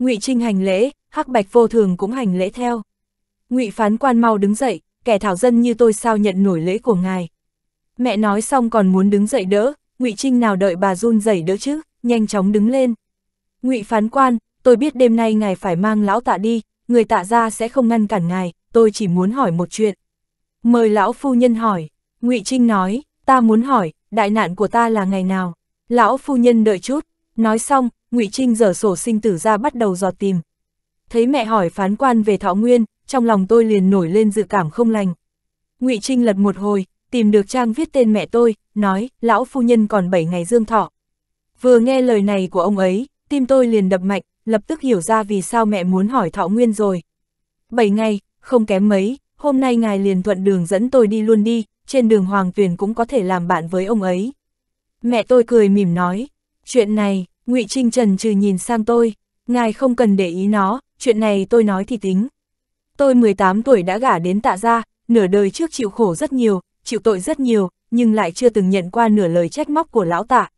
Ngụy Trinh hành lễ, Hắc Bạch vô thường cũng hành lễ theo. Ngụy phán quan mau đứng dậy, kẻ thảo dân như tôi sao nhận nổi lễ của ngài. Mẹ nói xong còn muốn đứng dậy đỡ, Ngụy Trinh nào đợi bà run rẩy đỡ chứ, nhanh chóng đứng lên. Ngụy phán quan, tôi biết đêm nay ngài phải mang lão tạ đi, người tạ ra sẽ không ngăn cản ngài, tôi chỉ muốn hỏi một chuyện. Mời lão phu nhân hỏi, Ngụy Trinh nói, ta muốn hỏi, đại nạn của ta là ngày nào? Lão phu nhân đợi chút, Nói xong, ngụy Trinh dở sổ sinh tử ra bắt đầu dò tìm. Thấy mẹ hỏi phán quan về thọ nguyên, trong lòng tôi liền nổi lên dự cảm không lành. ngụy Trinh lật một hồi, tìm được trang viết tên mẹ tôi, nói, lão phu nhân còn 7 ngày dương thọ. Vừa nghe lời này của ông ấy, tim tôi liền đập mạnh, lập tức hiểu ra vì sao mẹ muốn hỏi thọ nguyên rồi. 7 ngày, không kém mấy, hôm nay ngài liền thuận đường dẫn tôi đi luôn đi, trên đường Hoàng Tuyền cũng có thể làm bạn với ông ấy. Mẹ tôi cười mỉm nói, Chuyện này, ngụy Trinh trần trừ nhìn sang tôi, ngài không cần để ý nó, chuyện này tôi nói thì tính. Tôi 18 tuổi đã gả đến tạ gia, nửa đời trước chịu khổ rất nhiều, chịu tội rất nhiều, nhưng lại chưa từng nhận qua nửa lời trách móc của lão tạ.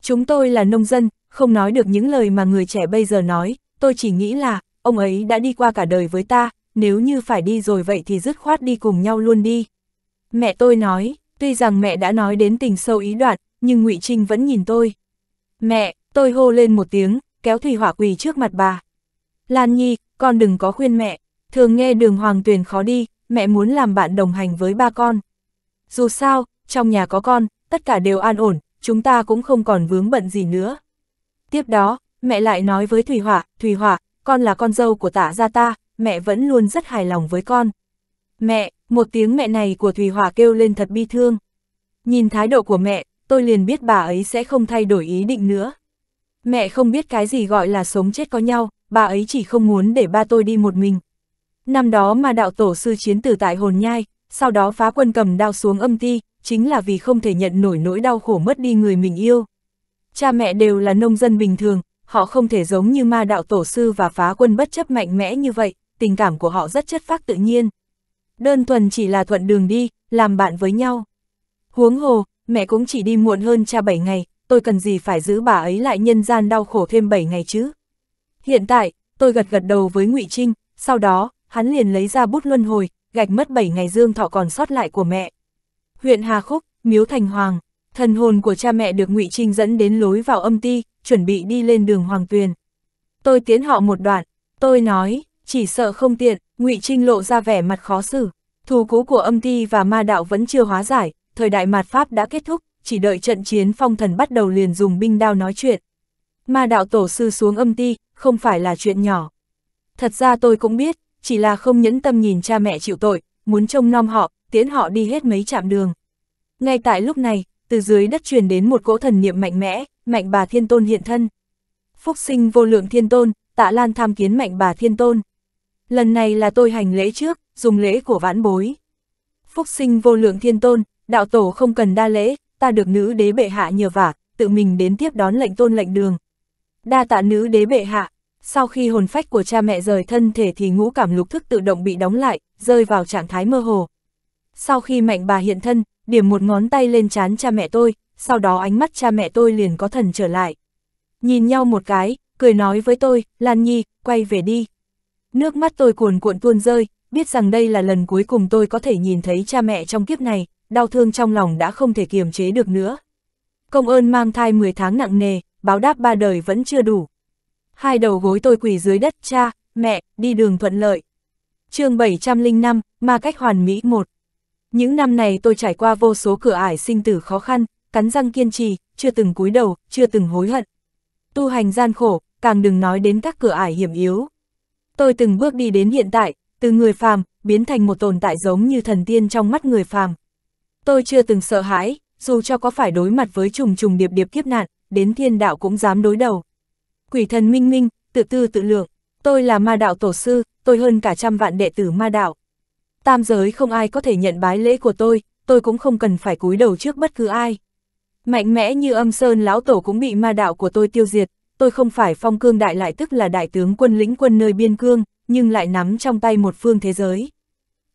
Chúng tôi là nông dân, không nói được những lời mà người trẻ bây giờ nói, tôi chỉ nghĩ là, ông ấy đã đi qua cả đời với ta, nếu như phải đi rồi vậy thì dứt khoát đi cùng nhau luôn đi. Mẹ tôi nói, tuy rằng mẹ đã nói đến tình sâu ý đoạn, nhưng ngụy Trinh vẫn nhìn tôi. Mẹ, tôi hô lên một tiếng, kéo Thủy Hỏa quỳ trước mặt bà. Lan Nhi, con đừng có khuyên mẹ, thường nghe đường hoàng tuyền khó đi, mẹ muốn làm bạn đồng hành với ba con. Dù sao, trong nhà có con, tất cả đều an ổn, chúng ta cũng không còn vướng bận gì nữa. Tiếp đó, mẹ lại nói với Thủy Hỏa, Thủy Hỏa, con là con dâu của tả gia ta, mẹ vẫn luôn rất hài lòng với con. Mẹ, một tiếng mẹ này của Thủy Hỏa kêu lên thật bi thương. Nhìn thái độ của mẹ, tôi liền biết bà ấy sẽ không thay đổi ý định nữa. Mẹ không biết cái gì gọi là sống chết có nhau, bà ấy chỉ không muốn để ba tôi đi một mình. Năm đó mà đạo tổ sư chiến tử tại hồn nhai, sau đó phá quân cầm đao xuống âm ti, chính là vì không thể nhận nổi nỗi đau khổ mất đi người mình yêu. Cha mẹ đều là nông dân bình thường, họ không thể giống như ma đạo tổ sư và phá quân bất chấp mạnh mẽ như vậy, tình cảm của họ rất chất phác tự nhiên. Đơn thuần chỉ là thuận đường đi, làm bạn với nhau. Huống hồ, mẹ cũng chỉ đi muộn hơn cha 7 ngày, tôi cần gì phải giữ bà ấy lại nhân gian đau khổ thêm 7 ngày chứ. Hiện tại, tôi gật gật đầu với ngụy Trinh, sau đó, hắn liền lấy ra bút luân hồi, gạch mất 7 ngày dương thọ còn sót lại của mẹ. Huyện Hà Khúc, Miếu Thành Hoàng, thần hồn của cha mẹ được ngụy Trinh dẫn đến lối vào âm ti, chuẩn bị đi lên đường Hoàng Tuyền. Tôi tiến họ một đoạn, tôi nói, chỉ sợ không tiện, ngụy Trinh lộ ra vẻ mặt khó xử. Thù cũ của âm ti và ma đạo vẫn chưa hóa giải, thời đại mạt Pháp đã kết thúc, chỉ đợi trận chiến phong thần bắt đầu liền dùng binh đao nói chuyện. Ma đạo tổ sư xuống âm ti, không phải là chuyện nhỏ. Thật ra tôi cũng biết, chỉ là không nhẫn tâm nhìn cha mẹ chịu tội, muốn trông nom họ, tiến họ đi hết mấy chạm đường. Ngay tại lúc này, từ dưới đất truyền đến một cỗ thần niệm mạnh mẽ, mạnh bà thiên tôn hiện thân. Phúc sinh vô lượng thiên tôn, tạ lan tham kiến mạnh bà thiên tôn. Lần này là tôi hành lễ trước, dùng lễ của vãn bối. Phúc sinh vô lượng thiên tôn, đạo tổ không cần đa lễ, ta được nữ đế bệ hạ nhờ vả, tự mình đến tiếp đón lệnh tôn lệnh đường. Đa tạ nữ đế bệ hạ, sau khi hồn phách của cha mẹ rời thân thể thì ngũ cảm lục thức tự động bị đóng lại, rơi vào trạng thái mơ hồ. Sau khi mạnh bà hiện thân, điểm một ngón tay lên chán cha mẹ tôi, sau đó ánh mắt cha mẹ tôi liền có thần trở lại. Nhìn nhau một cái, cười nói với tôi, Lan Nhi, quay về đi. Nước mắt tôi cuồn cuộn tuôn rơi, biết rằng đây là lần cuối cùng tôi có thể nhìn thấy cha mẹ trong kiếp này, đau thương trong lòng đã không thể kiềm chế được nữa. Công ơn mang thai 10 tháng nặng nề, báo đáp ba đời vẫn chưa đủ. Hai đầu gối tôi quỳ dưới đất, cha, mẹ, đi đường thuận lợi. chương 705, Ma Cách Hoàn Mỹ 1 Những năm này tôi trải qua vô số cửa ải sinh tử khó khăn, cắn răng kiên trì, chưa từng cúi đầu, chưa từng hối hận. Tu hành gian khổ, càng đừng nói đến các cửa ải hiểm yếu. Tôi từng bước đi đến hiện tại, từ người phàm, biến thành một tồn tại giống như thần tiên trong mắt người phàm. Tôi chưa từng sợ hãi, dù cho có phải đối mặt với trùng trùng điệp điệp kiếp nạn, đến thiên đạo cũng dám đối đầu. Quỷ thần minh minh, tự tư tự lượng, tôi là ma đạo tổ sư, tôi hơn cả trăm vạn đệ tử ma đạo. Tam giới không ai có thể nhận bái lễ của tôi, tôi cũng không cần phải cúi đầu trước bất cứ ai. Mạnh mẽ như âm sơn lão tổ cũng bị ma đạo của tôi tiêu diệt, tôi không phải phong cương đại lại tức là đại tướng quân lĩnh quân nơi biên cương, nhưng lại nắm trong tay một phương thế giới.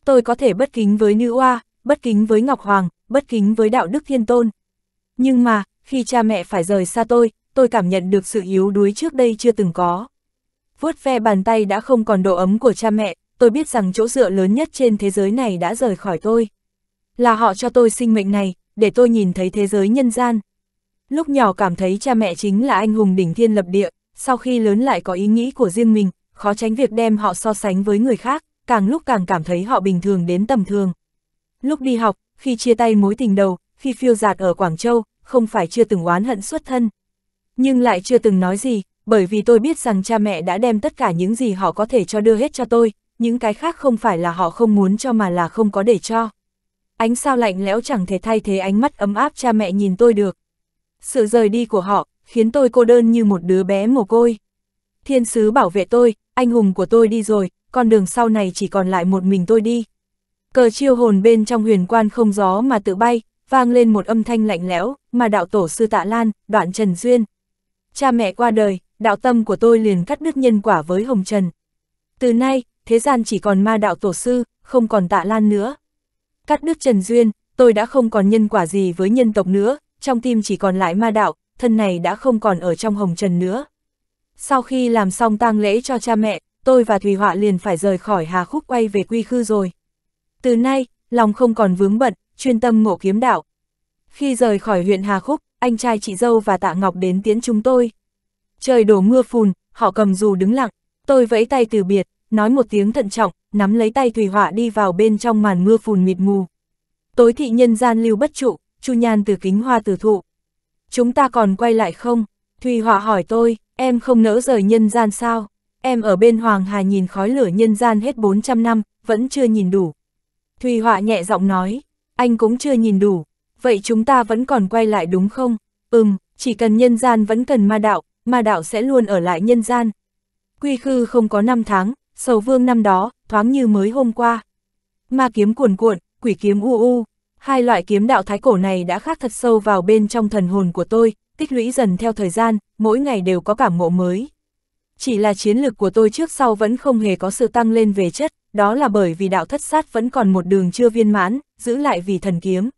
Tôi có thể bất kính với nữ oa, bất kính với Ngọc Hoàng, bất kính với đạo đức thiên tôn. Nhưng mà, khi cha mẹ phải rời xa tôi, tôi cảm nhận được sự yếu đuối trước đây chưa từng có. Vuốt ve bàn tay đã không còn độ ấm của cha mẹ, tôi biết rằng chỗ dựa lớn nhất trên thế giới này đã rời khỏi tôi. Là họ cho tôi sinh mệnh này, để tôi nhìn thấy thế giới nhân gian. Lúc nhỏ cảm thấy cha mẹ chính là anh hùng đỉnh thiên lập địa, sau khi lớn lại có ý nghĩ của riêng mình, khó tránh việc đem họ so sánh với người khác, càng lúc càng cảm thấy họ bình thường đến tầm thường. Lúc đi học, khi chia tay mối tình đầu, khi phiêu giạt ở Quảng Châu, không phải chưa từng oán hận xuất thân. Nhưng lại chưa từng nói gì, bởi vì tôi biết rằng cha mẹ đã đem tất cả những gì họ có thể cho đưa hết cho tôi, những cái khác không phải là họ không muốn cho mà là không có để cho. Ánh sao lạnh lẽo chẳng thể thay thế ánh mắt ấm áp cha mẹ nhìn tôi được. Sự rời đi của họ, khiến tôi cô đơn như một đứa bé mồ côi. Thiên sứ bảo vệ tôi, anh hùng của tôi đi rồi, con đường sau này chỉ còn lại một mình tôi đi. Cờ chiêu hồn bên trong huyền quan không gió mà tự bay, vang lên một âm thanh lạnh lẽo, mà đạo tổ sư tạ lan, đoạn trần duyên. Cha mẹ qua đời, đạo tâm của tôi liền cắt đứt nhân quả với hồng trần. Từ nay, thế gian chỉ còn ma đạo tổ sư, không còn tạ lan nữa. Cắt đứt trần duyên, tôi đã không còn nhân quả gì với nhân tộc nữa, trong tim chỉ còn lại ma đạo, thân này đã không còn ở trong hồng trần nữa. Sau khi làm xong tang lễ cho cha mẹ, tôi và Thùy Họa liền phải rời khỏi Hà Khúc quay về Quy Khư rồi. Từ nay, lòng không còn vướng bận, chuyên tâm ngộ kiếm đạo. Khi rời khỏi huyện Hà Khúc, anh trai chị dâu và Tạ Ngọc đến tiễn chúng tôi. Trời đổ mưa phùn, họ cầm dù đứng lặng, tôi vẫy tay từ biệt, nói một tiếng thận trọng, nắm lấy tay Thùy Họa đi vào bên trong màn mưa phùn mịt mù. Tối thị nhân gian lưu bất trụ, Chu Nhan từ kính hoa từ thụ. Chúng ta còn quay lại không? Thùy Họa hỏi tôi, em không nỡ rời nhân gian sao? Em ở bên Hoàng Hà nhìn khói lửa nhân gian hết 400 năm, vẫn chưa nhìn đủ. Thùy Họa nhẹ giọng nói, anh cũng chưa nhìn đủ, vậy chúng ta vẫn còn quay lại đúng không? Ừm, chỉ cần nhân gian vẫn cần ma đạo, ma đạo sẽ luôn ở lại nhân gian. Quy khư không có năm tháng, sầu vương năm đó, thoáng như mới hôm qua. Ma kiếm cuồn cuộn, quỷ kiếm u u, hai loại kiếm đạo thái cổ này đã khắc thật sâu vào bên trong thần hồn của tôi, tích lũy dần theo thời gian, mỗi ngày đều có cảm ngộ mới. Chỉ là chiến lược của tôi trước sau vẫn không hề có sự tăng lên về chất, đó là bởi vì đạo thất sát vẫn còn một đường chưa viên mãn, giữ lại vì thần kiếm.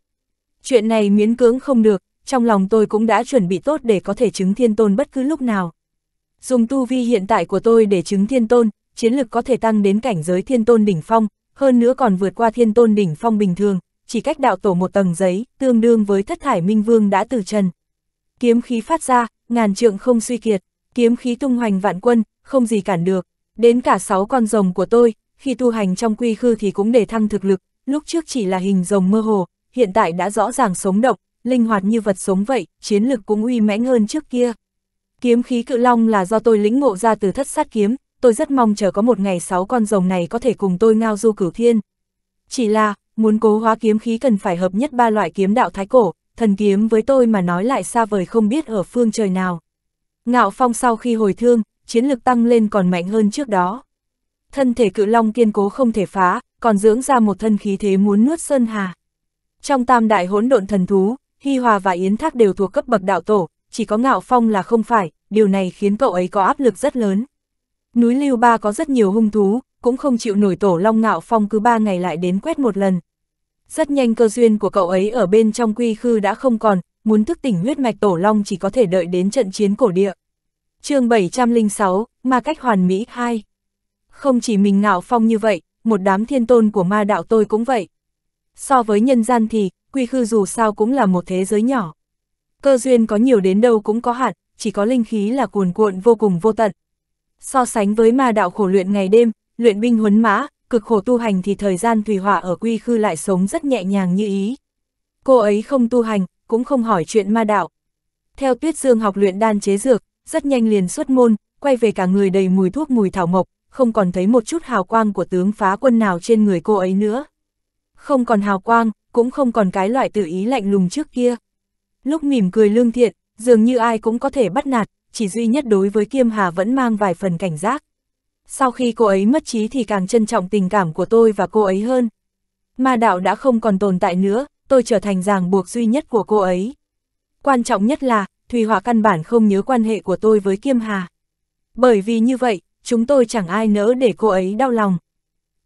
Chuyện này miễn cưỡng không được, trong lòng tôi cũng đã chuẩn bị tốt để có thể chứng thiên tôn bất cứ lúc nào. Dùng tu vi hiện tại của tôi để chứng thiên tôn, chiến lực có thể tăng đến cảnh giới thiên tôn đỉnh phong, hơn nữa còn vượt qua thiên tôn đỉnh phong bình thường, chỉ cách đạo tổ một tầng giấy, tương đương với thất thải minh vương đã từ trần. Kiếm khí phát ra, ngàn trượng không suy kiệt, kiếm khí tung hoành vạn quân, không gì cản được, đến cả sáu con rồng của tôi, khi tu hành trong quy khư thì cũng để thăng thực lực, lúc trước chỉ là hình rồng mơ hồ, hiện tại đã rõ ràng sống động, linh hoạt như vật sống vậy, chiến lực cũng uy mãnh hơn trước kia. Kiếm khí cự long là do tôi lĩnh ngộ ra từ thất sát kiếm, tôi rất mong chờ có một ngày sáu con rồng này có thể cùng tôi ngao du cửu thiên. Chỉ là, muốn cố hóa kiếm khí cần phải hợp nhất ba loại kiếm đạo thái cổ, thần kiếm với tôi mà nói lại xa vời không biết ở phương trời nào. Ngạo Phong sau khi hồi thương, chiến lực tăng lên còn mạnh hơn trước đó thân thể cự long kiên cố không thể phá, còn dưỡng ra một thân khí thế muốn nuốt sơn hà. Trong tam đại hỗn độn thần thú, Hy Hòa và Yến Thác đều thuộc cấp bậc đạo tổ, chỉ có Ngạo Phong là không phải, điều này khiến cậu ấy có áp lực rất lớn. Núi Lưu Ba có rất nhiều hung thú, cũng không chịu nổi tổ long Ngạo Phong cứ ba ngày lại đến quét một lần. Rất nhanh cơ duyên của cậu ấy ở bên trong quy khư đã không còn, muốn thức tỉnh huyết mạch tổ long chỉ có thể đợi đến trận chiến cổ địa. chương 706, Ma Cách Hoàn Mỹ 2 không chỉ mình ngạo phong như vậy, một đám thiên tôn của ma đạo tôi cũng vậy. So với nhân gian thì, quy khư dù sao cũng là một thế giới nhỏ. Cơ duyên có nhiều đến đâu cũng có hạn, chỉ có linh khí là cuồn cuộn vô cùng vô tận. So sánh với ma đạo khổ luyện ngày đêm, luyện binh huấn mã, cực khổ tu hành thì thời gian thủy hỏa ở quy khư lại sống rất nhẹ nhàng như ý. Cô ấy không tu hành, cũng không hỏi chuyện ma đạo. Theo Tuyết Dương học luyện đan chế dược, rất nhanh liền xuất môn, quay về cả người đầy mùi thuốc mùi thảo mộc, không còn thấy một chút hào quang của tướng phá quân nào trên người cô ấy nữa. Không còn hào quang, cũng không còn cái loại tự ý lạnh lùng trước kia. Lúc mỉm cười lương thiện, dường như ai cũng có thể bắt nạt, chỉ duy nhất đối với Kiêm Hà vẫn mang vài phần cảnh giác. Sau khi cô ấy mất trí thì càng trân trọng tình cảm của tôi và cô ấy hơn. Ma đạo đã không còn tồn tại nữa, tôi trở thành ràng buộc duy nhất của cô ấy. Quan trọng nhất là, Thùy Hòa căn bản không nhớ quan hệ của tôi với Kiêm Hà. Bởi vì như vậy, chúng tôi chẳng ai nỡ để cô ấy đau lòng.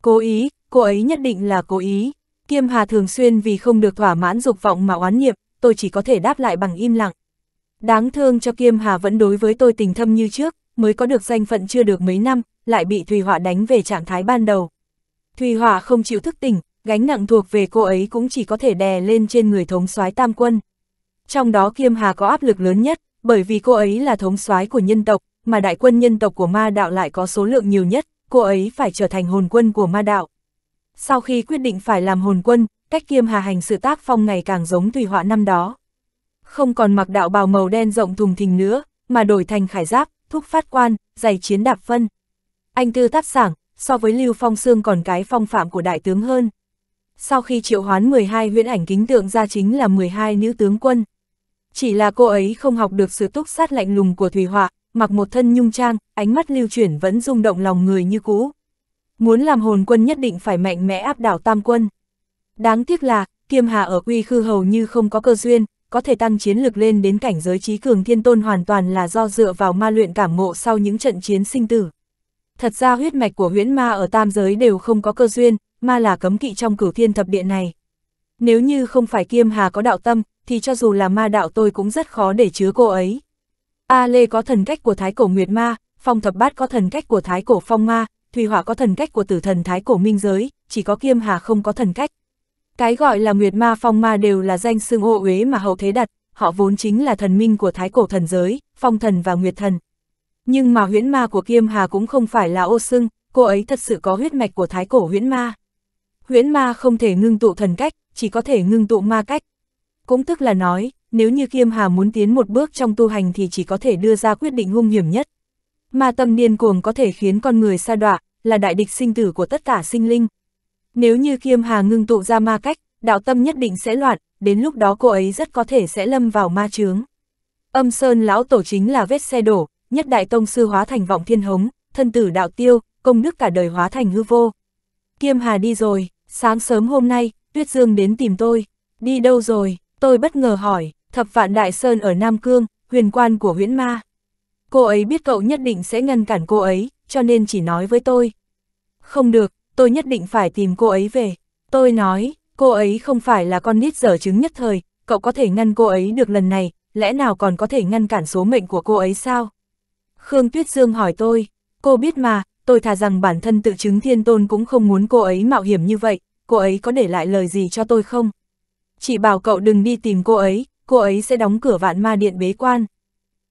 Cố ý, cô ấy nhất định là cố ý. Kiêm Hà thường xuyên vì không được thỏa mãn dục vọng mà oán nghiệp, tôi chỉ có thể đáp lại bằng im lặng. Đáng thương cho Kiêm Hà vẫn đối với tôi tình thâm như trước, mới có được danh phận chưa được mấy năm, lại bị Thùy Họa đánh về trạng thái ban đầu. Thùy Họa không chịu thức tỉnh, gánh nặng thuộc về cô ấy cũng chỉ có thể đè lên trên người thống soái Tam Quân. Trong đó Kiêm Hà có áp lực lớn nhất, bởi vì cô ấy là thống soái của nhân tộc, mà đại quân nhân tộc của ma đạo lại có số lượng nhiều nhất, cô ấy phải trở thành hồn quân của ma đạo. Sau khi quyết định phải làm hồn quân, cách kiêm hà hành sự tác phong ngày càng giống thủy họa năm đó. Không còn mặc đạo bào màu đen rộng thùng thình nữa, mà đổi thành khải giáp, thúc phát quan, giày chiến đạp phân. Anh Tư táp sảng, so với Lưu Phong Sương còn cái phong phạm của đại tướng hơn. Sau khi triệu hoán 12 huyễn ảnh kính tượng ra chính là 12 nữ tướng quân. Chỉ là cô ấy không học được sự túc sát lạnh lùng của thủy Họa, mặc một thân nhung trang, ánh mắt lưu chuyển vẫn rung động lòng người như cũ. Muốn làm hồn quân nhất định phải mạnh mẽ áp đảo tam quân. Đáng tiếc là, kiêm hà ở quy khư hầu như không có cơ duyên, có thể tăng chiến lực lên đến cảnh giới trí cường thiên tôn hoàn toàn là do dựa vào ma luyện cảm ngộ sau những trận chiến sinh tử. Thật ra huyết mạch của huyễn ma ở tam giới đều không có cơ duyên, ma là cấm kỵ trong cửu thiên thập địa này. Nếu như không phải kiêm hà có đạo tâm, thì cho dù là ma đạo tôi cũng rất khó để chứa cô ấy. A Lê có thần cách của Thái Cổ Nguyệt Ma, Phong Thập Bát có thần cách của Thái Cổ Phong Ma, Thủy Hỏa có thần cách của Tử Thần Thái Cổ Minh Giới, chỉ có Kiêm Hà không có thần cách. Cái gọi là Nguyệt Ma Phong Ma đều là danh xưng ô uế mà hậu thế đặt, họ vốn chính là thần minh của Thái Cổ Thần Giới, Phong Thần và Nguyệt Thần. Nhưng mà huyễn ma của Kiêm Hà cũng không phải là ô xưng, cô ấy thật sự có huyết mạch của Thái Cổ huyễn ma. Huyễn ma không thể ngưng tụ thần cách, chỉ có thể ngưng tụ ma cách. Cũng tức là nói, nếu như Kiêm Hà muốn tiến một bước trong tu hành thì chỉ có thể đưa ra quyết định hung hiểm nhất. Mà tâm điên cuồng có thể khiến con người sa đọa, là đại địch sinh tử của tất cả sinh linh. Nếu như Kiêm Hà ngưng tụ ra ma cách, đạo tâm nhất định sẽ loạn, đến lúc đó cô ấy rất có thể sẽ lâm vào ma chướng. Âm Sơn lão tổ chính là vết xe đổ, nhất đại tông sư hóa thành vọng thiên hống, thân tử đạo tiêu, công đức cả đời hóa thành hư vô. Kiêm Hà đi rồi, sáng sớm hôm nay, Tuyết Dương đến tìm tôi. Đi đâu rồi? Tôi bất ngờ hỏi thập vạn đại sơn ở Nam Cương, huyền quan của huyễn ma. Cô ấy biết cậu nhất định sẽ ngăn cản cô ấy, cho nên chỉ nói với tôi. Không được, tôi nhất định phải tìm cô ấy về. Tôi nói, cô ấy không phải là con nít dở chứng nhất thời, cậu có thể ngăn cô ấy được lần này, lẽ nào còn có thể ngăn cản số mệnh của cô ấy sao? Khương Tuyết Dương hỏi tôi, cô biết mà, tôi thà rằng bản thân tự chứng thiên tôn cũng không muốn cô ấy mạo hiểm như vậy, cô ấy có để lại lời gì cho tôi không? Chỉ bảo cậu đừng đi tìm cô ấy, cô ấy sẽ đóng cửa vạn ma điện bế quan.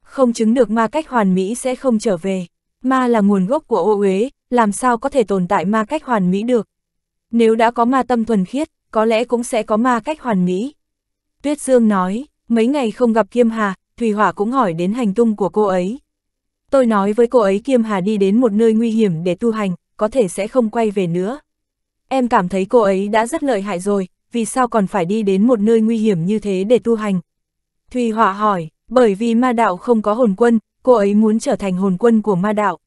Không chứng được ma cách hoàn mỹ sẽ không trở về. Ma là nguồn gốc của ô uế, làm sao có thể tồn tại ma cách hoàn mỹ được. Nếu đã có ma tâm thuần khiết, có lẽ cũng sẽ có ma cách hoàn mỹ. Tuyết Dương nói, mấy ngày không gặp Kiêm Hà, Thủy Hỏa cũng hỏi đến hành tung của cô ấy. Tôi nói với cô ấy Kiêm Hà đi đến một nơi nguy hiểm để tu hành, có thể sẽ không quay về nữa. Em cảm thấy cô ấy đã rất lợi hại rồi, vì sao còn phải đi đến một nơi nguy hiểm như thế để tu hành? Thùy Họa hỏi, bởi vì ma đạo không có hồn quân, cô ấy muốn trở thành hồn quân của ma đạo.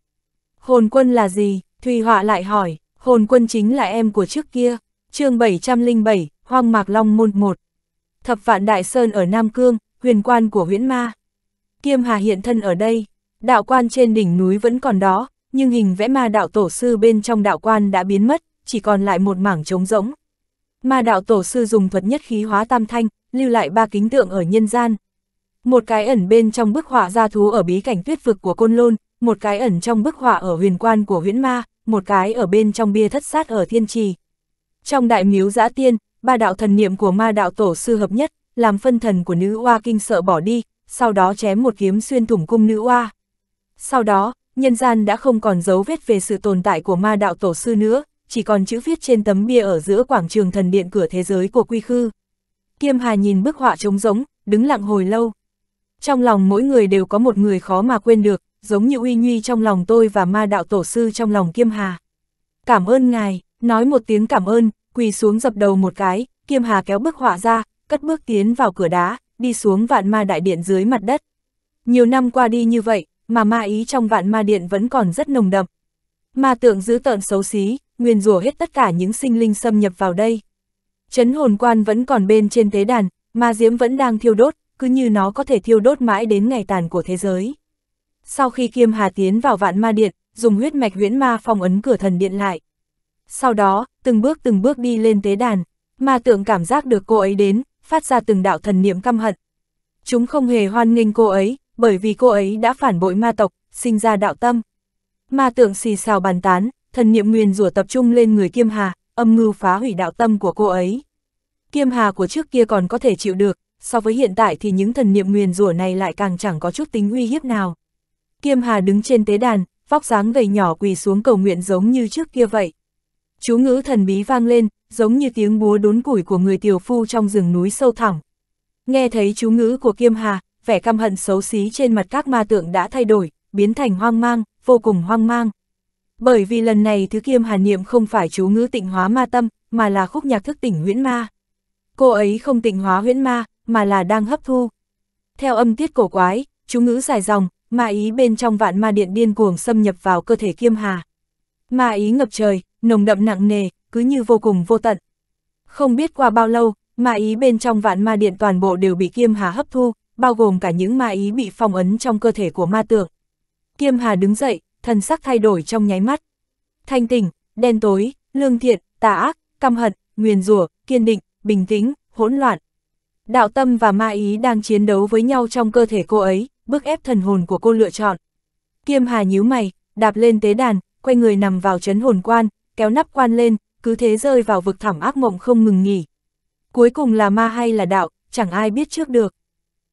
Hồn quân là gì? Thùy Họa lại hỏi, hồn quân chính là em của trước kia, chương 707, Hoang Mạc Long Môn 1. Thập Vạn Đại Sơn ở Nam Cương, huyền quan của huyễn ma. Kiêm Hà hiện thân ở đây, đạo quan trên đỉnh núi vẫn còn đó, nhưng hình vẽ ma đạo tổ sư bên trong đạo quan đã biến mất, chỉ còn lại một mảng trống rỗng, Ma đạo tổ sư dùng thuật nhất khí hóa tam thanh, lưu lại ba kính tượng ở nhân gian. Một cái ẩn bên trong bức họa gia thú ở bí cảnh tuyết vực của Côn Lôn, một cái ẩn trong bức họa ở huyền quan của huyễn ma, một cái ở bên trong bia thất sát ở thiên trì. Trong đại miếu giã tiên, ba đạo thần niệm của ma đạo tổ sư hợp nhất, làm phân thần của nữ oa kinh sợ bỏ đi, sau đó chém một kiếm xuyên thủng cung nữ oa. Sau đó, nhân gian đã không còn dấu vết về sự tồn tại của ma đạo tổ sư nữa, chỉ còn chữ viết trên tấm bia ở giữa quảng trường thần điện cửa thế giới của quy khư. Kiêm Hà nhìn bức họa trống rỗng, đứng lặng hồi lâu. Trong lòng mỗi người đều có một người khó mà quên được, giống như uy nhuy trong lòng tôi và ma đạo tổ sư trong lòng Kiêm Hà. Cảm ơn ngài, nói một tiếng cảm ơn, quỳ xuống dập đầu một cái, Kiêm Hà kéo bức họa ra, cất bước tiến vào cửa đá, đi xuống vạn ma đại điện dưới mặt đất. Nhiều năm qua đi như vậy, mà ma ý trong vạn ma điện vẫn còn rất nồng đậm, Ma tượng giữ tợn xấu xí, nguyên rủa hết tất cả những sinh linh xâm nhập vào đây. Chấn hồn quan vẫn còn bên trên tế đàn, ma diễm vẫn đang thiêu đốt, cứ như nó có thể thiêu đốt mãi đến ngày tàn của thế giới. Sau khi Kiêm Hà tiến vào vạn ma điện, dùng huyết mạch huyễn ma phong ấn cửa thần điện lại. Sau đó, từng bước từng bước đi lên tế đàn, ma tượng cảm giác được cô ấy đến, phát ra từng đạo thần niệm căm hận. Chúng không hề hoan nghênh cô ấy, bởi vì cô ấy đã phản bội ma tộc, sinh ra đạo tâm. Ma tượng xì xào bàn tán, thần niệm nguyền rủa tập trung lên người Kiêm Hà, âm mưu phá hủy đạo tâm của cô ấy. Kiêm Hà của trước kia còn có thể chịu được, so với hiện tại thì những thần niệm nguyền rủa này lại càng chẳng có chút tính uy hiếp nào. Kiêm Hà đứng trên tế đàn, vóc dáng gầy nhỏ quỳ xuống cầu nguyện giống như trước kia vậy. Chú ngữ thần bí vang lên, giống như tiếng búa đốn củi của người tiểu phu trong rừng núi sâu thẳm. Nghe thấy chú ngữ của Kiêm Hà, vẻ căm hận xấu xí trên mặt các ma tượng đã thay đổi, biến thành hoang mang, vô cùng hoang mang. Bởi vì lần này thứ kiêm hàn niệm không phải chú ngữ tịnh hóa ma tâm, mà là khúc nhạc thức tỉnh huyễn ma. Cô ấy không tịnh hóa huyễn ma, mà là đang hấp thu. Theo âm tiết cổ quái, chú ngữ dài dòng, ma ý bên trong vạn ma điện điên cuồng xâm nhập vào cơ thể kiêm hà. Ma ý ngập trời, nồng đậm nặng nề, cứ như vô cùng vô tận. Không biết qua bao lâu, ma ý bên trong vạn ma điện toàn bộ đều bị kiêm hà hấp thu, bao gồm cả những ma ý bị phong ấn trong cơ thể của ma tượng. Kiêm Hà đứng dậy, thần sắc thay đổi trong nháy mắt. Thanh tỉnh, đen tối, lương thiện, tà ác, căm hận, nguyền rủa, kiên định, bình tĩnh, hỗn loạn. Đạo tâm và ma ý đang chiến đấu với nhau trong cơ thể cô ấy, bức ép thần hồn của cô lựa chọn. Kiêm Hà nhíu mày, đạp lên tế đàn, quay người nằm vào chấn hồn quan, kéo nắp quan lên, cứ thế rơi vào vực thẳm ác mộng không ngừng nghỉ. Cuối cùng là ma hay là đạo, chẳng ai biết trước được.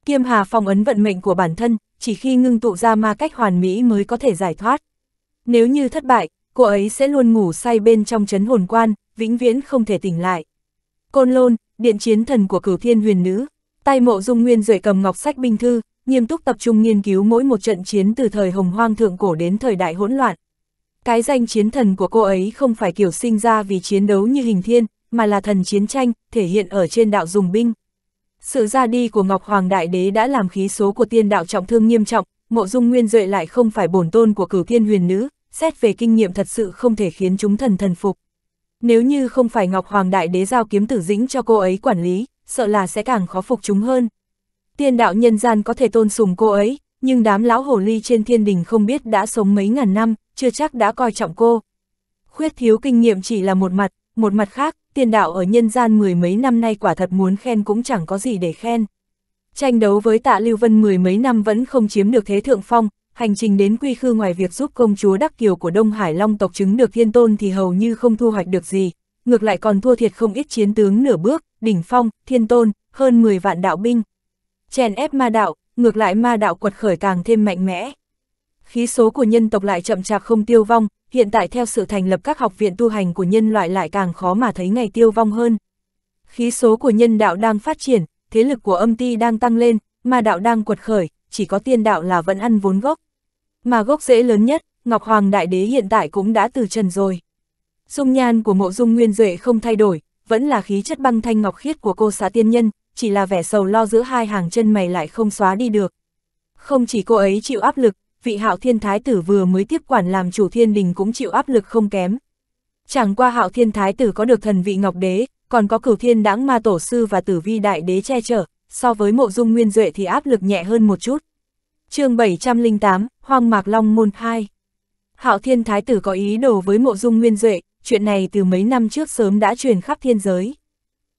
Kiêm Hà phong ấn vận mệnh của bản thân, chỉ khi ngưng tụ ra ma cách hoàn mỹ mới có thể giải thoát. Nếu như thất bại, cô ấy sẽ luôn ngủ say bên trong chấn hồn quan, vĩnh viễn không thể tỉnh lại. Côn Lôn, điện chiến thần của cửu thiên huyền nữ, tay mộ dung nguyên duệ cầm ngọc sách binh thư, nghiêm túc tập trung nghiên cứu mỗi một trận chiến từ thời hồng hoang thượng cổ đến thời đại hỗn loạn. Cái danh chiến thần của cô ấy không phải kiểu sinh ra vì chiến đấu như hình thiên, mà là thần chiến tranh, thể hiện ở trên đạo dùng binh. Sự ra đi của Ngọc Hoàng Đại Đế đã làm khí số của tiên đạo trọng thương nghiêm trọng, mộ dung nguyên duệ lại không phải bổn tôn của cửu thiên huyền nữ, xét về kinh nghiệm thật sự không thể khiến chúng thần thần phục. Nếu như không phải Ngọc Hoàng Đại Đế giao kiếm tử dĩnh cho cô ấy quản lý, sợ là sẽ càng khó phục chúng hơn. Tiên đạo nhân gian có thể tôn sùng cô ấy, nhưng đám lão hồ ly trên thiên đình không biết đã sống mấy ngàn năm, chưa chắc đã coi trọng cô. Khuyết thiếu kinh nghiệm chỉ là một mặt, một mặt khác, tiền đạo ở nhân gian mười mấy năm nay quả thật muốn khen cũng chẳng có gì để khen. Tranh đấu với tạ Lưu Vân mười mấy năm vẫn không chiếm được thế thượng phong, hành trình đến quy khư ngoài việc giúp công chúa Đắc Kiều của Đông Hải Long tộc chứng được thiên tôn thì hầu như không thu hoạch được gì, ngược lại còn thua thiệt không ít chiến tướng nửa bước, đỉnh phong, thiên tôn, hơn 10 vạn đạo binh. Chèn ép ma đạo, ngược lại ma đạo quật khởi càng thêm mạnh mẽ khí số của nhân tộc lại chậm chạp không tiêu vong, hiện tại theo sự thành lập các học viện tu hành của nhân loại lại càng khó mà thấy ngày tiêu vong hơn. Khí số của nhân đạo đang phát triển, thế lực của âm ti đang tăng lên, mà đạo đang quật khởi, chỉ có tiên đạo là vẫn ăn vốn gốc. Mà gốc dễ lớn nhất, Ngọc Hoàng Đại Đế hiện tại cũng đã từ trần rồi. Dung nhan của mộ dung nguyên duệ không thay đổi, vẫn là khí chất băng thanh ngọc khiết của cô xá tiên nhân, chỉ là vẻ sầu lo giữa hai hàng chân mày lại không xóa đi được. Không chỉ cô ấy chịu áp lực, vị hạo thiên thái tử vừa mới tiếp quản làm chủ thiên đình cũng chịu áp lực không kém. Chẳng qua hạo thiên thái tử có được thần vị ngọc đế, còn có cửu thiên Đãng ma tổ sư và tử vi đại đế che chở, so với mộ dung nguyên duệ thì áp lực nhẹ hơn một chút. chương 708, Hoang Mạc Long Môn 2 Hạo thiên thái tử có ý đồ với mộ dung nguyên duệ, chuyện này từ mấy năm trước sớm đã truyền khắp thiên giới.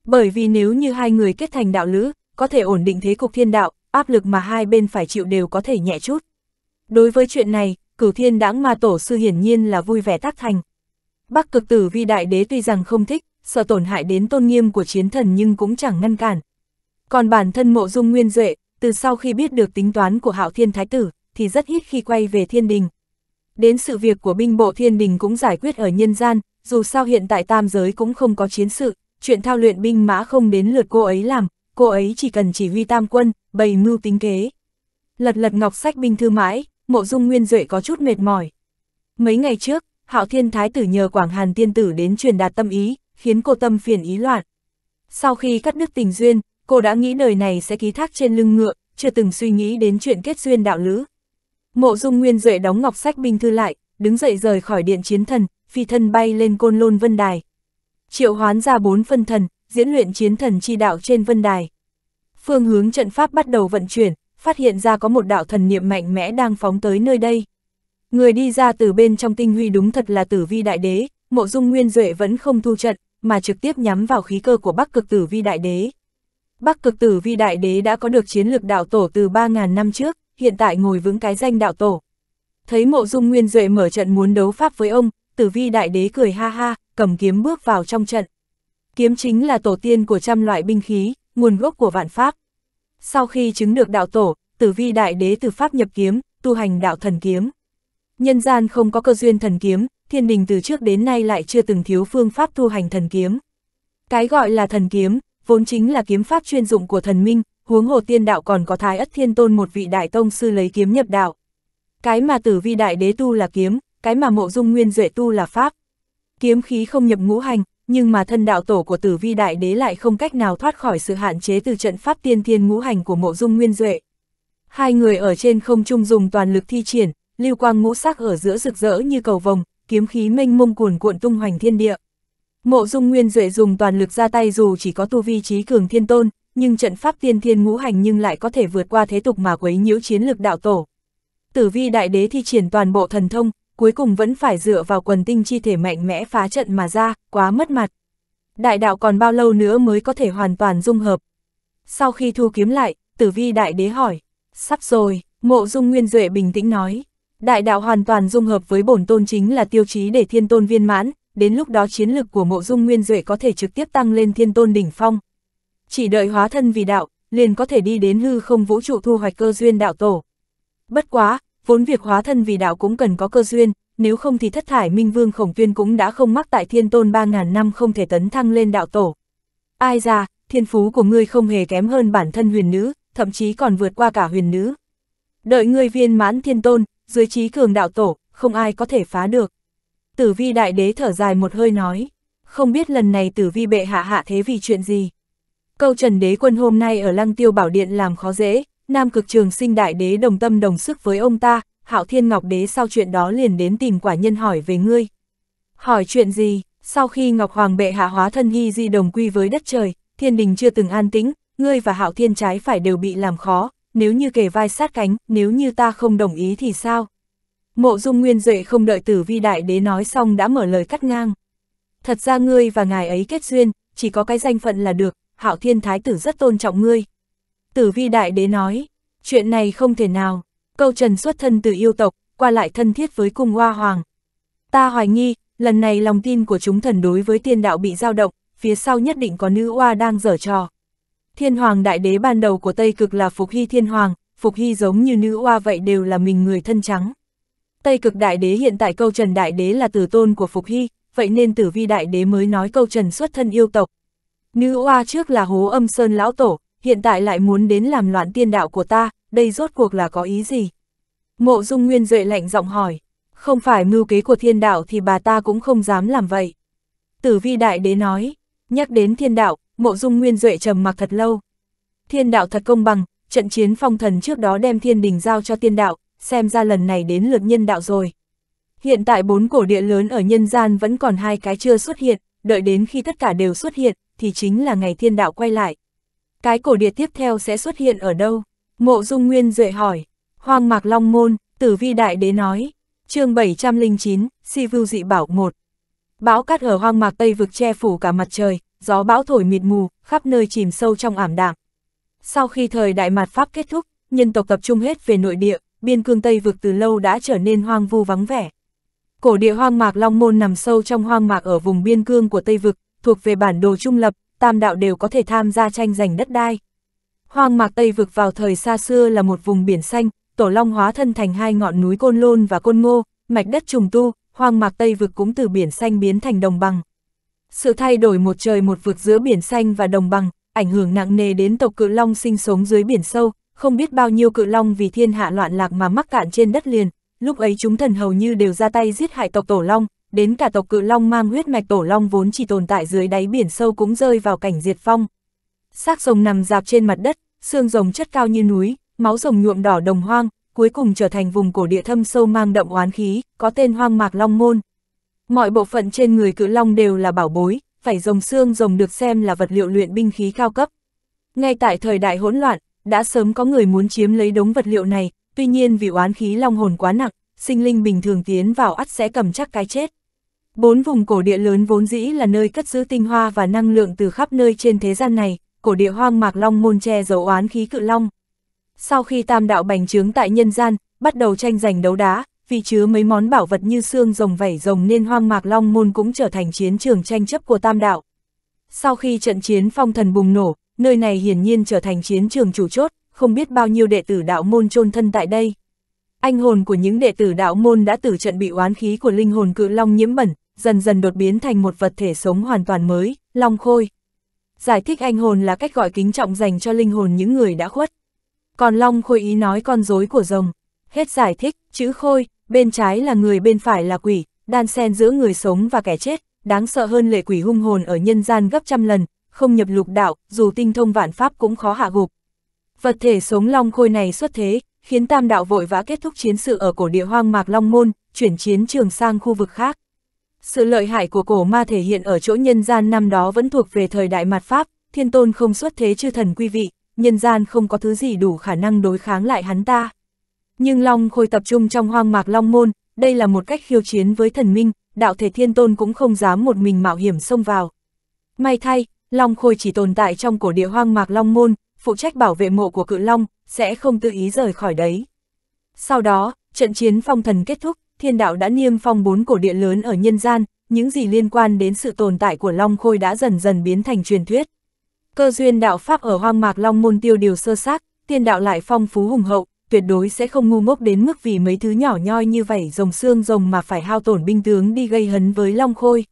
Bởi vì nếu như hai người kết thành đạo lữ, có thể ổn định thế cục thiên đạo, áp lực mà hai bên phải chịu đều có thể nhẹ chút. Đối với chuyện này, cửu thiên đãng ma tổ sư hiển nhiên là vui vẻ tác thành. Bắc cực tử vi đại đế tuy rằng không thích, sợ tổn hại đến tôn nghiêm của chiến thần nhưng cũng chẳng ngăn cản. Còn bản thân mộ dung nguyên duệ, từ sau khi biết được tính toán của hạo thiên thái tử, thì rất ít khi quay về thiên đình. Đến sự việc của binh bộ thiên đình cũng giải quyết ở nhân gian, dù sao hiện tại tam giới cũng không có chiến sự, chuyện thao luyện binh mã không đến lượt cô ấy làm, cô ấy chỉ cần chỉ huy tam quân, bày mưu tính kế. Lật lật ngọc sách binh thư mãi, mộ dung nguyên duệ có chút mệt mỏi. Mấy ngày trước, Hạo Thiên Thái tử nhờ Quảng Hàn Tiên Tử đến truyền đạt tâm ý, khiến cô tâm phiền ý loạn. Sau khi cắt đứt tình duyên, cô đã nghĩ đời này sẽ ký thác trên lưng ngựa, chưa từng suy nghĩ đến chuyện kết duyên đạo lữ. Mộ Dung Nguyên Duệ đóng ngọc sách binh thư lại, đứng dậy rời khỏi điện chiến thần, phi thân bay lên côn lôn vân đài. Triệu hoán ra bốn phân thần, diễn luyện chiến thần chi đạo trên vân đài. Phương hướng trận pháp bắt đầu vận chuyển, phát hiện ra có một đạo thần niệm mạnh mẽ đang phóng tới nơi đây. Người đi ra từ bên trong tinh huy đúng thật là tử vi đại đế, mộ dung nguyên duệ vẫn không thu trận, mà trực tiếp nhắm vào khí cơ của bắc cực tử vi đại đế. Bắc cực tử vi đại đế đã có được chiến lược đạo tổ từ 3.000 năm trước, hiện tại ngồi vững cái danh đạo tổ. Thấy mộ dung nguyên duệ mở trận muốn đấu pháp với ông, tử vi đại đế cười ha ha, cầm kiếm bước vào trong trận. Kiếm chính là tổ tiên của trăm loại binh khí, nguồn gốc của vạn pháp. Sau khi chứng được đạo tổ, tử vi đại đế từ Pháp nhập kiếm, tu hành đạo thần kiếm. Nhân gian không có cơ duyên thần kiếm, thiên đình từ trước đến nay lại chưa từng thiếu phương pháp tu hành thần kiếm. Cái gọi là thần kiếm, vốn chính là kiếm pháp chuyên dụng của thần minh, huống hồ tiên đạo còn có thái ất thiên tôn một vị đại tông sư lấy kiếm nhập đạo. Cái mà tử vi đại đế tu là kiếm, cái mà mộ dung nguyên duệ tu là pháp. Kiếm khí không nhập ngũ hành, nhưng mà thân đạo tổ của tử vi đại đế lại không cách nào thoát khỏi sự hạn chế từ trận pháp tiên thiên ngũ hành của mộ dung nguyên duệ. Hai người ở trên không trung dùng toàn lực thi triển, lưu quang ngũ sắc ở giữa rực rỡ như cầu vồng, kiếm khí mênh mông cuồn cuộn tung hoành thiên địa. Mộ Dung Nguyên Duệ dùng toàn lực ra tay dù chỉ có tu vi trí cường thiên tôn, nhưng trận pháp tiên thiên ngũ hành nhưng lại có thể vượt qua thế tục mà quấy nhiễu chiến lược đạo tổ. Tử vi đại đế thi triển toàn bộ thần thông, cuối cùng vẫn phải dựa vào quần tinh chi thể mạnh mẽ phá trận mà ra, quá mất mặt. Đại đạo còn bao lâu nữa mới có thể hoàn toàn dung hợp? Sau khi thu kiếm lại, tử vi đại đế hỏi, sắp rồi, mộ dung nguyên duệ bình tĩnh nói. Đại đạo hoàn toàn dung hợp với bổn tôn chính là tiêu chí để thiên tôn viên mãn, đến lúc đó chiến lực của mộ dung nguyên duệ có thể trực tiếp tăng lên thiên tôn đỉnh phong. Chỉ đợi hóa thân vì đạo, liền có thể đi đến hư không vũ trụ thu hoạch cơ duyên đạo tổ. Bất quá, vốn việc hóa thân vì đạo cũng cần có cơ duyên, nếu không thì thất thải minh vương khổng tuyên cũng đã không mắc tại thiên tôn 3.000 năm không thể tấn thăng lên đạo tổ. Ai ra, thiên phú của ngươi không hề kém hơn bản thân huyền nữ, thậm chí còn vượt qua cả huyền nữ. Đợi ngươi viên mãn thiên tôn, dưới trí cường đạo tổ, không ai có thể phá được. Tử vi đại đế thở dài một hơi nói, không biết lần này tử vi bệ hạ hạ thế vì chuyện gì. Câu trần đế quân hôm nay ở lăng tiêu bảo điện làm khó dễ, Nam cực trường sinh đại đế đồng tâm đồng sức với ông ta, hạo thiên ngọc đế sau chuyện đó liền đến tìm quả nhân hỏi về ngươi. Hỏi chuyện gì, sau khi ngọc hoàng bệ hạ hóa thân hy di đồng quy với đất trời, thiên đình chưa từng an tĩnh, ngươi và hạo thiên trái phải đều bị làm khó, nếu như kề vai sát cánh, nếu như ta không đồng ý thì sao? Mộ dung nguyên duệ không đợi tử vi đại đế nói xong đã mở lời cắt ngang. Thật ra ngươi và ngài ấy kết duyên, chỉ có cái danh phận là được, hạo thiên thái tử rất tôn trọng ngươi, Tử vi đại đế nói, chuyện này không thể nào, câu trần xuất thân từ yêu tộc, qua lại thân thiết với cung hoa hoàng. Ta hoài nghi, lần này lòng tin của chúng thần đối với tiên đạo bị dao động, phía sau nhất định có nữ oa đang dở trò. Thiên hoàng đại đế ban đầu của Tây Cực là Phục Hy Thiên Hoàng, Phục Hy giống như nữ oa vậy đều là mình người thân trắng. Tây Cực đại đế hiện tại câu trần đại đế là tử tôn của Phục Hy, vậy nên tử vi đại đế mới nói câu trần xuất thân yêu tộc. Nữ oa trước là hố âm sơn lão tổ, hiện tại lại muốn đến làm loạn tiên đạo của ta, đây rốt cuộc là có ý gì? Mộ dung nguyên duệ lạnh giọng hỏi, không phải mưu kế của thiên đạo thì bà ta cũng không dám làm vậy. Tử vi đại đế nói, nhắc đến thiên đạo, mộ dung nguyên duệ trầm mặc thật lâu. Thiên đạo thật công bằng, trận chiến phong thần trước đó đem thiên đình giao cho thiên đạo, xem ra lần này đến lượt nhân đạo rồi. Hiện tại bốn cổ địa lớn ở nhân gian vẫn còn hai cái chưa xuất hiện, đợi đến khi tất cả đều xuất hiện, thì chính là ngày thiên đạo quay lại cái cổ địa tiếp theo sẽ xuất hiện ở đâu? Mộ Dung Nguyên Duệ hỏi, hoang mạc long môn, tử vi đại đế nói, chương 709, si vưu dị bảo 1. Bão cát ở hoang mạc Tây vực che phủ cả mặt trời, gió bão thổi mịt mù, khắp nơi chìm sâu trong ảm đạm. Sau khi thời đại mạt Pháp kết thúc, nhân tộc tập trung hết về nội địa, biên cương Tây vực từ lâu đã trở nên hoang vu vắng vẻ. Cổ địa hoang mạc Long Môn nằm sâu trong hoang mạc ở vùng biên cương của Tây vực, thuộc về bản đồ trung lập, tam đạo đều có thể tham gia tranh giành đất đai. Hoang mạc Tây vực vào thời xa xưa là một vùng biển xanh, tổ long hóa thân thành hai ngọn núi Côn Lôn và Côn Ngô, mạch đất trùng tu, hoang mạc Tây vực cũng từ biển xanh biến thành đồng bằng. Sự thay đổi một trời một vực giữa biển xanh và đồng bằng, ảnh hưởng nặng nề đến tộc cự long sinh sống dưới biển sâu, không biết bao nhiêu cự long vì thiên hạ loạn lạc mà mắc cạn trên đất liền, lúc ấy chúng thần hầu như đều ra tay giết hại tộc tổ long, đến cả tộc cự long mang huyết mạch tổ long vốn chỉ tồn tại dưới đáy biển sâu cũng rơi vào cảnh diệt phong. Xác rồng nằm dạp trên mặt đất, xương rồng chất cao như núi, máu rồng nhuộm đỏ đồng hoang, cuối cùng trở thành vùng cổ địa thâm sâu mang đậm oán khí, có tên hoang mạc long môn. Mọi bộ phận trên người cự long đều là bảo bối, phải rồng xương rồng được xem là vật liệu luyện binh khí cao cấp. Ngay tại thời đại hỗn loạn, đã sớm có người muốn chiếm lấy đống vật liệu này, tuy nhiên vì oán khí long hồn quá nặng, sinh linh bình thường tiến vào ắt sẽ cầm chắc cái chết. Bốn vùng cổ địa lớn vốn dĩ là nơi cất giữ tinh hoa và năng lượng từ khắp nơi trên thế gian này, cổ địa hoang mạc long môn che dấu oán khí cự long. Sau khi tam đạo bành trướng tại nhân gian, bắt đầu tranh giành đấu đá, vì chứa mấy món bảo vật như xương rồng vảy rồng nên hoang mạc long môn cũng trở thành chiến trường tranh chấp của tam đạo. Sau khi trận chiến phong thần bùng nổ, nơi này hiển nhiên trở thành chiến trường chủ chốt, không biết bao nhiêu đệ tử đạo môn chôn thân tại đây. Anh hồn của những đệ tử đạo môn đã tử trận bị oán khí của linh hồn cự long nhiễm bẩn, dần dần đột biến thành một vật thể sống hoàn toàn mới, long khôi. Giải thích anh hồn là cách gọi kính trọng dành cho linh hồn những người đã khuất. Còn long khôi ý nói con rối của rồng. Hết giải thích, chữ khôi, bên trái là người bên phải là quỷ, đan sen giữa người sống và kẻ chết, đáng sợ hơn lệ quỷ hung hồn ở nhân gian gấp trăm lần, không nhập lục đạo, dù tinh thông vạn pháp cũng khó hạ gục. Vật thể sống long khôi này xuất thế, khiến tam đạo vội vã kết thúc chiến sự ở cổ địa hoang mạc Long Môn, chuyển chiến trường sang khu vực khác. Sự lợi hại của cổ ma thể hiện ở chỗ nhân gian năm đó vẫn thuộc về thời đại mặt Pháp, thiên tôn không xuất thế chư thần quý vị, nhân gian không có thứ gì đủ khả năng đối kháng lại hắn ta. Nhưng Long Khôi tập trung trong hoang mạc Long Môn, đây là một cách khiêu chiến với thần minh, đạo thể thiên tôn cũng không dám một mình mạo hiểm xông vào. May thay, Long Khôi chỉ tồn tại trong cổ địa hoang mạc Long Môn, phụ trách bảo vệ mộ của cự Long, sẽ không tự ý rời khỏi đấy. Sau đó, trận chiến phong thần kết thúc, thiên đạo đã niêm phong bốn cổ địa lớn ở nhân gian, những gì liên quan đến sự tồn tại của Long Khôi đã dần dần biến thành truyền thuyết. Cơ duyên đạo Pháp ở hoang mạc Long môn tiêu điều sơ xác, thiên đạo lại phong phú hùng hậu, tuyệt đối sẽ không ngu ngốc đến mức vì mấy thứ nhỏ nhoi như vảy rồng xương rồng mà phải hao tổn binh tướng đi gây hấn với Long Khôi.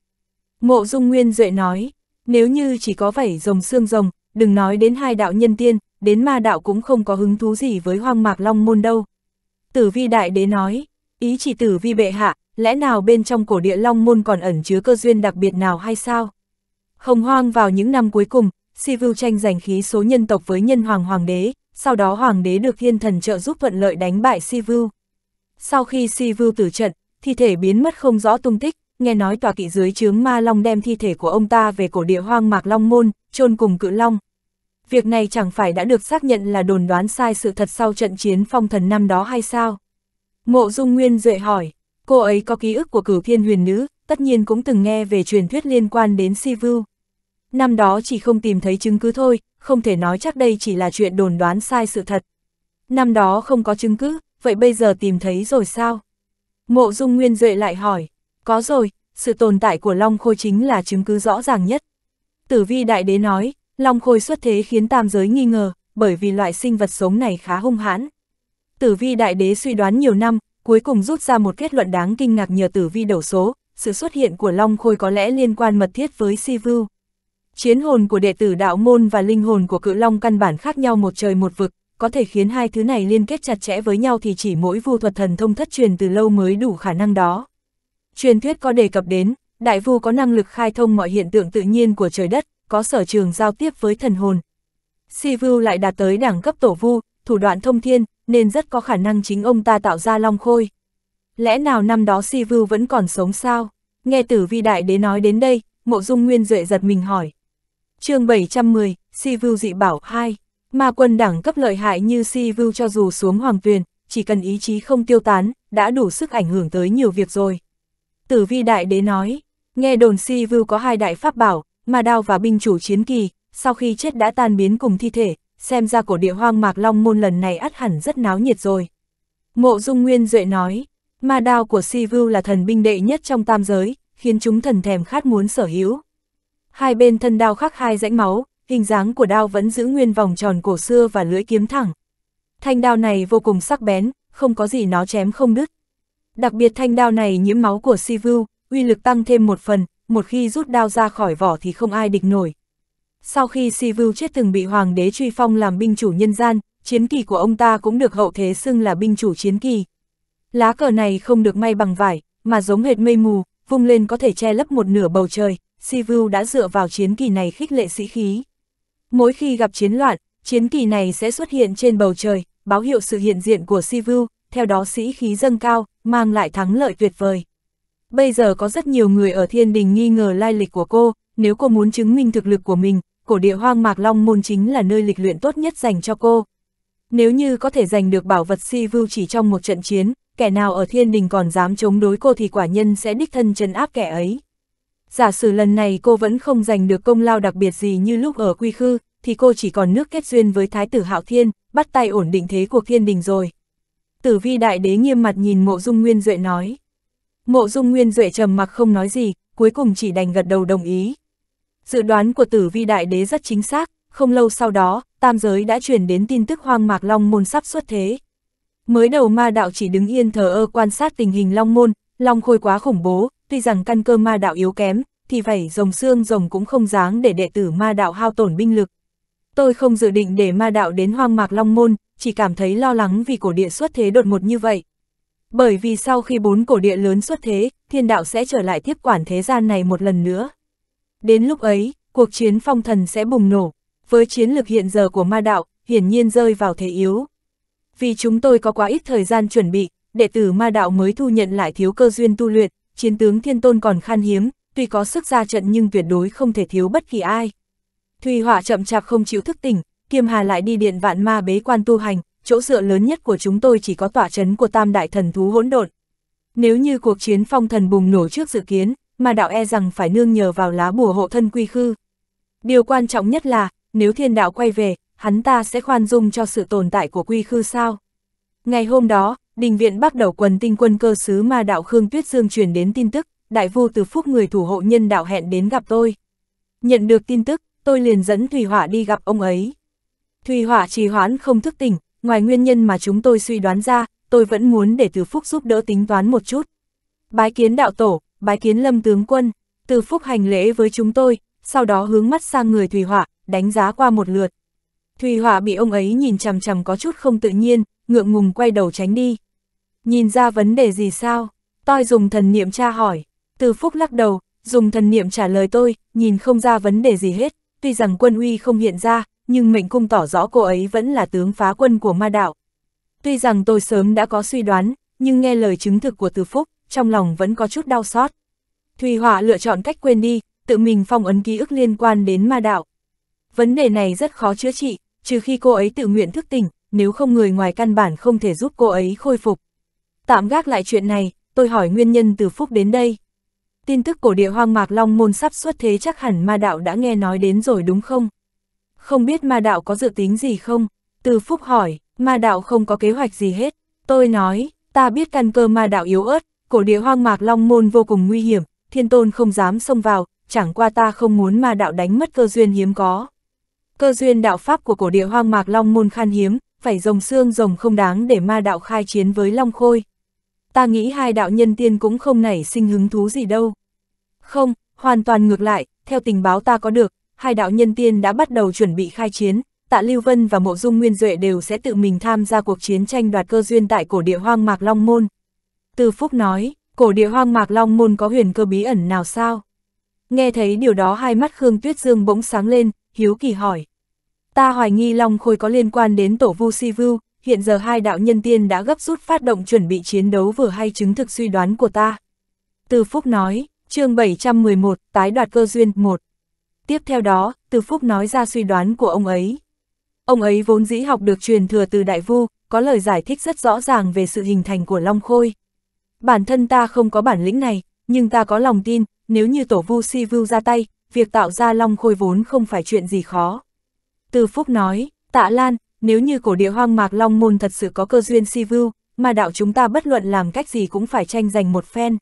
Mộ Dung Nguyên Duệ nói, nếu như chỉ có vảy rồng xương rồng, đừng nói đến hai đạo nhân tiên, đến ma đạo cũng không có hứng thú gì với hoang mạc Long môn đâu. Tử vi đại đế nói, ý chỉ tử vi bệ hạ, lẽ nào bên trong cổ địa Long Môn còn ẩn chứa cơ duyên đặc biệt nào hay sao? Hồng hoang vào những năm cuối cùng, Si Vưu tranh giành khí số nhân tộc với nhân hoàng hoàng đế, sau đó hoàng đế được thiên thần trợ giúp thuận lợi đánh bại Si Vưu. Sau khi Si Vưu tử trận, thi thể biến mất không rõ tung tích, nghe nói tòa kỵ dưới chướng ma long đem thi thể của ông ta về cổ địa hoang mạc long môn, chôn cùng cự long. Việc này chẳng phải đã được xác nhận là đồn đoán sai sự thật sau trận chiến phong thần năm đó hay sao? Mộ Dung Nguyên Duệ hỏi, cô ấy có ký ức của cửu thiên huyền nữ, tất nhiên cũng từng nghe về truyền thuyết liên quan đến Si Vưu. Năm đó chỉ không tìm thấy chứng cứ thôi, không thể nói chắc đây chỉ là chuyện đồn đoán sai sự thật. Năm đó không có chứng cứ, vậy bây giờ tìm thấy rồi sao? Mộ Dung Nguyên Duệ lại hỏi, có rồi, sự tồn tại của Long Khôi chính là chứng cứ rõ ràng nhất. Tử vi đại đế nói, Long Khôi xuất thế khiến tam giới nghi ngờ, bởi vì loại sinh vật sống này khá hung hãn, Tử vi đại đế suy đoán nhiều năm, cuối cùng rút ra một kết luận đáng kinh ngạc nhờ tử vi đầu số, sự xuất hiện của Long Khôi có lẽ liên quan mật thiết với Si Vưu. Chiến hồn của đệ tử đạo môn và linh hồn của cự Long căn bản khác nhau một trời một vực, có thể khiến hai thứ này liên kết chặt chẽ với nhau thì chỉ mỗi vu thuật thần thông thất truyền từ lâu mới đủ khả năng đó. Truyền thuyết có đề cập đến, đại vu có năng lực khai thông mọi hiện tượng tự nhiên của trời đất, có sở trường giao tiếp với thần hồn. Si Vưu lại đạt tới đẳng cấp tổ vu, thủ đoạn thông thiên, nên rất có khả năng chính ông ta tạo ra Long Khôi. Lẽ nào năm đó Si Vưu vẫn còn sống sao? Nghe tử vi đại đế nói đến đây, mộ dung nguyên duệ giật mình hỏi. chương 710, Si Vưu dị bảo 2, ma quân đẳng cấp lợi hại như Si Vưu cho dù xuống hoàng tuyền, chỉ cần ý chí không tiêu tán, đã đủ sức ảnh hưởng tới nhiều việc rồi. Tử vi đại đế nói, nghe đồn Si Vưu có hai đại pháp bảo, mà đao và binh chủ chiến kỳ, sau khi chết đã tan biến cùng thi thể, xem ra cổ địa hoang mạc long môn lần này ắt hẳn rất náo nhiệt rồi. Mộ Dung Nguyên Duệ nói, ma đao của Si Vưu là thần binh đệ nhất trong tam giới, khiến chúng thần thèm khát muốn sở hữu. Hai bên thân đao khắc hai rãnh máu, hình dáng của đao vẫn giữ nguyên vòng tròn cổ xưa và lưỡi kiếm thẳng. Thanh đao này vô cùng sắc bén, không có gì nó chém không đứt. Đặc biệt thanh đao này nhiễm máu của Si Vưu, uy lực tăng thêm một phần, một khi rút đao ra khỏi vỏ thì không ai địch nổi, sau khi Sivu chết từng bị hoàng đế truy phong làm binh chủ nhân gian, chiến kỳ của ông ta cũng được hậu thế xưng là binh chủ chiến kỳ. Lá cờ này không được may bằng vải, mà giống hệt mây mù, vung lên có thể che lấp một nửa bầu trời, Sivu đã dựa vào chiến kỳ này khích lệ sĩ khí. Mỗi khi gặp chiến loạn, chiến kỳ này sẽ xuất hiện trên bầu trời, báo hiệu sự hiện diện của Sivu, theo đó sĩ khí dâng cao, mang lại thắng lợi tuyệt vời. Bây giờ có rất nhiều người ở thiên đình nghi ngờ lai lịch của cô, nếu cô muốn chứng minh thực lực của mình, cổ địa hoang mạc Long Môn chính là nơi lịch luyện tốt nhất dành cho cô. Nếu như có thể giành được bảo vật si vưu chỉ trong một trận chiến, kẻ nào ở thiên đình còn dám chống đối cô thì quả nhân sẽ đích thân chân áp kẻ ấy. Giả sử lần này cô vẫn không giành được công lao đặc biệt gì như lúc ở quy khư, thì cô chỉ còn nước kết duyên với Thái tử Hạo Thiên, bắt tay ổn định thế cuộc thiên đình rồi. Tử vi đại đế nghiêm mặt nhìn mộ dung nguyên duệ nói. Mộ dung nguyên duệ trầm mặc không nói gì, cuối cùng chỉ đành gật đầu đồng ý. Dự đoán của tử vi đại đế rất chính xác, không lâu sau đó, tam giới đã truyền đến tin tức hoang mạc long môn sắp xuất thế. Mới đầu ma đạo chỉ đứng yên thờ ơ quan sát tình hình long môn, long khôi quá khủng bố, tuy rằng căn cơ ma đạo yếu kém, thì vảy rồng xương rồng cũng không dáng để đệ tử ma đạo hao tổn binh lực. Tôi không dự định để ma đạo đến hoang mạc long môn, chỉ cảm thấy lo lắng vì cổ địa xuất thế đột một như vậy. Bởi vì sau khi bốn cổ địa lớn xuất thế, thiên đạo sẽ trở lại tiếp quản thế gian này một lần nữa. Đến lúc ấy, cuộc chiến phong thần sẽ bùng nổ. Với chiến lược hiện giờ của ma đạo, hiển nhiên rơi vào thế yếu. Vì chúng tôi có quá ít thời gian chuẩn bị, đệ tử ma đạo mới thu nhận lại thiếu cơ duyên tu luyện, chiến tướng thiên tôn còn khan hiếm, tuy có sức ra trận nhưng tuyệt đối không thể thiếu bất kỳ ai. Thùy Hỏa chậm chạp không chịu thức tỉnh, Kiêm Hà lại đi điện vạn ma bế quan tu hành, chỗ dựa lớn nhất của chúng tôi chỉ có tỏa chấn của tam đại thần thú hỗn độn. Nếu như cuộc chiến phong thần bùng nổ trước dự kiến, mà đạo e rằng phải nương nhờ vào lá bùa hộ thân quy khư. Điều quan trọng nhất là, nếu thiên đạo quay về, hắn ta sẽ khoan dung cho sự tồn tại của quy khư sao. Ngày hôm đó, đình viện bắt đầu quần tinh quân cơ sứ ma đạo Khương Tuyết Dương truyền đến tin tức, đại vu từ phúc người thủ hộ nhân đạo hẹn đến gặp tôi. Nhận được tin tức, tôi liền dẫn Thùy Hỏa đi gặp ông ấy. Thùy Hỏa trì hoãn không thức tỉnh, ngoài nguyên nhân mà chúng tôi suy đoán ra, tôi vẫn muốn để từ phúc giúp đỡ tính toán một chút. Bái kiến đạo tổ, bái kiến lâm tướng quân, từ phúc hành lễ với chúng tôi, sau đó hướng mắt sang người Thùy Họa, đánh giá qua một lượt. Thùy Họa bị ông ấy nhìn chằm chằm có chút không tự nhiên, ngượng ngùng quay đầu tránh đi. Nhìn ra vấn đề gì sao? Tôi dùng thần niệm tra hỏi. Từ phúc lắc đầu, dùng thần niệm trả lời tôi, nhìn không ra vấn đề gì hết, tuy rằng quân uy không hiện ra, nhưng mệnh cung tỏ rõ cô ấy vẫn là tướng phá quân của ma đạo. Tuy rằng tôi sớm đã có suy đoán, nhưng nghe lời chứng thực của Từ Phúc, trong lòng vẫn có chút đau xót. Thùy Hỏa lựa chọn cách quên đi, tự mình phong ấn ký ức liên quan đến ma đạo. Vấn đề này rất khó chữa trị, trừ khi cô ấy tự nguyện thức tỉnh, nếu không người ngoài căn bản không thể giúp cô ấy khôi phục. Tạm gác lại chuyện này, tôi hỏi nguyên nhân từ Phúc đến đây. Tin tức cổ địa hoang mạc Long Môn sắp xuất thế chắc hẳn ma đạo đã nghe nói đến rồi đúng không? Không biết ma đạo có dự tính gì không? Từ Phúc hỏi, ma đạo không có kế hoạch gì hết. Tôi nói, ta biết căn cơ ma đạo yếu ớt, cổ địa hoang mạc Long Môn vô cùng nguy hiểm, thiên tôn không dám xông vào, chẳng qua ta không muốn ma đạo đánh mất cơ duyên hiếm có. Cơ duyên đạo pháp của cổ địa hoang mạc Long Môn khan hiếm, phải rồng xương rồng không đáng để ma đạo khai chiến với Long Khôi. Ta nghĩ hai đạo nhân tiên cũng không nảy sinh hứng thú gì đâu. Không, hoàn toàn ngược lại, theo tình báo ta có được, hai đạo nhân tiên đã bắt đầu chuẩn bị khai chiến, Tạ Lưu Vân và Mộ Dung Nguyên Duệ đều sẽ tự mình tham gia cuộc chiến tranh đoạt cơ duyên tại cổ địa hoang mạc Long Môn, từ Phúc nói, cổ địa hoang mạc Long Môn có huyền cơ bí ẩn nào sao? Nghe thấy điều đó hai mắt Khương Tuyết Dương bỗng sáng lên, hiếu kỳ hỏi. Ta hoài nghi Long Khôi có liên quan đến tổ Vu Si Vu. hiện giờ hai đạo nhân tiên đã gấp rút phát động chuẩn bị chiến đấu vừa hay chứng thực suy đoán của ta. Từ Phúc nói, chương 711, tái đoạt cơ duyên 1. Tiếp theo đó, Từ Phúc nói ra suy đoán của ông ấy. Ông ấy vốn dĩ học được truyền thừa từ Đại Vu, có lời giải thích rất rõ ràng về sự hình thành của Long Khôi bản thân ta không có bản lĩnh này, nhưng ta có lòng tin, nếu như tổ vu si vưu ra tay, việc tạo ra long khôi vốn không phải chuyện gì khó. Từ Phúc nói, tạ Lan, nếu như cổ địa hoang mạc long môn thật sự có cơ duyên si vưu, mà đạo chúng ta bất luận làm cách gì cũng phải tranh giành một phen.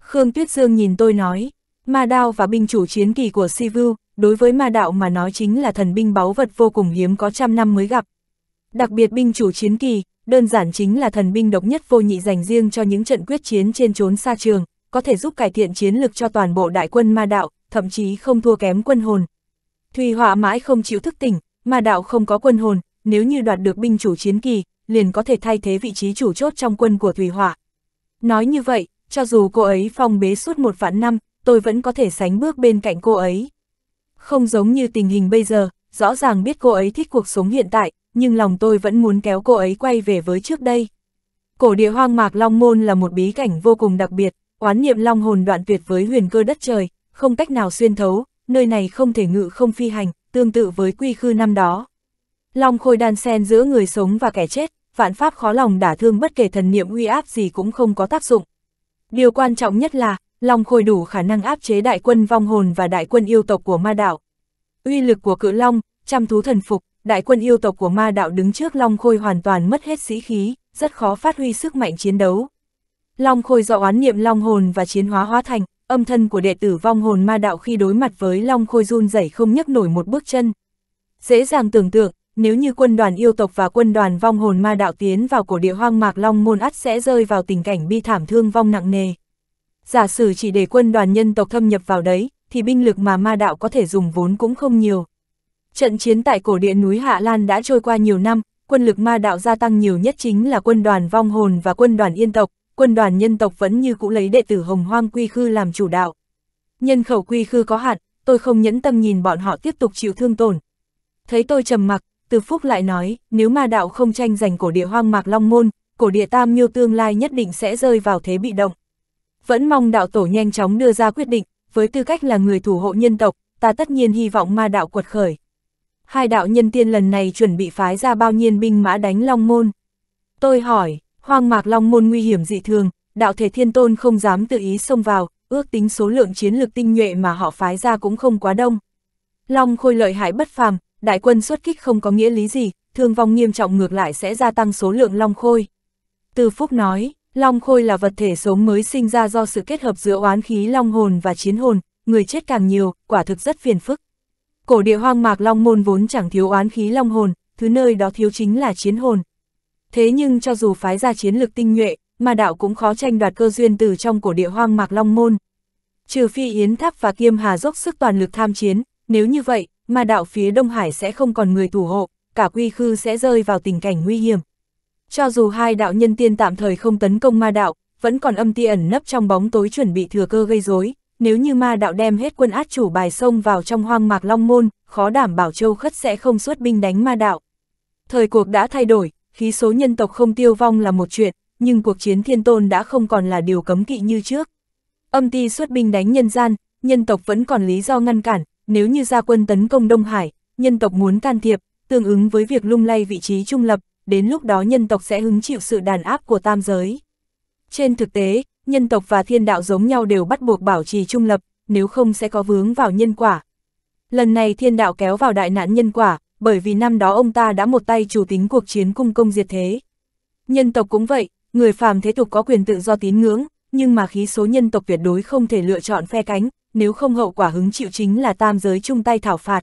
Khương Tuyết Dương nhìn tôi nói, ma đao và binh chủ chiến kỳ của si vưu, đối với ma đạo mà nói chính là thần binh báu vật vô cùng hiếm có trăm năm mới gặp. Đặc biệt binh chủ chiến kỳ, đơn giản chính là thần binh độc nhất vô nhị dành riêng cho những trận quyết chiến trên chốn xa trường, có thể giúp cải thiện chiến lực cho toàn bộ đại quân ma đạo, thậm chí không thua kém quân hồn. Thùy họa mãi không chịu thức tỉnh, ma đạo không có quân hồn, nếu như đoạt được binh chủ chiến kỳ, liền có thể thay thế vị trí chủ chốt trong quân của Thùy họa. Nói như vậy, cho dù cô ấy phong bế suốt một vạn năm, tôi vẫn có thể sánh bước bên cạnh cô ấy. Không giống như tình hình bây giờ, rõ ràng biết cô ấy thích cuộc sống hiện tại, nhưng lòng tôi vẫn muốn kéo cô ấy quay về với trước đây. Cổ địa hoang mạc Long Môn là một bí cảnh vô cùng đặc biệt, oán niệm long hồn đoạn tuyệt với huyền cơ đất trời, không cách nào xuyên thấu, nơi này không thể ngự không phi hành, tương tự với quy khư năm đó. Long khôi đan sen giữa người sống và kẻ chết, vạn pháp khó lòng đả thương bất kể thần niệm uy áp gì cũng không có tác dụng. Điều quan trọng nhất là, Long khôi đủ khả năng áp chế đại quân vong hồn và đại quân yêu tộc của ma đạo. Uy lực của cự long, chăm thú thần phục, đại quân yêu tộc của ma đạo đứng trước Long Khôi hoàn toàn mất hết sĩ khí, rất khó phát huy sức mạnh chiến đấu. Long Khôi dọa oán niệm Long Hồn và chiến hóa hóa thành, âm thân của đệ tử vong hồn ma đạo khi đối mặt với Long Khôi run rẩy không nhấc nổi một bước chân. Dễ dàng tưởng tượng, nếu như quân đoàn yêu tộc và quân đoàn vong hồn ma đạo tiến vào cổ địa hoang mạc Long Môn ắt sẽ rơi vào tình cảnh bi thảm thương vong nặng nề. Giả sử chỉ để quân đoàn nhân tộc thâm nhập vào đấy, thì binh lực mà ma đạo có thể dùng vốn cũng không nhiều, Trận chiến tại cổ điện núi Hạ Lan đã trôi qua nhiều năm, quân lực ma đạo gia tăng nhiều nhất chính là quân đoàn vong hồn và quân đoàn yên tộc, quân đoàn nhân tộc vẫn như cũ lấy đệ tử Hồng Hoang Quy Khư làm chủ đạo. Nhân khẩu Quy Khư có hạn, tôi không nhẫn tâm nhìn bọn họ tiếp tục chịu thương tổn. Thấy tôi trầm mặc, Từ Phúc lại nói, nếu ma đạo không tranh giành cổ địa hoang mạc Long Môn, cổ địa Tam Miêu tương lai nhất định sẽ rơi vào thế bị động. Vẫn mong đạo tổ nhanh chóng đưa ra quyết định, với tư cách là người thủ hộ nhân tộc, ta tất nhiên hy vọng ma đạo quật khởi hai đạo nhân tiên lần này chuẩn bị phái ra bao nhiêu binh mã đánh Long Môn. Tôi hỏi, hoang mạc Long Môn nguy hiểm dị thường, đạo thể thiên tôn không dám tự ý xông vào, ước tính số lượng chiến lực tinh nhuệ mà họ phái ra cũng không quá đông. Long khôi lợi hại bất phàm, đại quân xuất kích không có nghĩa lý gì, thương vong nghiêm trọng ngược lại sẽ gia tăng số lượng Long khôi. Từ Phúc nói, Long khôi là vật thể sống mới sinh ra do sự kết hợp giữa oán khí Long hồn và chiến hồn, người chết càng nhiều, quả thực rất phiền phức. Cổ địa hoang mạc long môn vốn chẳng thiếu oán khí long hồn, thứ nơi đó thiếu chính là chiến hồn. Thế nhưng cho dù phái ra chiến lực tinh nhuệ, mà đạo cũng khó tranh đoạt cơ duyên từ trong cổ địa hoang mạc long môn. Trừ phi Yến Tháp và Kiêm Hà dốc sức toàn lực tham chiến, nếu như vậy, mà đạo phía Đông Hải sẽ không còn người thủ hộ, cả quy khư sẽ rơi vào tình cảnh nguy hiểm. Cho dù hai đạo nhân tiên tạm thời không tấn công ma đạo, vẫn còn âm ti ẩn nấp trong bóng tối chuẩn bị thừa cơ gây rối nếu như ma đạo đem hết quân át chủ bài sông vào trong hoang mạc long môn, khó đảm bảo châu khất sẽ không xuất binh đánh ma đạo. Thời cuộc đã thay đổi, khí số nhân tộc không tiêu vong là một chuyện, nhưng cuộc chiến thiên tôn đã không còn là điều cấm kỵ như trước. Âm ti xuất binh đánh nhân gian, nhân tộc vẫn còn lý do ngăn cản, nếu như ra quân tấn công Đông Hải, nhân tộc muốn can thiệp, tương ứng với việc lung lay vị trí trung lập, đến lúc đó nhân tộc sẽ hứng chịu sự đàn áp của tam giới. Trên thực tế, nhân tộc và thiên đạo giống nhau đều bắt buộc bảo trì trung lập, nếu không sẽ có vướng vào nhân quả. Lần này thiên đạo kéo vào đại nạn nhân quả, bởi vì năm đó ông ta đã một tay chủ tính cuộc chiến cung công diệt thế. Nhân tộc cũng vậy, người phàm thế tục có quyền tự do tín ngưỡng, nhưng mà khí số nhân tộc tuyệt đối không thể lựa chọn phe cánh, nếu không hậu quả hứng chịu chính là tam giới chung tay thảo phạt.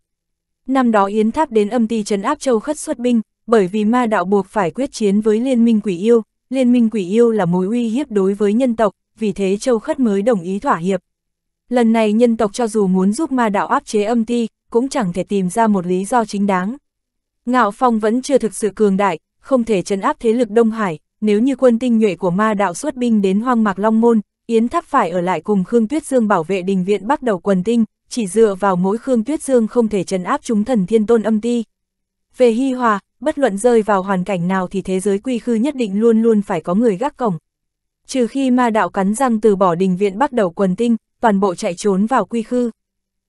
Năm đó Yến Tháp đến âm ti trấn áp châu khất xuất binh, bởi vì ma đạo buộc phải quyết chiến với liên minh quỷ yêu, Liên minh quỷ yêu là mối uy hiếp đối với nhân tộc, vì thế Châu Khất mới đồng ý thỏa hiệp. Lần này nhân tộc cho dù muốn giúp ma đạo áp chế âm ti, cũng chẳng thể tìm ra một lý do chính đáng. Ngạo Phong vẫn chưa thực sự cường đại, không thể trấn áp thế lực Đông Hải, nếu như quân tinh nhuệ của ma đạo xuất binh đến hoang mạc Long Môn, Yến Tháp phải ở lại cùng Khương Tuyết Dương bảo vệ đình viện bắt đầu quần tinh, chỉ dựa vào mỗi Khương Tuyết Dương không thể trấn áp chúng thần thiên tôn âm ti. Về Hy Hòa, bất luận rơi vào hoàn cảnh nào thì thế giới quy khư nhất định luôn luôn phải có người gác cổng. Trừ khi ma đạo cắn răng từ bỏ đình viện bắt đầu quần tinh, toàn bộ chạy trốn vào quy khư.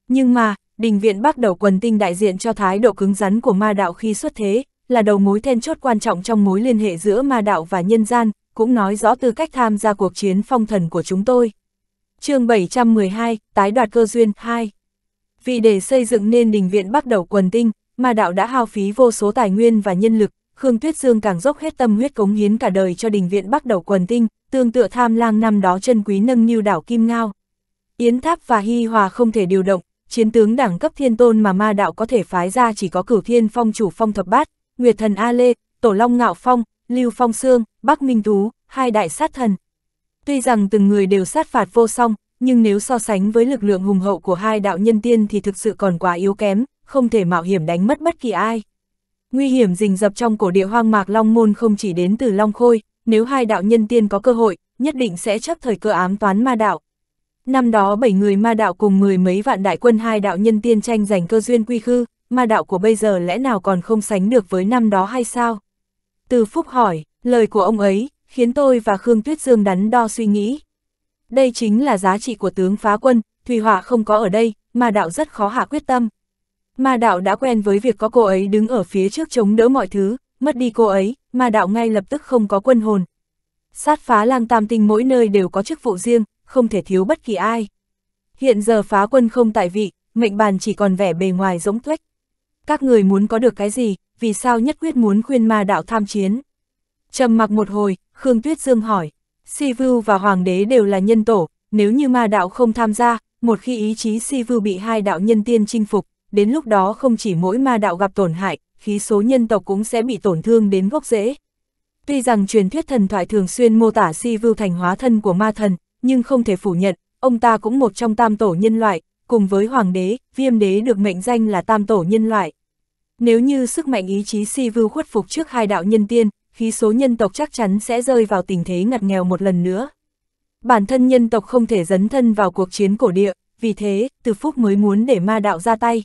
Nhưng mà, đình viện bắt đầu quần tinh đại diện cho thái độ cứng rắn của ma đạo khi xuất thế, là đầu mối then chốt quan trọng trong mối liên hệ giữa ma đạo và nhân gian, cũng nói rõ tư cách tham gia cuộc chiến phong thần của chúng tôi. chương 712, Tái đoạt cơ duyên 2 Vì để xây dựng nên đình viện bắt đầu quần tinh, Ma đạo đã hao phí vô số tài nguyên và nhân lực, Khương Tuyết Dương càng dốc hết tâm huyết cống hiến cả đời cho đình viện bắt đầu quần tinh, tương tự tham lang năm đó chân quý nâng niu đảo Kim Ngao. Yến Tháp và Hy Hòa không thể điều động, chiến tướng đẳng cấp thiên tôn mà ma đạo có thể phái ra chỉ có cửu thiên phong chủ phong thập bát, Nguyệt thần A Lê, Tổ Long Ngạo Phong, Lưu Phong Sương, Bắc Minh Tú, hai đại sát thần. Tuy rằng từng người đều sát phạt vô song, nhưng nếu so sánh với lực lượng hùng hậu của hai đạo nhân tiên thì thực sự còn quá yếu kém, không thể mạo hiểm đánh mất bất kỳ ai. Nguy hiểm rình rập trong cổ địa hoang mạc Long Môn không chỉ đến từ Long Khôi, nếu hai đạo nhân tiên có cơ hội, nhất định sẽ chấp thời cơ ám toán ma đạo. Năm đó bảy người ma đạo cùng mười mấy vạn đại quân hai đạo nhân tiên tranh giành cơ duyên quy khư, ma đạo của bây giờ lẽ nào còn không sánh được với năm đó hay sao? Từ Phúc hỏi, lời của ông ấy, khiến tôi và Khương Tuyết Dương đắn đo suy nghĩ. Đây chính là giá trị của tướng phá quân, Thùy Họa không có ở đây, ma đạo rất khó hạ quyết tâm. Ma đạo đã quen với việc có cô ấy đứng ở phía trước chống đỡ mọi thứ, mất đi cô ấy, ma đạo ngay lập tức không có quân hồn. Sát phá lang tam tinh mỗi nơi đều có chức vụ riêng, không thể thiếu bất kỳ ai. Hiện giờ phá quân không tại vị, mệnh bàn chỉ còn vẻ bề ngoài rỗng tuếch. Các người muốn có được cái gì, vì sao nhất quyết muốn khuyên ma đạo tham chiến? trầm mặc một hồi, Khương Tuyết Dương hỏi, Si Vưu và Hoàng đế đều là nhân tổ, nếu như ma đạo không tham gia, một khi ý chí Si Vưu bị hai đạo nhân tiên chinh phục, đến lúc đó không chỉ mỗi ma đạo gặp tổn hại, khí số nhân tộc cũng sẽ bị tổn thương đến gốc rễ. Tuy rằng truyền thuyết thần thoại thường xuyên mô tả si vưu thành hóa thân của ma thần, nhưng không thể phủ nhận, ông ta cũng một trong tam tổ nhân loại, cùng với hoàng đế, viêm đế được mệnh danh là tam tổ nhân loại. Nếu như sức mạnh ý chí si vưu khuất phục trước hai đạo nhân tiên, khí số nhân tộc chắc chắn sẽ rơi vào tình thế ngặt nghèo một lần nữa. Bản thân nhân tộc không thể dấn thân vào cuộc chiến cổ địa, vì thế, từ phúc mới muốn để ma đạo ra tay.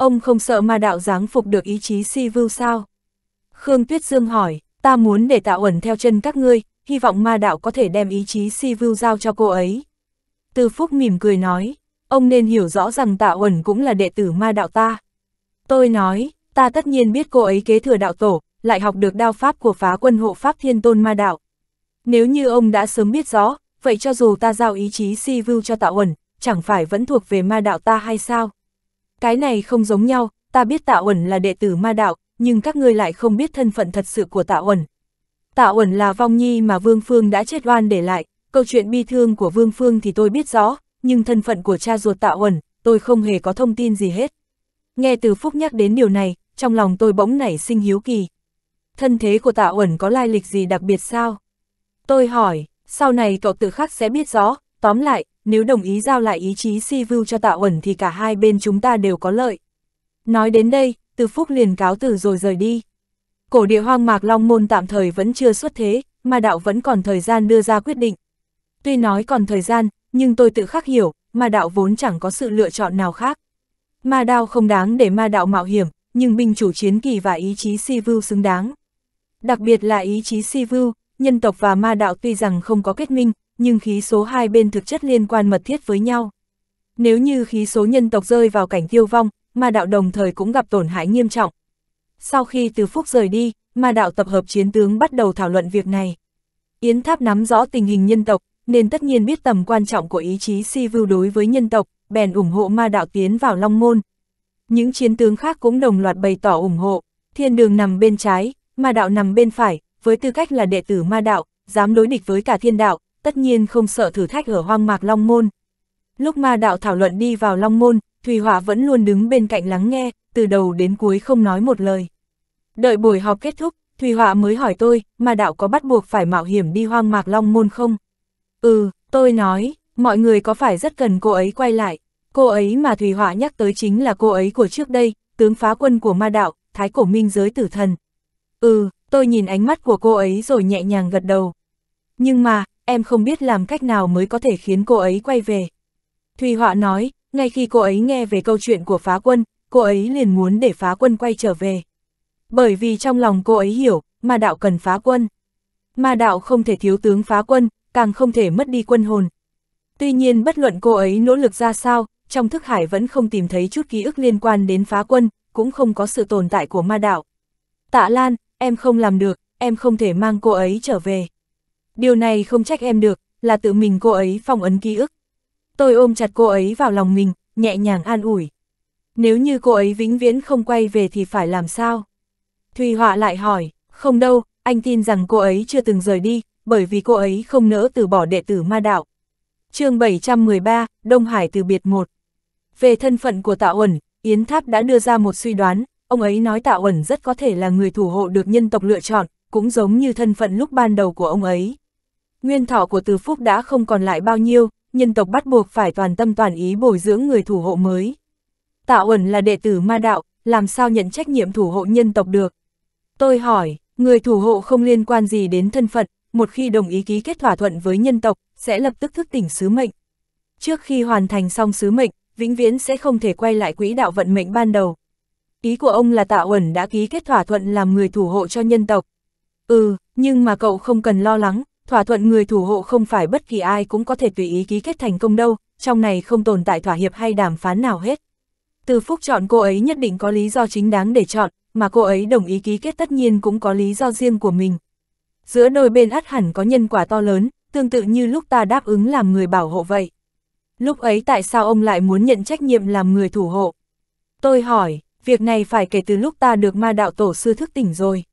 Ông không sợ ma đạo giáng phục được ý chí si vưu sao? Khương Tuyết Dương hỏi, ta muốn để tạo ẩn theo chân các ngươi, hy vọng ma đạo có thể đem ý chí si vưu giao cho cô ấy. Từ Phúc mỉm cười nói, ông nên hiểu rõ rằng tạo ẩn cũng là đệ tử ma đạo ta. Tôi nói, ta tất nhiên biết cô ấy kế thừa đạo tổ, lại học được đao pháp của phá quân hộ pháp thiên tôn ma đạo. Nếu như ông đã sớm biết rõ, vậy cho dù ta giao ý chí si vưu cho tạo ẩn, chẳng phải vẫn thuộc về ma đạo ta hay sao? cái này không giống nhau, ta biết Tạ Uẩn là đệ tử ma đạo, nhưng các ngươi lại không biết thân phận thật sự của Tạ Uẩn. Tạ Uẩn là vong nhi mà Vương Phương đã chết oan để lại, câu chuyện bi thương của Vương Phương thì tôi biết rõ, nhưng thân phận của cha ruột Tạ Uẩn, tôi không hề có thông tin gì hết. Nghe từ Phúc nhắc đến điều này, trong lòng tôi bỗng nảy sinh hiếu kỳ. Thân thế của Tạ Uẩn có lai lịch gì đặc biệt sao? Tôi hỏi, sau này cậu tự khắc sẽ biết rõ, tóm lại, nếu đồng ý giao lại ý chí si vưu cho tạ ẩn thì cả hai bên chúng ta đều có lợi. Nói đến đây, từ phúc liền cáo từ rồi rời đi. Cổ địa hoang mạc long môn tạm thời vẫn chưa xuất thế, mà đạo vẫn còn thời gian đưa ra quyết định. Tuy nói còn thời gian, nhưng tôi tự khắc hiểu, ma đạo vốn chẳng có sự lựa chọn nào khác. Ma đao không đáng để ma đạo mạo hiểm, nhưng binh chủ chiến kỳ và ý chí si vưu xứng đáng. Đặc biệt là ý chí si vưu, nhân tộc và ma đạo tuy rằng không có kết minh, nhưng khí số hai bên thực chất liên quan mật thiết với nhau. Nếu như khí số nhân tộc rơi vào cảnh tiêu vong, ma đạo đồng thời cũng gặp tổn hại nghiêm trọng. Sau khi từ phúc rời đi, ma đạo tập hợp chiến tướng bắt đầu thảo luận việc này. Yến Tháp nắm rõ tình hình nhân tộc, nên tất nhiên biết tầm quan trọng của ý chí si vưu đối với nhân tộc, bèn ủng hộ ma đạo tiến vào Long Môn. Những chiến tướng khác cũng đồng loạt bày tỏ ủng hộ, thiên đường nằm bên trái, ma đạo nằm bên phải, với tư cách là đệ tử ma đạo, dám đối địch với cả thiên đạo, tất nhiên không sợ thử thách ở hoang mạc Long Môn. Lúc ma đạo thảo luận đi vào Long Môn, Thùy Hỏa vẫn luôn đứng bên cạnh lắng nghe, từ đầu đến cuối không nói một lời. Đợi buổi họp kết thúc, Thùy Họa mới hỏi tôi, Ma đạo có bắt buộc phải mạo hiểm đi hoang mạc Long Môn không? Ừ, tôi nói, mọi người có phải rất cần cô ấy quay lại? Cô ấy mà Thùy Họa nhắc tới chính là cô ấy của trước đây, tướng phá quân của ma đạo, thái cổ minh giới tử thần. Ừ, tôi nhìn ánh mắt của cô ấy rồi nhẹ nhàng gật đầu. Nhưng mà, em không biết làm cách nào mới có thể khiến cô ấy quay về. Thùy Họa nói, ngay khi cô ấy nghe về câu chuyện của phá quân, cô ấy liền muốn để phá quân quay trở về. Bởi vì trong lòng cô ấy hiểu, Ma đạo cần phá quân. Ma đạo không thể thiếu tướng phá quân, càng không thể mất đi quân hồn. Tuy nhiên bất luận cô ấy nỗ lực ra sao, trong thức hải vẫn không tìm thấy chút ký ức liên quan đến phá quân, cũng không có sự tồn tại của ma đạo. Tạ Lan, em không làm được, em không thể mang cô ấy trở về điều này không trách em được, là tự mình cô ấy phong ấn ký ức. Tôi ôm chặt cô ấy vào lòng mình, nhẹ nhàng an ủi. Nếu như cô ấy vĩnh viễn không quay về thì phải làm sao? Thùy Họa lại hỏi, không đâu, anh tin rằng cô ấy chưa từng rời đi, bởi vì cô ấy không nỡ từ bỏ đệ tử ma đạo. chương 713, Đông Hải từ biệt 1 Về thân phận của Tạ Uẩn, Yến Tháp đã đưa ra một suy đoán, ông ấy nói Tạ Uẩn rất có thể là người thủ hộ được nhân tộc lựa chọn, cũng giống như thân phận lúc ban đầu của ông ấy. Nguyên thọ của Từ Phúc đã không còn lại bao nhiêu, nhân tộc bắt buộc phải toàn tâm toàn ý bồi dưỡng người thủ hộ mới. Tạ Uẩn là đệ tử ma đạo, làm sao nhận trách nhiệm thủ hộ nhân tộc được? Tôi hỏi, người thủ hộ không liên quan gì đến thân phận, một khi đồng ý ký kết thỏa thuận với nhân tộc, sẽ lập tức thức tỉnh sứ mệnh. Trước khi hoàn thành xong sứ mệnh, vĩnh viễn sẽ không thể quay lại quỹ đạo vận mệnh ban đầu. Ý của ông là Tạ Uẩn đã ký kết thỏa thuận làm người thủ hộ cho nhân tộc. Ừ, nhưng mà cậu không cần lo lắng, thỏa thuận người thủ hộ không phải bất kỳ ai cũng có thể tùy ý ký kết thành công đâu, trong này không tồn tại thỏa hiệp hay đàm phán nào hết. Từ Phúc chọn cô ấy nhất định có lý do chính đáng để chọn, mà cô ấy đồng ý ký kết tất nhiên cũng có lý do riêng của mình. Giữa đôi bên ắt hẳn có nhân quả to lớn, tương tự như lúc ta đáp ứng làm người bảo hộ vậy. Lúc ấy tại sao ông lại muốn nhận trách nhiệm làm người thủ hộ? Tôi hỏi, việc này phải kể từ lúc ta được ma đạo tổ sư thức tỉnh rồi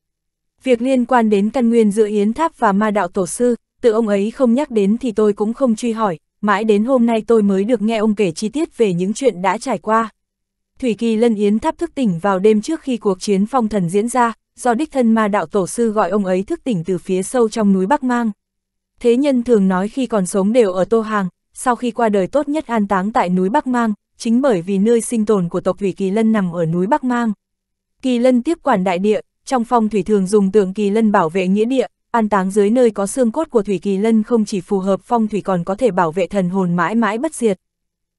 việc liên quan đến căn nguyên giữa Yến Tháp và Ma Đạo Tổ Sư, tự ông ấy không nhắc đến thì tôi cũng không truy hỏi, mãi đến hôm nay tôi mới được nghe ông kể chi tiết về những chuyện đã trải qua. Thủy Kỳ Lân Yến Tháp thức tỉnh vào đêm trước khi cuộc chiến phong thần diễn ra, do đích thân Ma Đạo Tổ Sư gọi ông ấy thức tỉnh từ phía sâu trong núi Bắc Mang. Thế nhân thường nói khi còn sống đều ở Tô Hàng, sau khi qua đời tốt nhất an táng tại núi Bắc Mang, chính bởi vì nơi sinh tồn của tộc Thủy Kỳ Lân nằm ở núi Bắc Mang. Kỳ Lân tiếp quản đại địa, trong phong thủy thường dùng tượng kỳ lân bảo vệ nghĩa địa, an táng dưới nơi có xương cốt của thủy kỳ lân không chỉ phù hợp phong thủy còn có thể bảo vệ thần hồn mãi mãi bất diệt.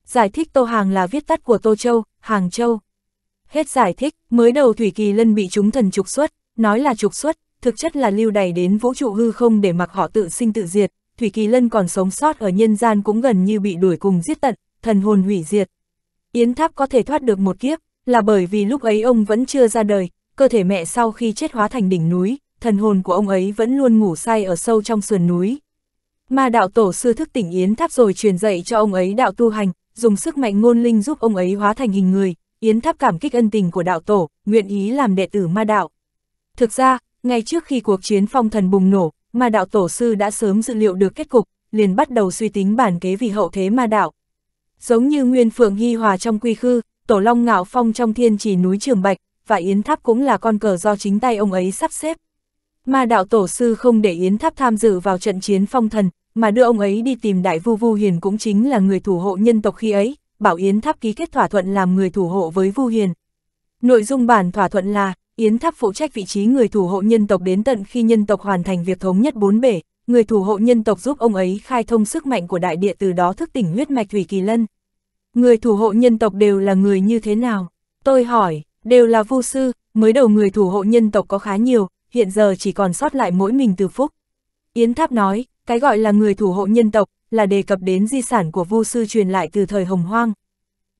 Giải thích Tô Hàng là viết tắt của Tô Châu, Hàng Châu. Hết giải thích, mới đầu thủy kỳ lân bị chúng thần trục xuất, nói là trục xuất, thực chất là lưu đày đến vũ trụ hư không để mặc họ tự sinh tự diệt, Thủy Kỳ Lân còn sống sót ở nhân gian cũng gần như bị đuổi cùng giết tận, thần hồn hủy diệt. Yến Tháp có thể thoát được một kiếp, là bởi vì lúc ấy ông vẫn chưa ra đời, cơ thể mẹ sau khi chết hóa thành đỉnh núi, thần hồn của ông ấy vẫn luôn ngủ say ở sâu trong sườn núi. ma đạo tổ sư thức tỉnh Yến Tháp rồi truyền dạy cho ông ấy đạo tu hành, dùng sức mạnh ngôn linh giúp ông ấy hóa thành hình người, Yến Tháp cảm kích ân tình của đạo tổ, nguyện ý làm đệ tử ma đạo. Thực ra, ngay trước khi cuộc chiến phong thần bùng nổ, ma đạo tổ sư đã sớm dự liệu được kết cục, liền bắt đầu suy tính bản kế vì hậu thế ma đạo. Giống như Nguyên Phượng Hy Hòa trong Quy Khư, Tổ Long Ngạo Phong trong Thiên Chỉ núi Trường Bạch, và Yến Tháp cũng là con cờ do chính tay ông ấy sắp xếp. Mà đạo tổ sư không để Yến Tháp tham dự vào trận chiến phong thần, mà đưa ông ấy đi tìm Đại Vu Vu Hiền cũng chính là người thủ hộ nhân tộc khi ấy, bảo Yến Tháp ký kết thỏa thuận làm người thủ hộ với Vu Hiền. Nội dung bản thỏa thuận là, Yến Tháp phụ trách vị trí người thủ hộ nhân tộc đến tận khi nhân tộc hoàn thành việc thống nhất bốn bể, người thủ hộ nhân tộc giúp ông ấy khai thông sức mạnh của đại địa từ đó thức tỉnh huyết mạch Thủy Kỳ Lân. Người thủ hộ nhân tộc đều là người như thế nào? Tôi hỏi, Đều là vu sư, mới đầu người thủ hộ nhân tộc có khá nhiều, hiện giờ chỉ còn sót lại mỗi mình từ phúc. Yến Tháp nói, cái gọi là người thủ hộ nhân tộc, là đề cập đến di sản của vu sư truyền lại từ thời hồng hoang.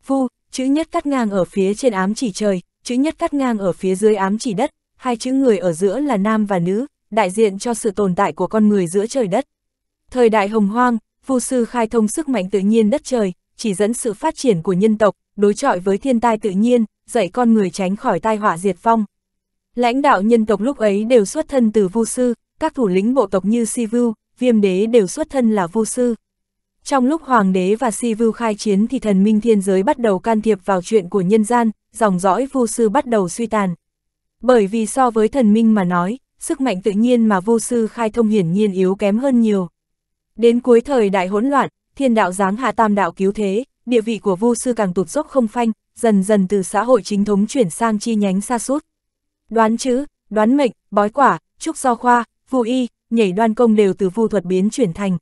Vu, chữ nhất cắt ngang ở phía trên ám chỉ trời, chữ nhất cắt ngang ở phía dưới ám chỉ đất, hai chữ người ở giữa là nam và nữ, đại diện cho sự tồn tại của con người giữa trời đất. Thời đại hồng hoang, vu sư khai thông sức mạnh tự nhiên đất trời, chỉ dẫn sự phát triển của nhân tộc, đối chọi với thiên tai tự nhiên, dạy con người tránh khỏi tai họa diệt phong. Lãnh đạo nhân tộc lúc ấy đều xuất thân từ Vu sư, các thủ lĩnh bộ tộc như Sivu, Viêm đế đều xuất thân là Vu sư. Trong lúc hoàng đế và Sivu khai chiến thì thần minh thiên giới bắt đầu can thiệp vào chuyện của nhân gian, dòng dõi Vu sư bắt đầu suy tàn. Bởi vì so với thần minh mà nói, sức mạnh tự nhiên mà Vu sư khai thông hiển nhiên yếu kém hơn nhiều. Đến cuối thời đại hỗn loạn, thiên đạo giáng hạ tam đạo cứu thế, địa vị của Vu sư càng tụt dốc không phanh, dần dần từ xã hội chính thống chuyển sang chi nhánh xa sút. Đoán chữ, đoán mệnh, bói quả, trúc do khoa, vu y, nhảy đoan công đều từ vu thuật biến chuyển thành.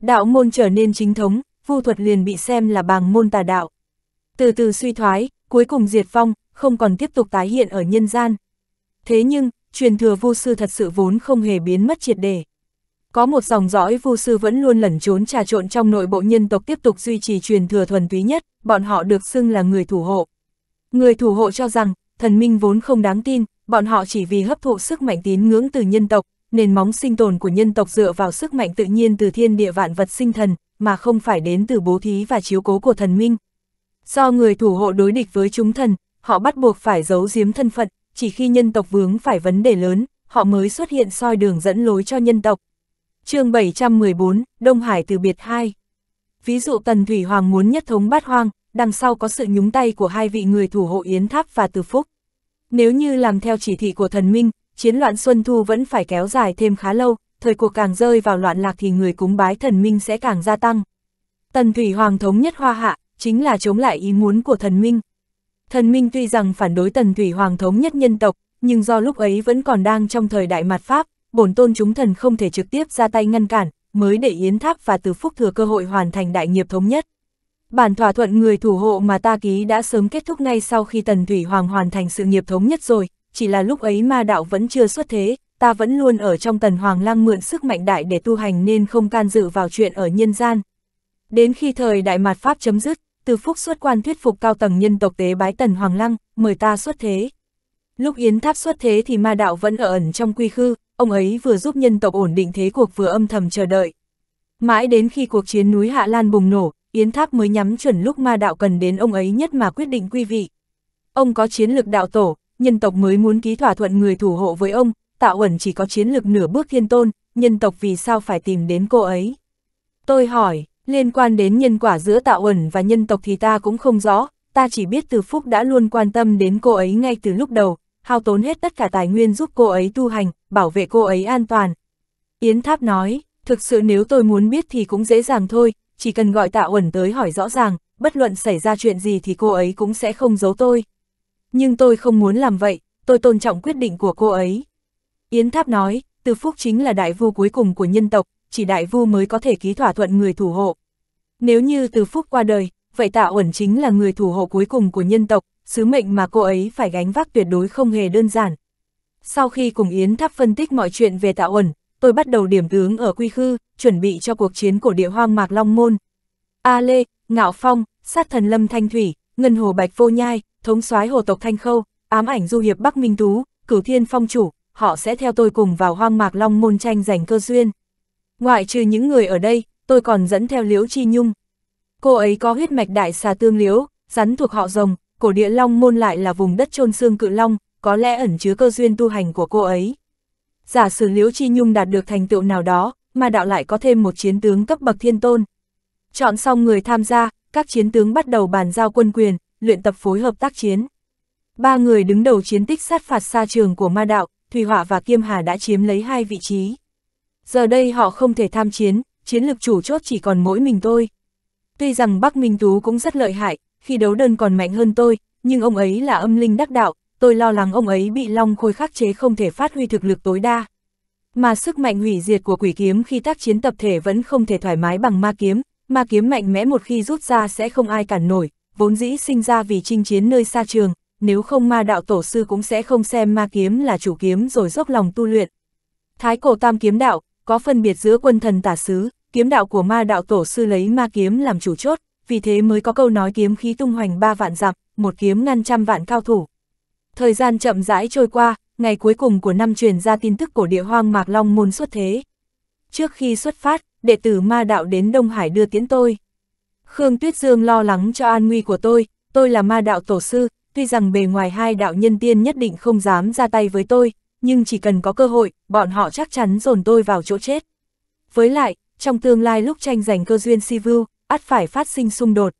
Đạo môn trở nên chính thống, vu thuật liền bị xem là bàng môn tà đạo. Từ từ suy thoái, cuối cùng diệt vong, không còn tiếp tục tái hiện ở nhân gian. Thế nhưng, truyền thừa vu sư thật sự vốn không hề biến mất triệt để. Có một dòng dõi vu sư vẫn luôn lẩn trốn trà trộn trong nội bộ nhân tộc tiếp tục duy trì truyền thừa thuần túy nhất, bọn họ được xưng là người thủ hộ. Người thủ hộ cho rằng, thần minh vốn không đáng tin, bọn họ chỉ vì hấp thụ sức mạnh tín ngưỡng từ nhân tộc, nền móng sinh tồn của nhân tộc dựa vào sức mạnh tự nhiên từ thiên địa vạn vật sinh thần, mà không phải đến từ bố thí và chiếu cố của thần minh. Do người thủ hộ đối địch với chúng thần, họ bắt buộc phải giấu giếm thân phận, chỉ khi nhân tộc vướng phải vấn đề lớn, họ mới xuất hiện soi đường dẫn lối cho nhân tộc, chương 714, Đông Hải từ biệt 2. Ví dụ Tần Thủy Hoàng muốn nhất thống bát hoang, đằng sau có sự nhúng tay của hai vị người thủ hộ Yến Tháp và Từ Phúc. Nếu như làm theo chỉ thị của thần minh, chiến loạn Xuân Thu vẫn phải kéo dài thêm khá lâu, thời cuộc càng rơi vào loạn lạc thì người cúng bái thần minh sẽ càng gia tăng. Tần Thủy Hoàng thống nhất hoa hạ, chính là chống lại ý muốn của thần minh. Thần minh tuy rằng phản đối Tần Thủy Hoàng thống nhất nhân tộc, nhưng do lúc ấy vẫn còn đang trong thời đại mặt Pháp, bổn tôn chúng thần không thể trực tiếp ra tay ngăn cản, mới để Yến Tháp và Từ Phúc thừa cơ hội hoàn thành đại nghiệp thống nhất. Bản thỏa thuận người thủ hộ mà ta ký đã sớm kết thúc ngay sau khi Tần Thủy Hoàng hoàn thành sự nghiệp thống nhất rồi, chỉ là lúc ấy ma đạo vẫn chưa xuất thế, ta vẫn luôn ở trong Tần Hoàng lang mượn sức mạnh đại để tu hành nên không can dự vào chuyện ở nhân gian. Đến khi thời đại mạt Pháp chấm dứt, Từ Phúc xuất quan thuyết phục cao tầng nhân tộc tế bái Tần Hoàng Lăng, mời ta xuất thế. Lúc Yến Tháp xuất thế thì ma đạo vẫn ở ẩn trong quy khư, ông ấy vừa giúp nhân tộc ổn định thế cuộc vừa âm thầm chờ đợi. Mãi đến khi cuộc chiến núi Hạ Lan bùng nổ, Yến Tháp mới nhắm chuẩn lúc ma đạo cần đến ông ấy nhất mà quyết định quy vị. Ông có chiến lực đạo tổ, nhân tộc mới muốn ký thỏa thuận người thủ hộ với ông, tạo ẩn chỉ có chiến lực nửa bước thiên tôn, nhân tộc vì sao phải tìm đến cô ấy. Tôi hỏi, liên quan đến nhân quả giữa tạo ẩn và nhân tộc thì ta cũng không rõ, ta chỉ biết từ phúc đã luôn quan tâm đến cô ấy ngay từ lúc đầu, hao tốn hết tất cả tài nguyên giúp cô ấy tu hành, bảo vệ cô ấy an toàn. Yến Tháp nói, thực sự nếu tôi muốn biết thì cũng dễ dàng thôi, chỉ cần gọi tạ uẩn tới hỏi rõ ràng, bất luận xảy ra chuyện gì thì cô ấy cũng sẽ không giấu tôi. Nhưng tôi không muốn làm vậy, tôi tôn trọng quyết định của cô ấy. Yến Tháp nói, Từ Phúc chính là đại vua cuối cùng của nhân tộc, chỉ đại vua mới có thể ký thỏa thuận người thủ hộ. Nếu như Từ Phúc qua đời, vậy Tạ Uẩn chính là người thủ hộ cuối cùng của nhân tộc, sứ mệnh mà cô ấy phải gánh vác tuyệt đối không hề đơn giản. Sau khi cùng Yến Tháp phân tích mọi chuyện về tạo Uẩn, tôi bắt đầu điểm tướng ở quy khư, chuẩn bị cho cuộc chiến của địa hoang mạc Long Môn. A Lê, Ngạo Phong, sát thần Lâm Thanh Thủy, Ngân Hồ Bạch Vô Nhai, thống soái hồ tộc Thanh Khâu, ám ảnh du hiệp Bắc Minh Tú, cửu thiên phong chủ, họ sẽ theo tôi cùng vào hoang mạc Long Môn tranh giành cơ duyên. Ngoại trừ những người ở đây, tôi còn dẫn theo Liễu Chi Nhung. Cô ấy có huyết mạch đại xà tương liễu, rắn thuộc họ rồng, cổ địa long môn lại là vùng đất trôn xương cự long, có lẽ ẩn chứa cơ duyên tu hành của cô ấy. Giả sử Liễu Chi Nhung đạt được thành tựu nào đó, mà đạo lại có thêm một chiến tướng cấp bậc thiên tôn. Chọn xong người tham gia, các chiến tướng bắt đầu bàn giao quân quyền, luyện tập phối hợp tác chiến. Ba người đứng đầu chiến tích sát phạt xa trường của ma đạo, Thủy Họa và Kiêm Hà đã chiếm lấy hai vị trí. Giờ đây họ không thể tham chiến, chiến lược chủ chốt chỉ còn mỗi mình tôi. Tuy rằng Bắc Minh Tú cũng rất lợi hại, khi đấu đơn còn mạnh hơn tôi, nhưng ông ấy là âm linh đắc đạo, tôi lo lắng ông ấy bị long khôi khắc chế không thể phát huy thực lực tối đa. Mà sức mạnh hủy diệt của quỷ kiếm khi tác chiến tập thể vẫn không thể thoải mái bằng ma kiếm, ma kiếm mạnh mẽ một khi rút ra sẽ không ai cản nổi, vốn dĩ sinh ra vì chinh chiến nơi xa trường, nếu không ma đạo tổ sư cũng sẽ không xem ma kiếm là chủ kiếm rồi dốc lòng tu luyện. Thái cổ tam kiếm đạo, có phân biệt giữa quân thần tả sứ, kiếm đạo của ma đạo tổ sư lấy ma kiếm làm chủ chốt, vì thế mới có câu nói kiếm khí tung hoành ba vạn dặm, một kiếm ngăn trăm vạn cao thủ. Thời gian chậm rãi trôi qua, ngày cuối cùng của năm truyền ra tin tức cổ địa hoang Mạc Long môn xuất thế. Trước khi xuất phát, đệ tử ma đạo đến Đông Hải đưa tiễn tôi. Khương Tuyết Dương lo lắng cho an nguy của tôi, tôi là ma đạo tổ sư, tuy rằng bề ngoài hai đạo nhân tiên nhất định không dám ra tay với tôi, nhưng chỉ cần có cơ hội, bọn họ chắc chắn dồn tôi vào chỗ chết. Với lại, trong tương lai lúc tranh giành cơ duyên si vưu, ắt phải phát sinh xung đột.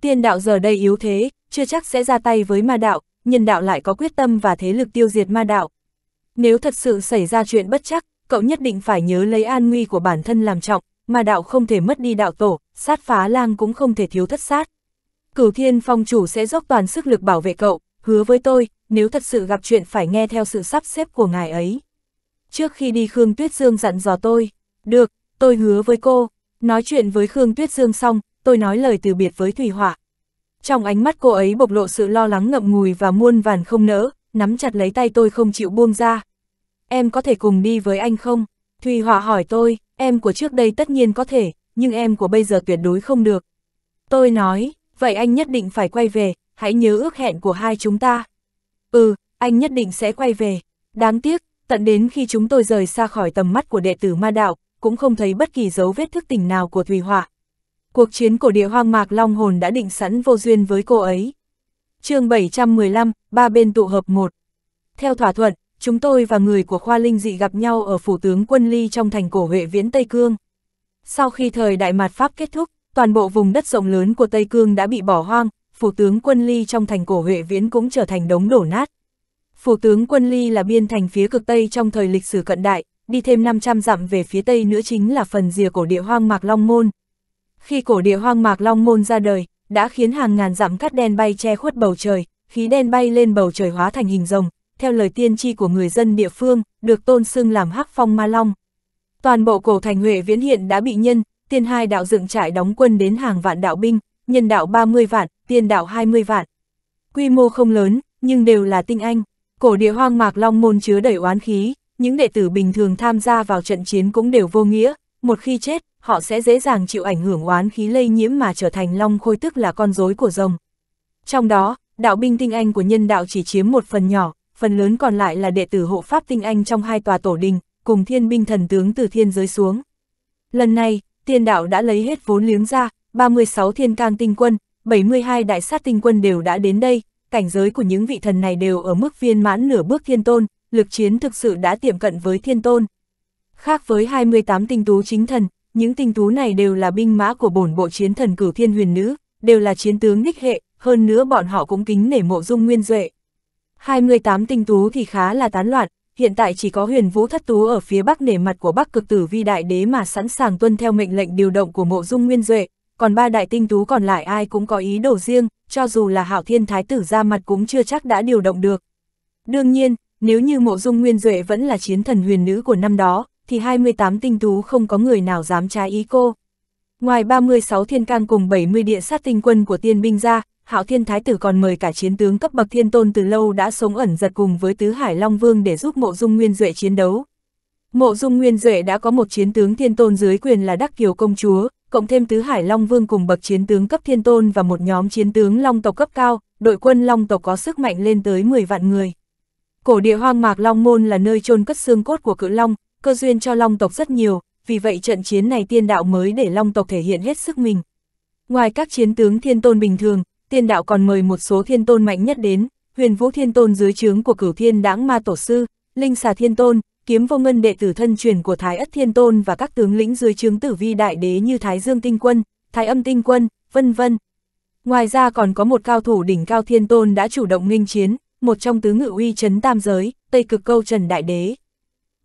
Tiên đạo giờ đây yếu thế, chưa chắc sẽ ra tay với ma đạo, nhân đạo lại có quyết tâm và thế lực tiêu diệt ma đạo. Nếu thật sự xảy ra chuyện bất chắc, cậu nhất định phải nhớ lấy an nguy của bản thân làm trọng, Ma đạo không thể mất đi đạo tổ, sát phá lang cũng không thể thiếu thất sát. Cửu thiên phong chủ sẽ dốc toàn sức lực bảo vệ cậu, hứa với tôi, nếu thật sự gặp chuyện phải nghe theo sự sắp xếp của ngài ấy. Trước khi đi Khương Tuyết Dương dặn dò tôi, được, tôi hứa với cô, Nói chuyện với Khương Tuyết Dương xong, tôi nói lời từ biệt với Thủy Hỏa. Trong ánh mắt cô ấy bộc lộ sự lo lắng ngậm ngùi và muôn vàn không nỡ, nắm chặt lấy tay tôi không chịu buông ra. Em có thể cùng đi với anh không? Thùy Hỏa hỏi tôi, em của trước đây tất nhiên có thể, nhưng em của bây giờ tuyệt đối không được. Tôi nói, vậy anh nhất định phải quay về, hãy nhớ ước hẹn của hai chúng ta. Ừ, anh nhất định sẽ quay về. Đáng tiếc, tận đến khi chúng tôi rời xa khỏi tầm mắt của đệ tử ma đạo, cũng không thấy bất kỳ dấu vết thức tỉnh nào của Thùy Họa. Cuộc chiến cổ địa hoang mạc Long Hồn đã định sẵn vô duyên với cô ấy. chương 715, ba bên tụ hợp một. Theo thỏa thuận, chúng tôi và người của khoa linh dị gặp nhau ở phủ tướng quân ly trong thành cổ Huệ Viễn Tây Cương. Sau khi thời đại mạt Pháp kết thúc, toàn bộ vùng đất rộng lớn của Tây Cương đã bị bỏ hoang, phủ tướng quân ly trong thành cổ Huệ Viễn cũng trở thành đống đổ nát. Phủ tướng quân ly là biên thành phía cực Tây trong thời lịch sử cận đại, đi thêm 500 dặm về phía tây nữa chính là phần rìa cổ địa hoang mạc Long Môn. Khi cổ địa hoang mạc Long Môn ra đời, đã khiến hàng ngàn dặm cát đen bay che khuất bầu trời, khí đen bay lên bầu trời hóa thành hình rồng, theo lời tiên tri của người dân địa phương, được tôn xưng làm hắc phong ma long. Toàn bộ cổ thành Huệ Viễn hiện đã bị nhân, tiên hai đạo dựng trại đóng quân đến hàng vạn đạo binh, nhân đạo 30 vạn, tiên đạo 20 vạn. Quy mô không lớn, nhưng đều là tinh anh. Cổ địa hoang mạc long môn chứa đầy oán khí, những đệ tử bình thường tham gia vào trận chiến cũng đều vô nghĩa, một khi chết, họ sẽ dễ dàng chịu ảnh hưởng oán khí lây nhiễm mà trở thành long khôi tức là con rối của rồng. Trong đó, đạo binh tinh anh của nhân đạo chỉ chiếm một phần nhỏ, phần lớn còn lại là đệ tử hộ pháp tinh anh trong hai tòa tổ đình, cùng thiên binh thần tướng từ thiên giới xuống. Lần này, tiên đạo đã lấy hết vốn liếng ra, 36 thiên cang tinh quân, 72 đại sát tinh quân đều đã đến đây, cảnh giới của những vị thần này đều ở mức viên mãn nửa bước thiên tôn, lực chiến thực sự đã tiệm cận với thiên tôn. Khác với 28 tinh tú chính thần, những tinh tú này đều là binh mã của bổn bộ chiến thần cử thiên huyền nữ, đều là chiến tướng đích hệ, hơn nữa bọn họ cũng kính nể mộ dung nguyên duệ. 28 tinh tú thì khá là tán loạn, hiện tại chỉ có huyền vũ thất tú ở phía bắc nể mặt của bắc cực tử vi đại đế mà sẵn sàng tuân theo mệnh lệnh điều động của mộ dung nguyên duệ, còn ba đại tinh tú còn lại ai cũng có ý đồ riêng, cho dù là hảo thiên thái tử ra mặt cũng chưa chắc đã điều động được. Đương nhiên, nếu như mộ dung nguyên duệ vẫn là chiến thần huyền nữ của năm đó, thì 28 tinh tú không có người nào dám trái ý cô. Ngoài 36 thiên cang cùng 70 địa sát tinh quân của tiên binh ra, Hạo Thiên Thái Tử còn mời cả chiến tướng cấp bậc thiên tôn từ lâu đã sống ẩn giật cùng với Tứ Hải Long Vương để giúp Mộ Dung Nguyên Duệ chiến đấu. Mộ Dung Nguyên Duệ đã có một chiến tướng thiên tôn dưới quyền là Đắc Kiều Công Chúa, cộng thêm Tứ Hải Long Vương cùng bậc chiến tướng cấp thiên tôn và một nhóm chiến tướng Long tộc cấp cao, đội quân Long tộc có sức mạnh lên tới 10 vạn người. Cổ địa hoang mạc Long Môn là nơi chôn cất xương cốt của cự Long, cơ duyên cho Long tộc rất nhiều, vì vậy trận chiến này tiên đạo mới để Long tộc thể hiện hết sức mình. Ngoài các chiến tướng thiên tôn bình thường, tiên đạo còn mời một số thiên tôn mạnh nhất đến, huyền vũ thiên tôn dưới trướng của cửu thiên đáng ma tổ sư, linh xà thiên tôn, kiếm vô ngân đệ tử thân truyền của Thái Ất Thiên Tôn và các tướng lĩnh dưới trướng tử vi đại đế như Thái Dương Tinh Quân, Thái Âm Tinh Quân, vân vân. Ngoài ra còn có một cao thủ đỉnh cao Thiên Tôn đã chủ động nghênh chiến, một trong tứ ngự uy chấn tam giới, Tây cực câu Trần Đại Đế.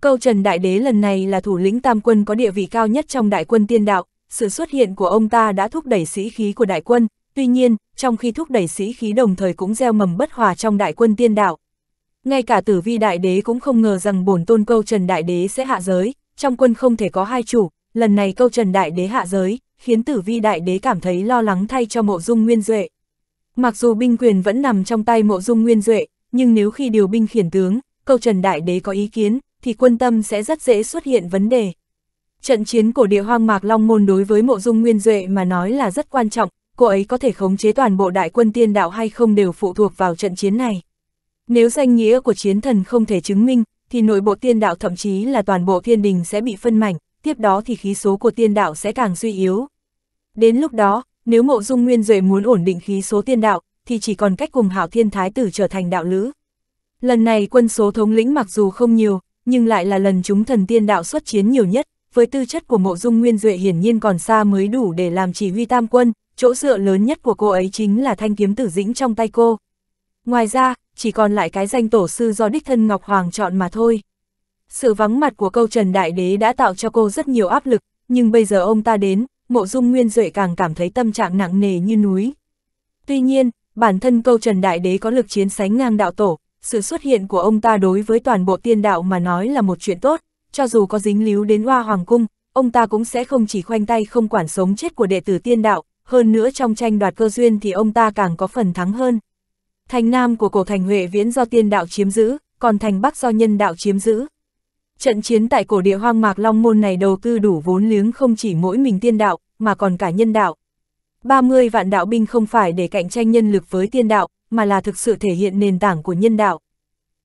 Câu Trần Đại Đế lần này là thủ lĩnh tam quân có địa vị cao nhất trong đại quân tiên đạo, sự xuất hiện của ông ta đã thúc đẩy sĩ khí của đại quân, tuy nhiên, trong khi thúc đẩy sĩ khí đồng thời cũng gieo mầm bất hòa trong đại quân tiên đạo. Ngay cả tử vi đại đế cũng không ngờ rằng bổn tôn câu Trần Đại Đế sẽ hạ giới, trong quân không thể có hai chủ, lần này câu Trần Đại Đế hạ giới, khiến tử vi đại đế cảm thấy lo lắng thay cho mộ dung nguyên duệ. Mặc dù binh quyền vẫn nằm trong tay mộ dung nguyên duệ, nhưng nếu khi điều binh khiển tướng, câu Trần Đại Đế có ý kiến, thì quân tâm sẽ rất dễ xuất hiện vấn đề. Trận chiến cổ địa hoang mạc Long Môn đối với mộ dung nguyên duệ mà nói là rất quan trọng, cô ấy có thể khống chế toàn bộ đại quân tiên đạo hay không đều phụ thuộc vào trận chiến này. Nếu danh nghĩa của chiến thần không thể chứng minh, thì nội bộ tiên đạo thậm chí là toàn bộ thiên đình sẽ bị phân mảnh, tiếp đó thì khí số của tiên đạo sẽ càng suy yếu. Đến lúc đó, nếu mộ dung nguyên duệ muốn ổn định khí số tiên đạo, thì chỉ còn cách cùng hảo thiên thái tử trở thành đạo lữ. Lần này quân số thống lĩnh mặc dù không nhiều, nhưng lại là lần chúng thần tiên đạo xuất chiến nhiều nhất, với tư chất của mộ dung nguyên duệ hiển nhiên còn xa mới đủ để làm chỉ huy tam quân, chỗ dựa lớn nhất của cô ấy chính là thanh kiếm tử dĩnh trong tay cô. Ngoài ra, chỉ còn lại cái danh tổ sư do đích thân Ngọc Hoàng chọn mà thôi. Sự vắng mặt của câu Trần Đại Đế đã tạo cho cô rất nhiều áp lực, nhưng bây giờ ông ta đến, mộ dung nguyên duệ càng cảm thấy tâm trạng nặng nề như núi. Tuy nhiên, bản thân câu trần đại đế có lực chiến sánh ngang đạo tổ, sự xuất hiện của ông ta đối với toàn bộ tiên đạo mà nói là một chuyện tốt, cho dù có dính líu đến hoa hoàng cung, ông ta cũng sẽ không chỉ khoanh tay không quản sống chết của đệ tử tiên đạo, hơn nữa trong tranh đoạt cơ duyên thì ông ta càng có phần thắng hơn. Thành Nam của cổ thành Huệ Viễn do tiên đạo chiếm giữ, còn thành Bắc do nhân đạo chiếm giữ, Trận chiến tại cổ địa hoang mạc Long Môn này đầu tư đủ vốn liếng không chỉ mỗi mình tiên đạo, mà còn cả nhân đạo. 30 vạn đạo binh không phải để cạnh tranh nhân lực với tiên đạo, mà là thực sự thể hiện nền tảng của nhân đạo.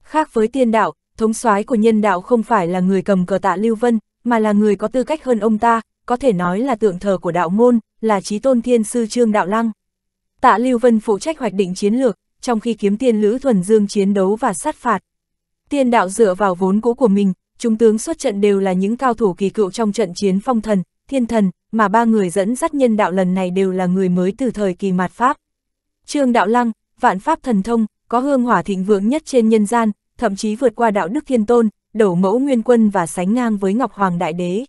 Khác với tiên đạo, thống soái của nhân đạo không phải là người cầm cờ tạ Lưu Vân, mà là người có tư cách hơn ông ta, có thể nói là tượng thờ của đạo môn, là trí tôn thiên sư Trương Đạo Lăng. Tạ Lưu Vân phụ trách hoạch định chiến lược, trong khi kiếm tiên Lữ Thuần Dương chiến đấu và sát phạt. Tiên đạo dựa vào vốn cũ của mình, Trung tướng xuất trận đều là những cao thủ kỳ cựu trong trận chiến phong thần, thiên thần, mà ba người dẫn dắt nhân đạo lần này đều là người mới từ thời kỳ mạt Pháp. Trương Đạo Lăng, vạn Pháp thần thông, có hương hỏa thịnh vượng nhất trên nhân gian, thậm chí vượt qua đạo đức thiên tôn, đổ mẫu nguyên quân và sánh ngang với Ngọc Hoàng Đại Đế.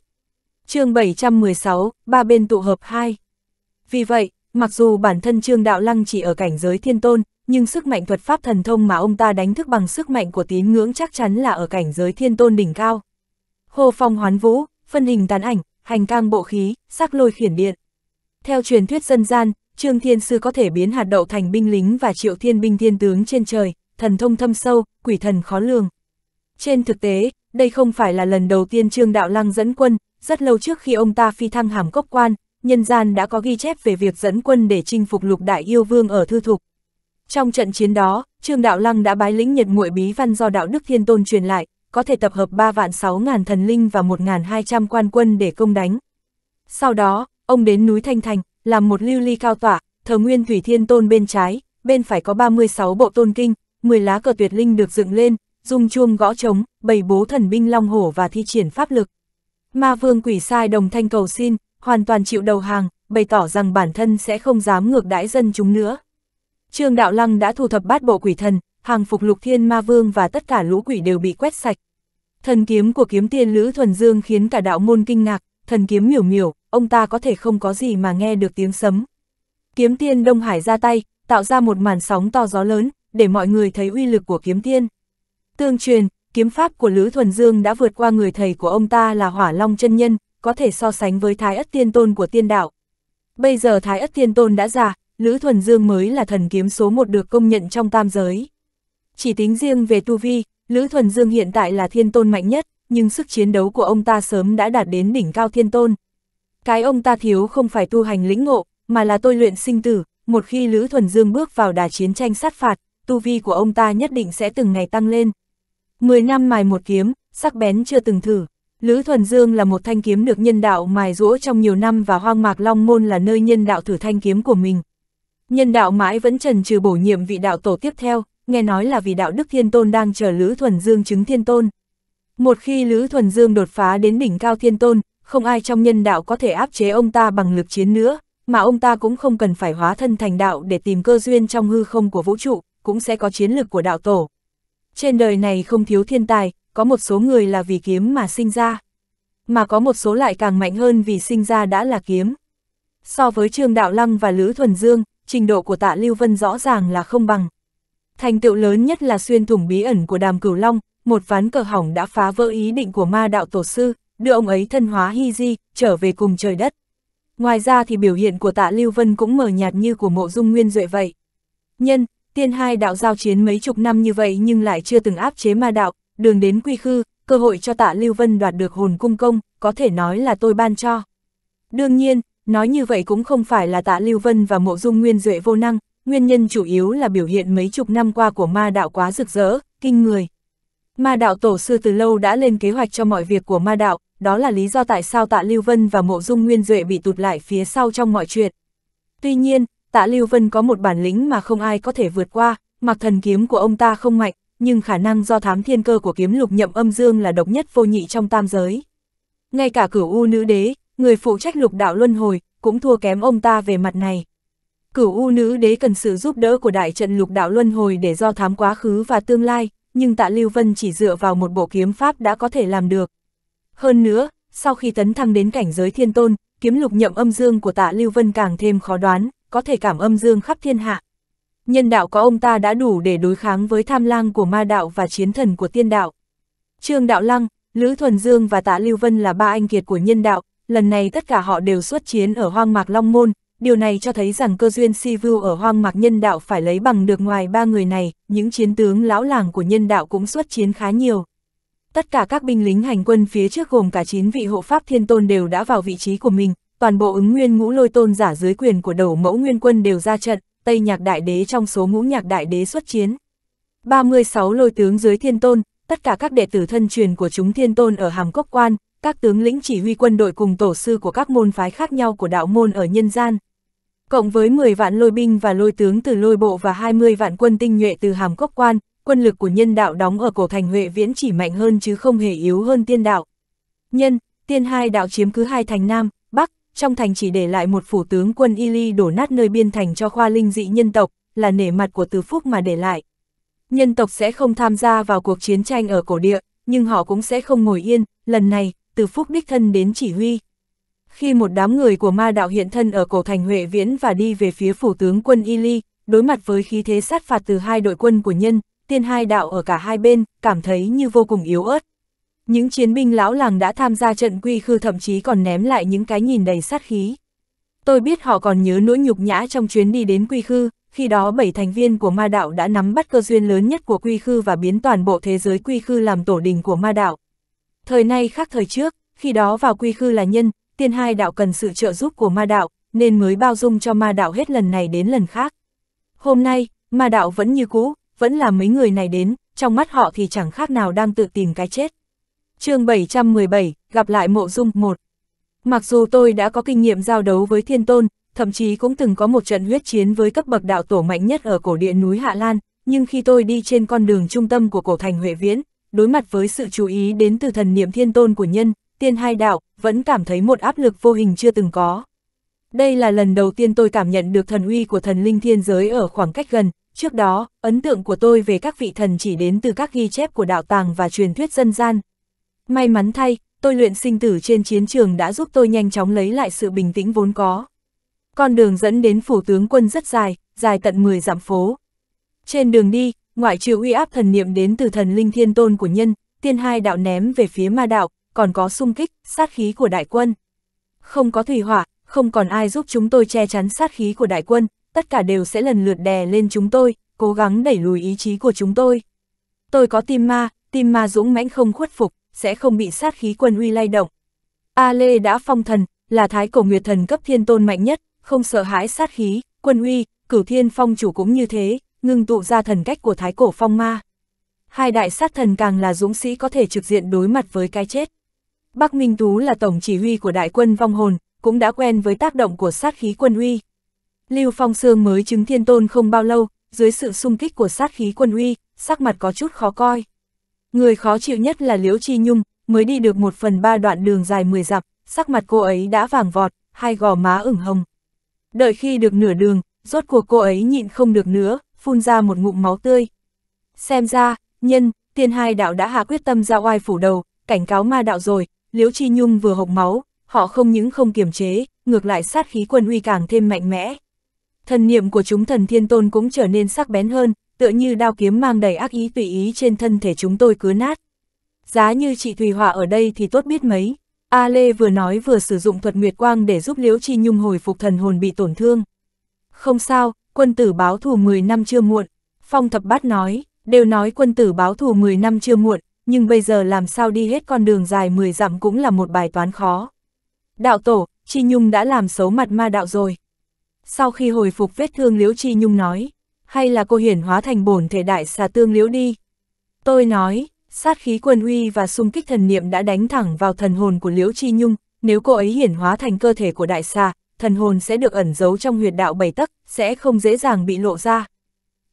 chương 716, ba bên tụ hợp 2. Vì vậy, mặc dù bản thân Trương Đạo Lăng chỉ ở cảnh giới thiên tôn, nhưng sức mạnh thuật pháp thần thông mà ông ta đánh thức bằng sức mạnh của tín ngưỡng chắc chắn là ở cảnh giới thiên tôn đỉnh cao. Hồ phong hoán vũ, phân hình tán ảnh, hành cang bộ khí, sắc lôi khiển điện. Theo truyền thuyết dân gian, Trương Thiên Sư có thể biến hạt đậu thành binh lính và triệu thiên binh thiên tướng trên trời, thần thông thâm sâu, quỷ thần khó lường. Trên thực tế, đây không phải là lần đầu tiên Trương Đạo Lăng dẫn quân, rất lâu trước khi ông ta phi thăng hàm cốc quan, nhân gian đã có ghi chép về việc dẫn quân để chinh phục lục đại yêu vương ở thư thục, trong trận chiến đó, Trương Đạo Lăng đã bái lĩnh nhật muội bí văn do Đạo Đức Thiên Tôn truyền lại, có thể tập hợp 3 vạn 6 ngàn thần linh và 1.200 quan quân để công đánh. Sau đó, ông đến núi Thanh Thành, làm một lưu ly cao tỏa, thờ nguyên Thủy Thiên Tôn bên trái, bên phải có 36 bộ tôn kinh, 10 lá cờ tuyệt linh được dựng lên, dùng chuông gõ trống, bày bố thần binh long hổ và thi triển pháp lực. Ma vương quỷ sai đồng thanh cầu xin, hoàn toàn chịu đầu hàng, bày tỏ rằng bản thân sẽ không dám ngược đãi dân chúng nữa. Trương Đạo Lăng đã thu thập bát bộ quỷ thần, hàng phục lục thiên ma vương và tất cả lũ quỷ đều bị quét sạch. Thần kiếm của kiếm tiên Lữ Thuần Dương khiến cả đạo môn kinh ngạc, thần kiếm miểu miểu, ông ta có thể không có gì mà nghe được tiếng sấm. Kiếm tiên Đông Hải ra tay, tạo ra một màn sóng to gió lớn, để mọi người thấy uy lực của kiếm tiên. Tương truyền, kiếm pháp của Lữ Thuần Dương đã vượt qua người thầy của ông ta là Hỏa Long chân nhân, có thể so sánh với Thái Ất Tiên Tôn của tiên đạo. Bây giờ Thái Ất Tiên Tôn đã già, Lữ Thuần Dương mới là thần kiếm số một được công nhận trong tam giới. Chỉ tính riêng về tu vi, Lữ Thuần Dương hiện tại là thiên tôn mạnh nhất, nhưng sức chiến đấu của ông ta sớm đã đạt đến đỉnh cao thiên tôn. Cái ông ta thiếu không phải tu hành lĩnh ngộ, mà là tôi luyện sinh tử, một khi Lữ Thuần Dương bước vào đà chiến tranh sát phạt, tu vi của ông ta nhất định sẽ từng ngày tăng lên. Mười năm mài một kiếm, sắc bén chưa từng thử. Lữ Thuần Dương là một thanh kiếm được nhân đạo mài rũa trong nhiều năm và hoang mạc Long Môn là nơi nhân đạo thử thanh kiếm của mình, Nhân đạo mãi vẫn trần trừ bổ nhiệm vị đạo tổ tiếp theo, nghe nói là vị đạo đức thiên tôn đang chờ Lữ Thuần Dương chứng thiên tôn. Một khi Lữ Thuần Dương đột phá đến đỉnh cao thiên tôn, không ai trong nhân đạo có thể áp chế ông ta bằng lực chiến nữa, mà ông ta cũng không cần phải hóa thân thành đạo để tìm cơ duyên trong hư không của vũ trụ, cũng sẽ có chiến lực của đạo tổ. Trên đời này không thiếu thiên tài, có một số người là vì kiếm mà sinh ra, mà có một số lại càng mạnh hơn vì sinh ra đã là kiếm. So với Trương Đạo Lăng và Lữ Thuần Dương, trình độ của tạ Lưu Vân rõ ràng là không bằng. Thành tựu lớn nhất là xuyên thủng bí ẩn của đàm cửu long, một ván cờ hỏng đã phá vỡ ý định của ma đạo tổ sư, đưa ông ấy thân hóa hy di, trở về cùng trời đất. Ngoài ra thì biểu hiện của tạ Lưu Vân cũng mờ nhạt như của mộ dung nguyên duệ vậy. Nhân, tiên hai đạo giao chiến mấy chục năm như vậy nhưng lại chưa từng áp chế ma đạo, đường đến quy khư, cơ hội cho tạ Lưu Vân đoạt được hồn cung công, có thể nói là tôi ban cho. Đương nhiên, Nói như vậy cũng không phải là tạ Lưu Vân và mộ dung nguyên duệ vô năng, nguyên nhân chủ yếu là biểu hiện mấy chục năm qua của ma đạo quá rực rỡ, kinh người. Ma đạo tổ sư từ lâu đã lên kế hoạch cho mọi việc của ma đạo, đó là lý do tại sao tạ Lưu Vân và mộ dung nguyên duệ bị tụt lại phía sau trong mọi chuyện. Tuy nhiên, tạ Lưu Vân có một bản lĩnh mà không ai có thể vượt qua, mặc thần kiếm của ông ta không mạnh, nhưng khả năng do thám thiên cơ của kiếm lục nhậm âm dương là độc nhất vô nhị trong tam giới. Ngay cả cửu u nữ đế, người phụ trách lục đạo luân hồi, cũng thua kém ông ta về mặt này. Cửu U nữ đế cần sự giúp đỡ của đại trận lục đạo luân hồi để do thám quá khứ và tương lai, nhưng tạ Lưu Vân chỉ dựa vào một bộ kiếm pháp đã có thể làm được. Hơn nữa, sau khi tấn thăng đến cảnh giới thiên tôn, kiếm lục nhậm âm dương của tạ Lưu Vân càng thêm khó đoán, có thể cảm âm dương khắp thiên hạ. Nhân đạo có ông ta đã đủ để đối kháng với tham lang của ma đạo và chiến thần của tiên đạo. Trương Đạo Lăng, Lữ Thuần Dương và Tạ Lưu Vân là ba anh kiệt của nhân đạo, lần này tất cả họ đều xuất chiến ở hoang mạc Long Môn, điều này cho thấy rằng cơ duyên si vưu ở hoang mạc nhân đạo phải lấy bằng được ngoài ba người này, những chiến tướng lão làng của nhân đạo cũng xuất chiến khá nhiều. Tất cả các binh lính hành quân phía trước gồm cả 9 vị hộ pháp thiên tôn đều đã vào vị trí của mình, toàn bộ ứng nguyên ngũ lôi tôn giả dưới quyền của đầu mẫu nguyên quân đều ra trận, Tây Nhạc Đại Đế trong số ngũ nhạc đại đế xuất chiến. 36 lôi tướng dưới thiên tôn, tất cả các đệ tử thân truyền của chúng thiên tôn ở Hàm Cốc Quan, các tướng lĩnh chỉ huy quân đội cùng tổ sư của các môn phái khác nhau của đạo môn ở nhân gian. Cộng với 10 vạn lôi binh và lôi tướng từ lôi bộ và 20 vạn quân tinh nhuệ từ hàm cốc quan, quân lực của nhân đạo đóng ở cổ thành Huệ Viễn chỉ mạnh hơn chứ không hề yếu hơn tiên đạo. Nhân, tiên hai đạo chiếm cứ hai thành Nam, Bắc, trong thành chỉ để lại một phủ tướng quân Y Ly đổ nát nơi biên thành cho khoa linh dị nhân tộc, là nể mặt của Từ Phúc mà để lại. Nhân tộc sẽ không tham gia vào cuộc chiến tranh ở cổ địa, nhưng họ cũng sẽ không ngồi yên, lần này, từ phúc đích thân đến chỉ huy. Khi một đám người của ma đạo hiện thân ở cổ thành Huệ Viễn và đi về phía phủ tướng quân Y Ly, đối mặt với khí thế sát phạt từ hai đội quân của nhân, tiên hai đạo ở cả hai bên, cảm thấy như vô cùng yếu ớt. Những chiến binh lão làng đã tham gia trận quy khư thậm chí còn ném lại những cái nhìn đầy sát khí. Tôi biết họ còn nhớ nỗi nhục nhã trong chuyến đi đến quy khư, khi đó bảy thành viên của ma đạo đã nắm bắt cơ duyên lớn nhất của quy khư và biến toàn bộ thế giới quy khư làm tổ đình của ma đạo. Thời nay khác thời trước, khi đó vào quy khư là nhân, tiên hai đạo cần sự trợ giúp của ma đạo, nên mới bao dung cho ma đạo hết lần này đến lần khác. Hôm nay, ma đạo vẫn như cũ, vẫn là mấy người này đến, trong mắt họ thì chẳng khác nào đang tự tìm cái chết. chương 717, gặp lại mộ dung 1. Mặc dù tôi đã có kinh nghiệm giao đấu với thiên tôn, thậm chí cũng từng có một trận huyết chiến với cấp bậc đạo tổ mạnh nhất ở cổ địa núi Hạ Lan, nhưng khi tôi đi trên con đường trung tâm của cổ thành Huệ Viễn, đối mặt với sự chú ý đến từ thần niệm thiên tôn của nhân, tiên hai đạo, vẫn cảm thấy một áp lực vô hình chưa từng có. Đây là lần đầu tiên tôi cảm nhận được thần uy của thần linh thiên giới ở khoảng cách gần, trước đó, ấn tượng của tôi về các vị thần chỉ đến từ các ghi chép của đạo tàng và truyền thuyết dân gian. May mắn thay, tôi luyện sinh tử trên chiến trường đã giúp tôi nhanh chóng lấy lại sự bình tĩnh vốn có. Con đường dẫn đến phủ tướng quân rất dài, dài tận 10 dặm phố. Trên đường đi, Ngoại trừ uy áp thần niệm đến từ thần linh thiên tôn của nhân, tiên hai đạo ném về phía ma đạo, còn có xung kích, sát khí của đại quân. Không có thủy hỏa, không còn ai giúp chúng tôi che chắn sát khí của đại quân, tất cả đều sẽ lần lượt đè lên chúng tôi, cố gắng đẩy lùi ý chí của chúng tôi. Tôi có tim ma, tim ma dũng mãnh không khuất phục, sẽ không bị sát khí quân uy lay động. A Lê đã phong thần, là thái cổ nguyệt thần cấp thiên tôn mạnh nhất, không sợ hãi sát khí, quân uy, cửu thiên phong chủ cũng như thế, ngưng tụ ra thần cách của thái cổ phong ma. Hai đại sát thần càng là dũng sĩ có thể trực diện đối mặt với cái chết. Bắc Minh Tú là tổng chỉ huy của đại quân vong hồn, cũng đã quen với tác động của sát khí quân uy. Lưu Phong Sương mới chứng thiên tôn không bao lâu, dưới sự xung kích của sát khí quân uy, sắc mặt có chút khó coi. Người khó chịu nhất là Liễu Chi Nhung, mới đi được một phần ba đoạn đường dài 10 dặm, sắc mặt cô ấy đã vàng vọt, hai gò má ửng hồng. Đợi khi được nửa đường, rốt cuộc cô ấy nhịn không được nữa, phun ra một ngụm máu tươi. Xem ra, nhân, tiên hai đạo đã hạ quyết tâm ra oai phủ đầu, cảnh cáo ma đạo rồi, Liễu Chi Nhung vừa hộc máu, họ không những không kiềm chế, ngược lại sát khí quân uy càng thêm mạnh mẽ. Thần niệm của chúng thần thiên tôn cũng trở nên sắc bén hơn, tựa như đao kiếm mang đầy ác ý tùy ý trên thân thể chúng tôi cứ nát. Giá như chị Thùy Hỏa ở đây thì tốt biết mấy. A Lê vừa nói vừa sử dụng thuật nguyệt quang để giúp Liễu Chi Nhung hồi phục thần hồn bị tổn thương. Không sao, quân tử báo thù 10 năm chưa muộn, Phong Thập Bát nói, đều nói quân tử báo thù 10 năm chưa muộn, nhưng bây giờ làm sao đi hết con đường dài 10 dặm cũng là một bài toán khó. Đạo tổ, Chi Nhung đã làm xấu mặt ma đạo rồi. Sau khi hồi phục vết thương Liễu Chi Nhung nói, hay là cô hiển hóa thành bổn thể đại xà tương Liễu đi. Tôi nói, sát khí quân uy và xung kích thần niệm đã đánh thẳng vào thần hồn của Liễu Chi Nhung, nếu cô ấy hiển hóa thành cơ thể của đại xà, thần hồn sẽ được ẩn giấu trong huyệt đạo bảy tấc, sẽ không dễ dàng bị lộ ra.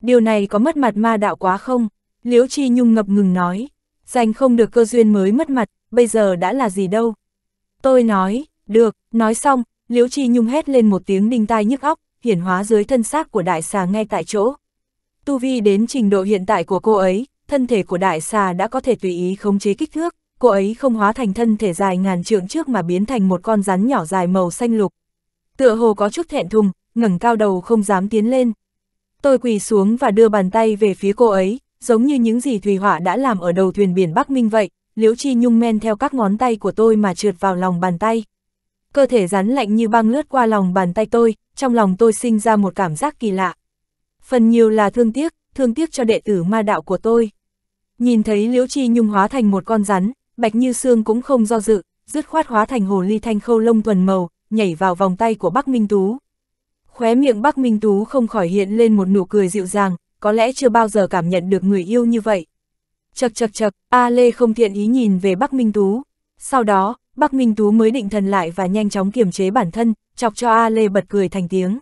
Điều này có mất mặt ma đạo quá không? Liễu Chi Nhung ngập ngừng nói, giành không được cơ duyên mới mất mặt, bây giờ đã là gì đâu. Tôi nói, được, nói xong, Liễu Chi Nhung hét lên một tiếng đinh tai nhức óc, hiển hóa dưới thân xác của đại xà ngay tại chỗ. Tu vi đến trình độ hiện tại của cô ấy, thân thể của đại xà đã có thể tùy ý khống chế kích thước, cô ấy không hóa thành thân thể dài ngàn trượng trước mà biến thành một con rắn nhỏ dài màu xanh lục, tựa hồ có chút thẹn thùng, ngẩng cao đầu không dám tiến lên. Tôi quỳ xuống và đưa bàn tay về phía cô ấy, giống như những gì Thùy Hỏa đã làm ở đầu thuyền biển Bắc Minh vậy, Liễu Chi Nhung men theo các ngón tay của tôi mà trượt vào lòng bàn tay. Cơ thể rắn lạnh như băng lướt qua lòng bàn tay tôi, trong lòng tôi sinh ra một cảm giác kỳ lạ. Phần nhiều là thương tiếc, thương tiếc cho đệ tử ma đạo của tôi. Nhìn thấy Liễu Chi Nhung hóa thành một con rắn, Bạch Như xương cũng không do dự, dứt khoát hóa thành hồ ly thanh khâu lông thuần màu, nhảy vào vòng tay của Bắc Minh Tú. Khóe miệng Bắc Minh Tú không khỏi hiện lên một nụ cười dịu dàng, có lẽ chưa bao giờ cảm nhận được người yêu như vậy. Chật chật chật, A Lê không thiện ý nhìn về Bắc Minh Tú. Sau đó, Bắc Minh Tú mới định thần lại và nhanh chóng kiềm chế bản thân, chọc cho A Lê bật cười thành tiếng.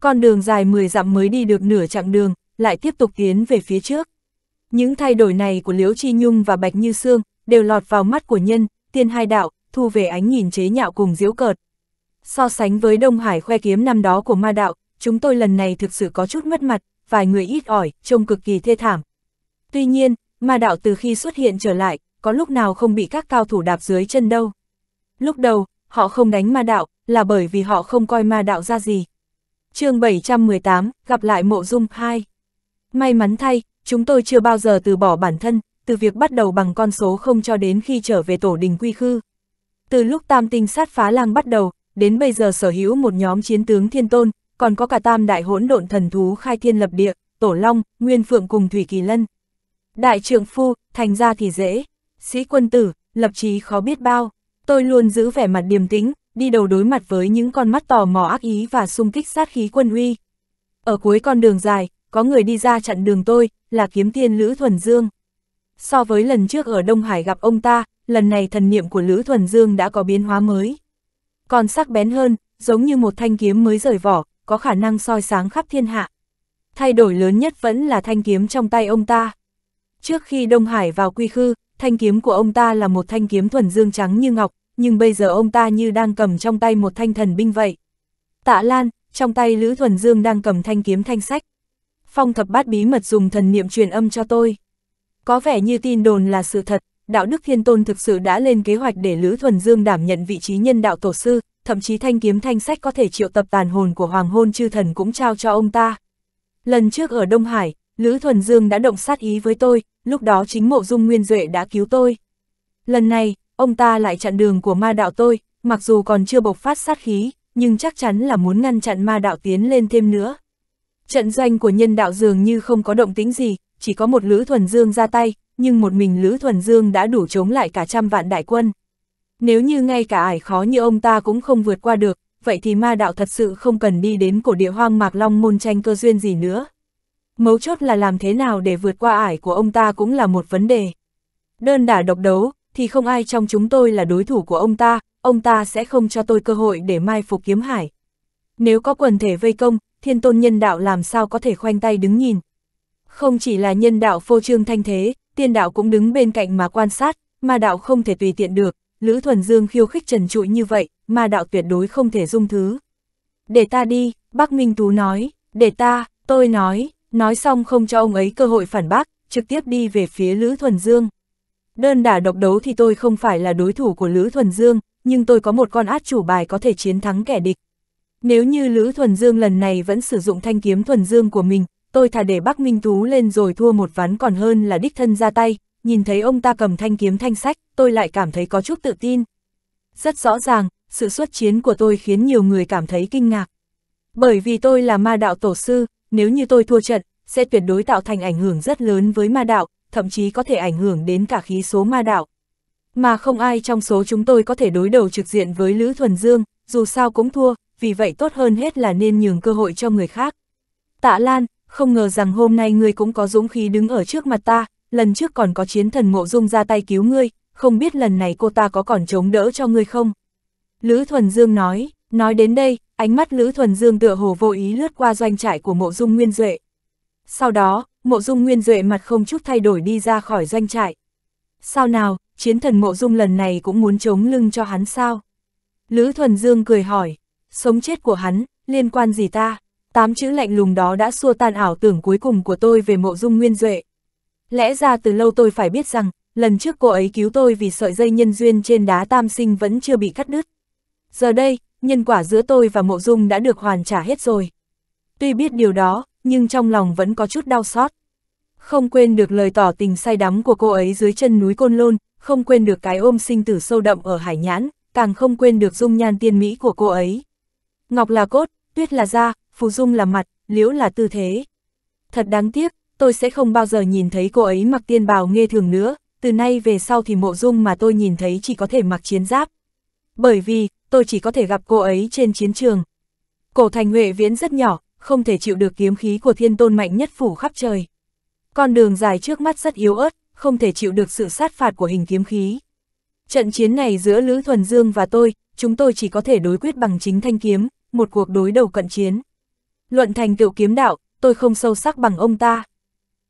Con đường dài 10 dặm mới đi được nửa chặng đường, lại tiếp tục tiến về phía trước. Những thay đổi này của Liễu Chi Nhung và Bạch Như Sương đều lọt vào mắt của nhân, tiên hai đạo, thu về ánh nhìn chế nhạo cùng diễu cợt. So sánh với Đông Hải khoe kiếm năm đó của ma đạo, chúng tôi lần này thực sự có chút mất mặt, vài người ít ỏi, trông cực kỳ thê thảm. Tuy nhiên, ma đạo từ khi xuất hiện trở lại, có lúc nào không bị các cao thủ đạp dưới chân đâu. Lúc đầu, họ không đánh ma đạo, là bởi vì họ không coi ma đạo ra gì. chương 718, gặp lại mộ dung 2. May mắn thay, chúng tôi chưa bao giờ từ bỏ bản thân, từ việc bắt đầu bằng con số không cho đến khi trở về tổ đình quy khư. Từ lúc tam tinh sát phá lang bắt đầu, đến bây giờ sở hữu một nhóm chiến tướng thiên tôn, còn có cả tam đại hỗn độn thần thú khai thiên lập địa, tổ long, nguyên phượng cùng thủy kỳ lân. Đại trượng phu, thành ra thì dễ, sĩ quân tử, lập chí khó biết bao, tôi luôn giữ vẻ mặt điềm tĩnh, đi đầu đối mặt với những con mắt tò mò ác ý và xung kích sát khí quân uy. Ở cuối con đường dài, có người đi ra chặn đường tôi, là kiếm tiên Lữ Thuần Dương. So với lần trước ở Đông Hải gặp ông ta, lần này thần niệm của Lữ Thuần Dương đã có biến hóa mới còn sắc bén hơn, giống như một thanh kiếm mới rời vỏ, có khả năng soi sáng khắp thiên hạ. Thay đổi lớn nhất vẫn là thanh kiếm trong tay ông ta. Trước khi Đông Hải vào quy khư, thanh kiếm của ông ta là một thanh kiếm thuần dương trắng như ngọc, nhưng bây giờ ông ta như đang cầm trong tay một thanh thần binh vậy. Tạ Lan, trong tay Lữ Thuần Dương đang cầm thanh kiếm thanh sách. Phong thập bát bí mật dùng thần niệm truyền âm cho tôi. Có vẻ như tin đồn là sự thật, đạo đức thiên tôn thực sự đã lên kế hoạch để Lữ Thuần Dương đảm nhận vị trí nhân đạo tổ sư, thậm chí thanh kiếm thanh sách có thể triệu tập tàn hồn của hoàng hôn chư thần cũng trao cho ông ta. Lần trước ở Đông Hải, Lữ Thuần Dương đã động sát ý với tôi, lúc đó chính mộ dung nguyên duệ đã cứu tôi. Lần này, ông ta lại chặn đường của ma đạo tôi, mặc dù còn chưa bộc phát sát khí, nhưng chắc chắn là muốn ngăn chặn ma đạo tiến lên thêm nữa. Trận doanh của nhân đạo dường như không có động tĩnh gì, chỉ có một Lữ Thuần Dương ra tay, nhưng một mình Lữ Thuần Dương đã đủ chống lại cả trăm vạn đại quân. Nếu như ngay cả ải khó như ông ta cũng không vượt qua được, vậy thì ma đạo thật sự không cần đi đến cổ địa hoang mạc long môn tranh cơ duyên gì nữa. Mấu chốt là làm thế nào để vượt qua ải của ông ta cũng là một vấn đề. Đơn đả độc đấu, thì không ai trong chúng tôi là đối thủ của ông ta, ông ta sẽ không cho tôi cơ hội để mai phục kiếm hải. Nếu có quần thể vây công, thiên tôn nhân đạo làm sao có thể khoanh tay đứng nhìn. Không chỉ là nhân đạo phô trương thanh thế, tiên đạo cũng đứng bên cạnh mà quan sát, ma đạo không thể tùy tiện được, Lữ Thuần Dương khiêu khích trần trụi như vậy, ma đạo tuyệt đối không thể dung thứ. Để ta đi, Bác Minh Tú nói, để ta, tôi nói, nói xong không cho ông ấy cơ hội phản bác, trực tiếp đi về phía Lữ Thuần Dương. Đơn đả độc đấu thì tôi không phải là đối thủ của Lữ Thuần Dương, nhưng tôi có một con át chủ bài có thể chiến thắng kẻ địch. Nếu như Lữ Thuần Dương lần này vẫn sử dụng thanh kiếm Thuần Dương của mình, tôi thà để Bắc Minh Tú lên rồi thua một ván còn hơn là đích thân ra tay, nhìn thấy ông ta cầm thanh kiếm thanh sách, tôi lại cảm thấy có chút tự tin. Rất rõ ràng, sự xuất chiến của tôi khiến nhiều người cảm thấy kinh ngạc. Bởi vì tôi là ma đạo tổ sư, nếu như tôi thua trận, sẽ tuyệt đối tạo thành ảnh hưởng rất lớn với ma đạo, thậm chí có thể ảnh hưởng đến cả khí số ma đạo. Mà không ai trong số chúng tôi có thể đối đầu trực diện với Lữ Thuần Dương, dù sao cũng thua, vì vậy tốt hơn hết là nên nhường cơ hội cho người khác. Tạ Lan, không ngờ rằng hôm nay ngươi cũng có dũng khí đứng ở trước mặt ta, lần trước còn có chiến thần mộ dung ra tay cứu ngươi, không biết lần này cô ta có còn chống đỡ cho ngươi không? Lữ Thuần Dương nói, nói đến đây, ánh mắt Lữ Thuần Dương tựa hồ vô ý lướt qua doanh trại của mộ dung nguyên duệ. Sau đó, mộ dung nguyên duệ mặt không chút thay đổi đi ra khỏi doanh trại. Sao nào, chiến thần mộ dung lần này cũng muốn chống lưng cho hắn sao? Lữ Thuần Dương cười hỏi, sống chết của hắn, liên quan gì ta? tám chữ lạnh lùng đó đã xua tan ảo tưởng cuối cùng của tôi về mộ dung nguyên duệ. Lẽ ra từ lâu tôi phải biết rằng, lần trước cô ấy cứu tôi vì sợi dây nhân duyên trên đá tam sinh vẫn chưa bị cắt đứt. Giờ đây, nhân quả giữa tôi và mộ dung đã được hoàn trả hết rồi. Tuy biết điều đó, nhưng trong lòng vẫn có chút đau xót. Không quên được lời tỏ tình say đắm của cô ấy dưới chân núi Côn Lôn, không quên được cái ôm sinh tử sâu đậm ở Hải Nhãn, càng không quên được dung nhan tiên mỹ của cô ấy. Ngọc là cốt, tuyết là da, phù dung là mặt, liễu là tư thế. Thật đáng tiếc, tôi sẽ không bao giờ nhìn thấy cô ấy mặc tiên bào nghe thường nữa, từ nay về sau thì mộ dung mà tôi nhìn thấy chỉ có thể mặc chiến giáp. Bởi vì, tôi chỉ có thể gặp cô ấy trên chiến trường. Cổ thành Huệ Viễn rất nhỏ, không thể chịu được kiếm khí của thiên tôn mạnh nhất phủ khắp trời. Con đường dài trước mắt rất yếu ớt, không thể chịu được sự sát phạt của hình kiếm khí. Trận chiến này giữa Lữ Thuần Dương và tôi, chúng tôi chỉ có thể đối quyết bằng chính thanh kiếm, một cuộc đối đầu cận chiến. Luận thành tựu kiếm đạo, tôi không sâu sắc bằng ông ta.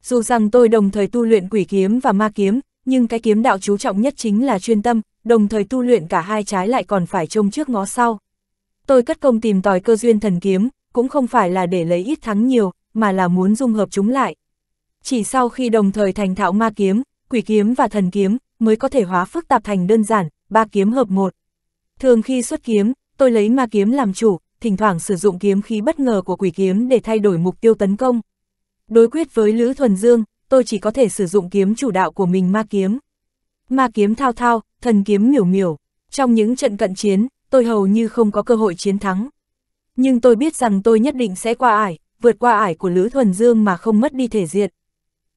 Dù rằng tôi đồng thời tu luyện quỷ kiếm và ma kiếm, nhưng cái kiếm đạo chú trọng nhất chính là chuyên tâm, đồng thời tu luyện cả hai trái lại còn phải trông trước ngó sau. Tôi cất công tìm tòi cơ duyên thần kiếm, cũng không phải là để lấy ít thắng nhiều, mà là muốn dung hợp chúng lại. Chỉ sau khi đồng thời thành thạo ma kiếm, quỷ kiếm và thần kiếm, mới có thể hóa phức tạp thành đơn giản, ba kiếm hợp một. Thường khi xuất kiếm, tôi lấy ma kiếm làm chủ, thỉnh thoảng sử dụng kiếm khí bất ngờ của quỷ kiếm để thay đổi mục tiêu tấn công. Đối quyết với Lữ Thuần Dương, tôi chỉ có thể sử dụng kiếm chủ đạo của mình ma kiếm. Ma kiếm thao thao, thần kiếm miểu miểu. Trong những trận cận chiến, tôi hầu như không có cơ hội chiến thắng. Nhưng tôi biết rằng tôi nhất định sẽ qua ải, vượt qua ải của Lữ Thuần Dương mà không mất đi thể diện.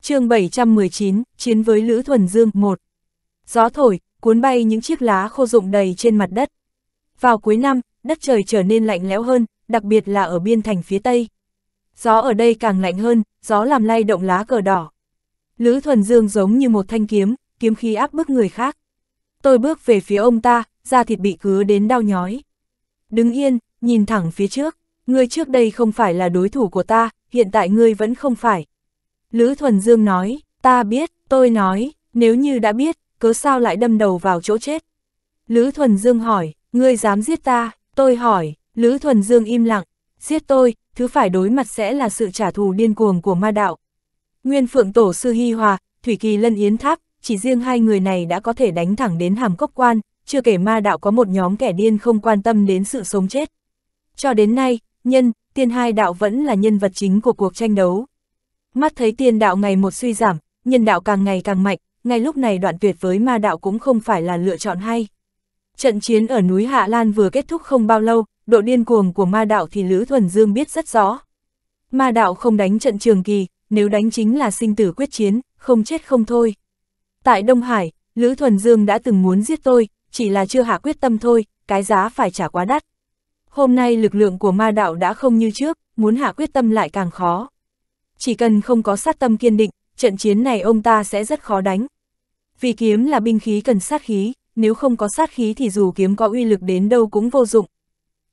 chương 719, Chiến với Lữ Thuần Dương 1 Gió thổi, cuốn bay những chiếc lá khô rụng đầy trên mặt đất. Vào cuối năm, đất trời trở nên lạnh lẽo hơn, đặc biệt là ở biên thành phía Tây. Gió ở đây càng lạnh hơn, gió làm lay động lá cờ đỏ. Lữ Thuần Dương giống như một thanh kiếm, kiếm khí áp bức người khác. Tôi bước về phía ông ta, da thịt bị cứ đến đau nhói. Đứng yên, nhìn thẳng phía trước, ngươi trước đây không phải là đối thủ của ta, hiện tại ngươi vẫn không phải. Lữ Thuần Dương nói, ta biết, tôi nói, nếu như đã biết, cớ sao lại đâm đầu vào chỗ chết. Lữ Thuần Dương hỏi, ngươi dám giết ta, Tôi hỏi, Lữ Thuần Dương im lặng, giết tôi, thứ phải đối mặt sẽ là sự trả thù điên cuồng của ma đạo. Nguyên Phượng Tổ Sư Hy Hòa, Thủy Kỳ Lân Yến Tháp, chỉ riêng hai người này đã có thể đánh thẳng đến hàm cốc quan, chưa kể ma đạo có một nhóm kẻ điên không quan tâm đến sự sống chết. Cho đến nay, nhân, tiên hai đạo vẫn là nhân vật chính của cuộc tranh đấu. Mắt thấy tiên đạo ngày một suy giảm, nhân đạo càng ngày càng mạnh, ngay lúc này đoạn tuyệt với ma đạo cũng không phải là lựa chọn hay. Trận chiến ở núi Hạ Lan vừa kết thúc không bao lâu, độ điên cuồng của ma đạo thì Lữ Thuần Dương biết rất rõ. Ma đạo không đánh trận trường kỳ, nếu đánh chính là sinh tử quyết chiến, không chết không thôi. Tại Đông Hải, Lữ Thuần Dương đã từng muốn giết tôi, chỉ là chưa hạ quyết tâm thôi, cái giá phải trả quá đắt. Hôm nay lực lượng của ma đạo đã không như trước, muốn hạ quyết tâm lại càng khó. Chỉ cần không có sát tâm kiên định, trận chiến này ông ta sẽ rất khó đánh. Vì kiếm là binh khí cần sát khí, nếu không có sát khí thì dù kiếm có uy lực đến đâu cũng vô dụng.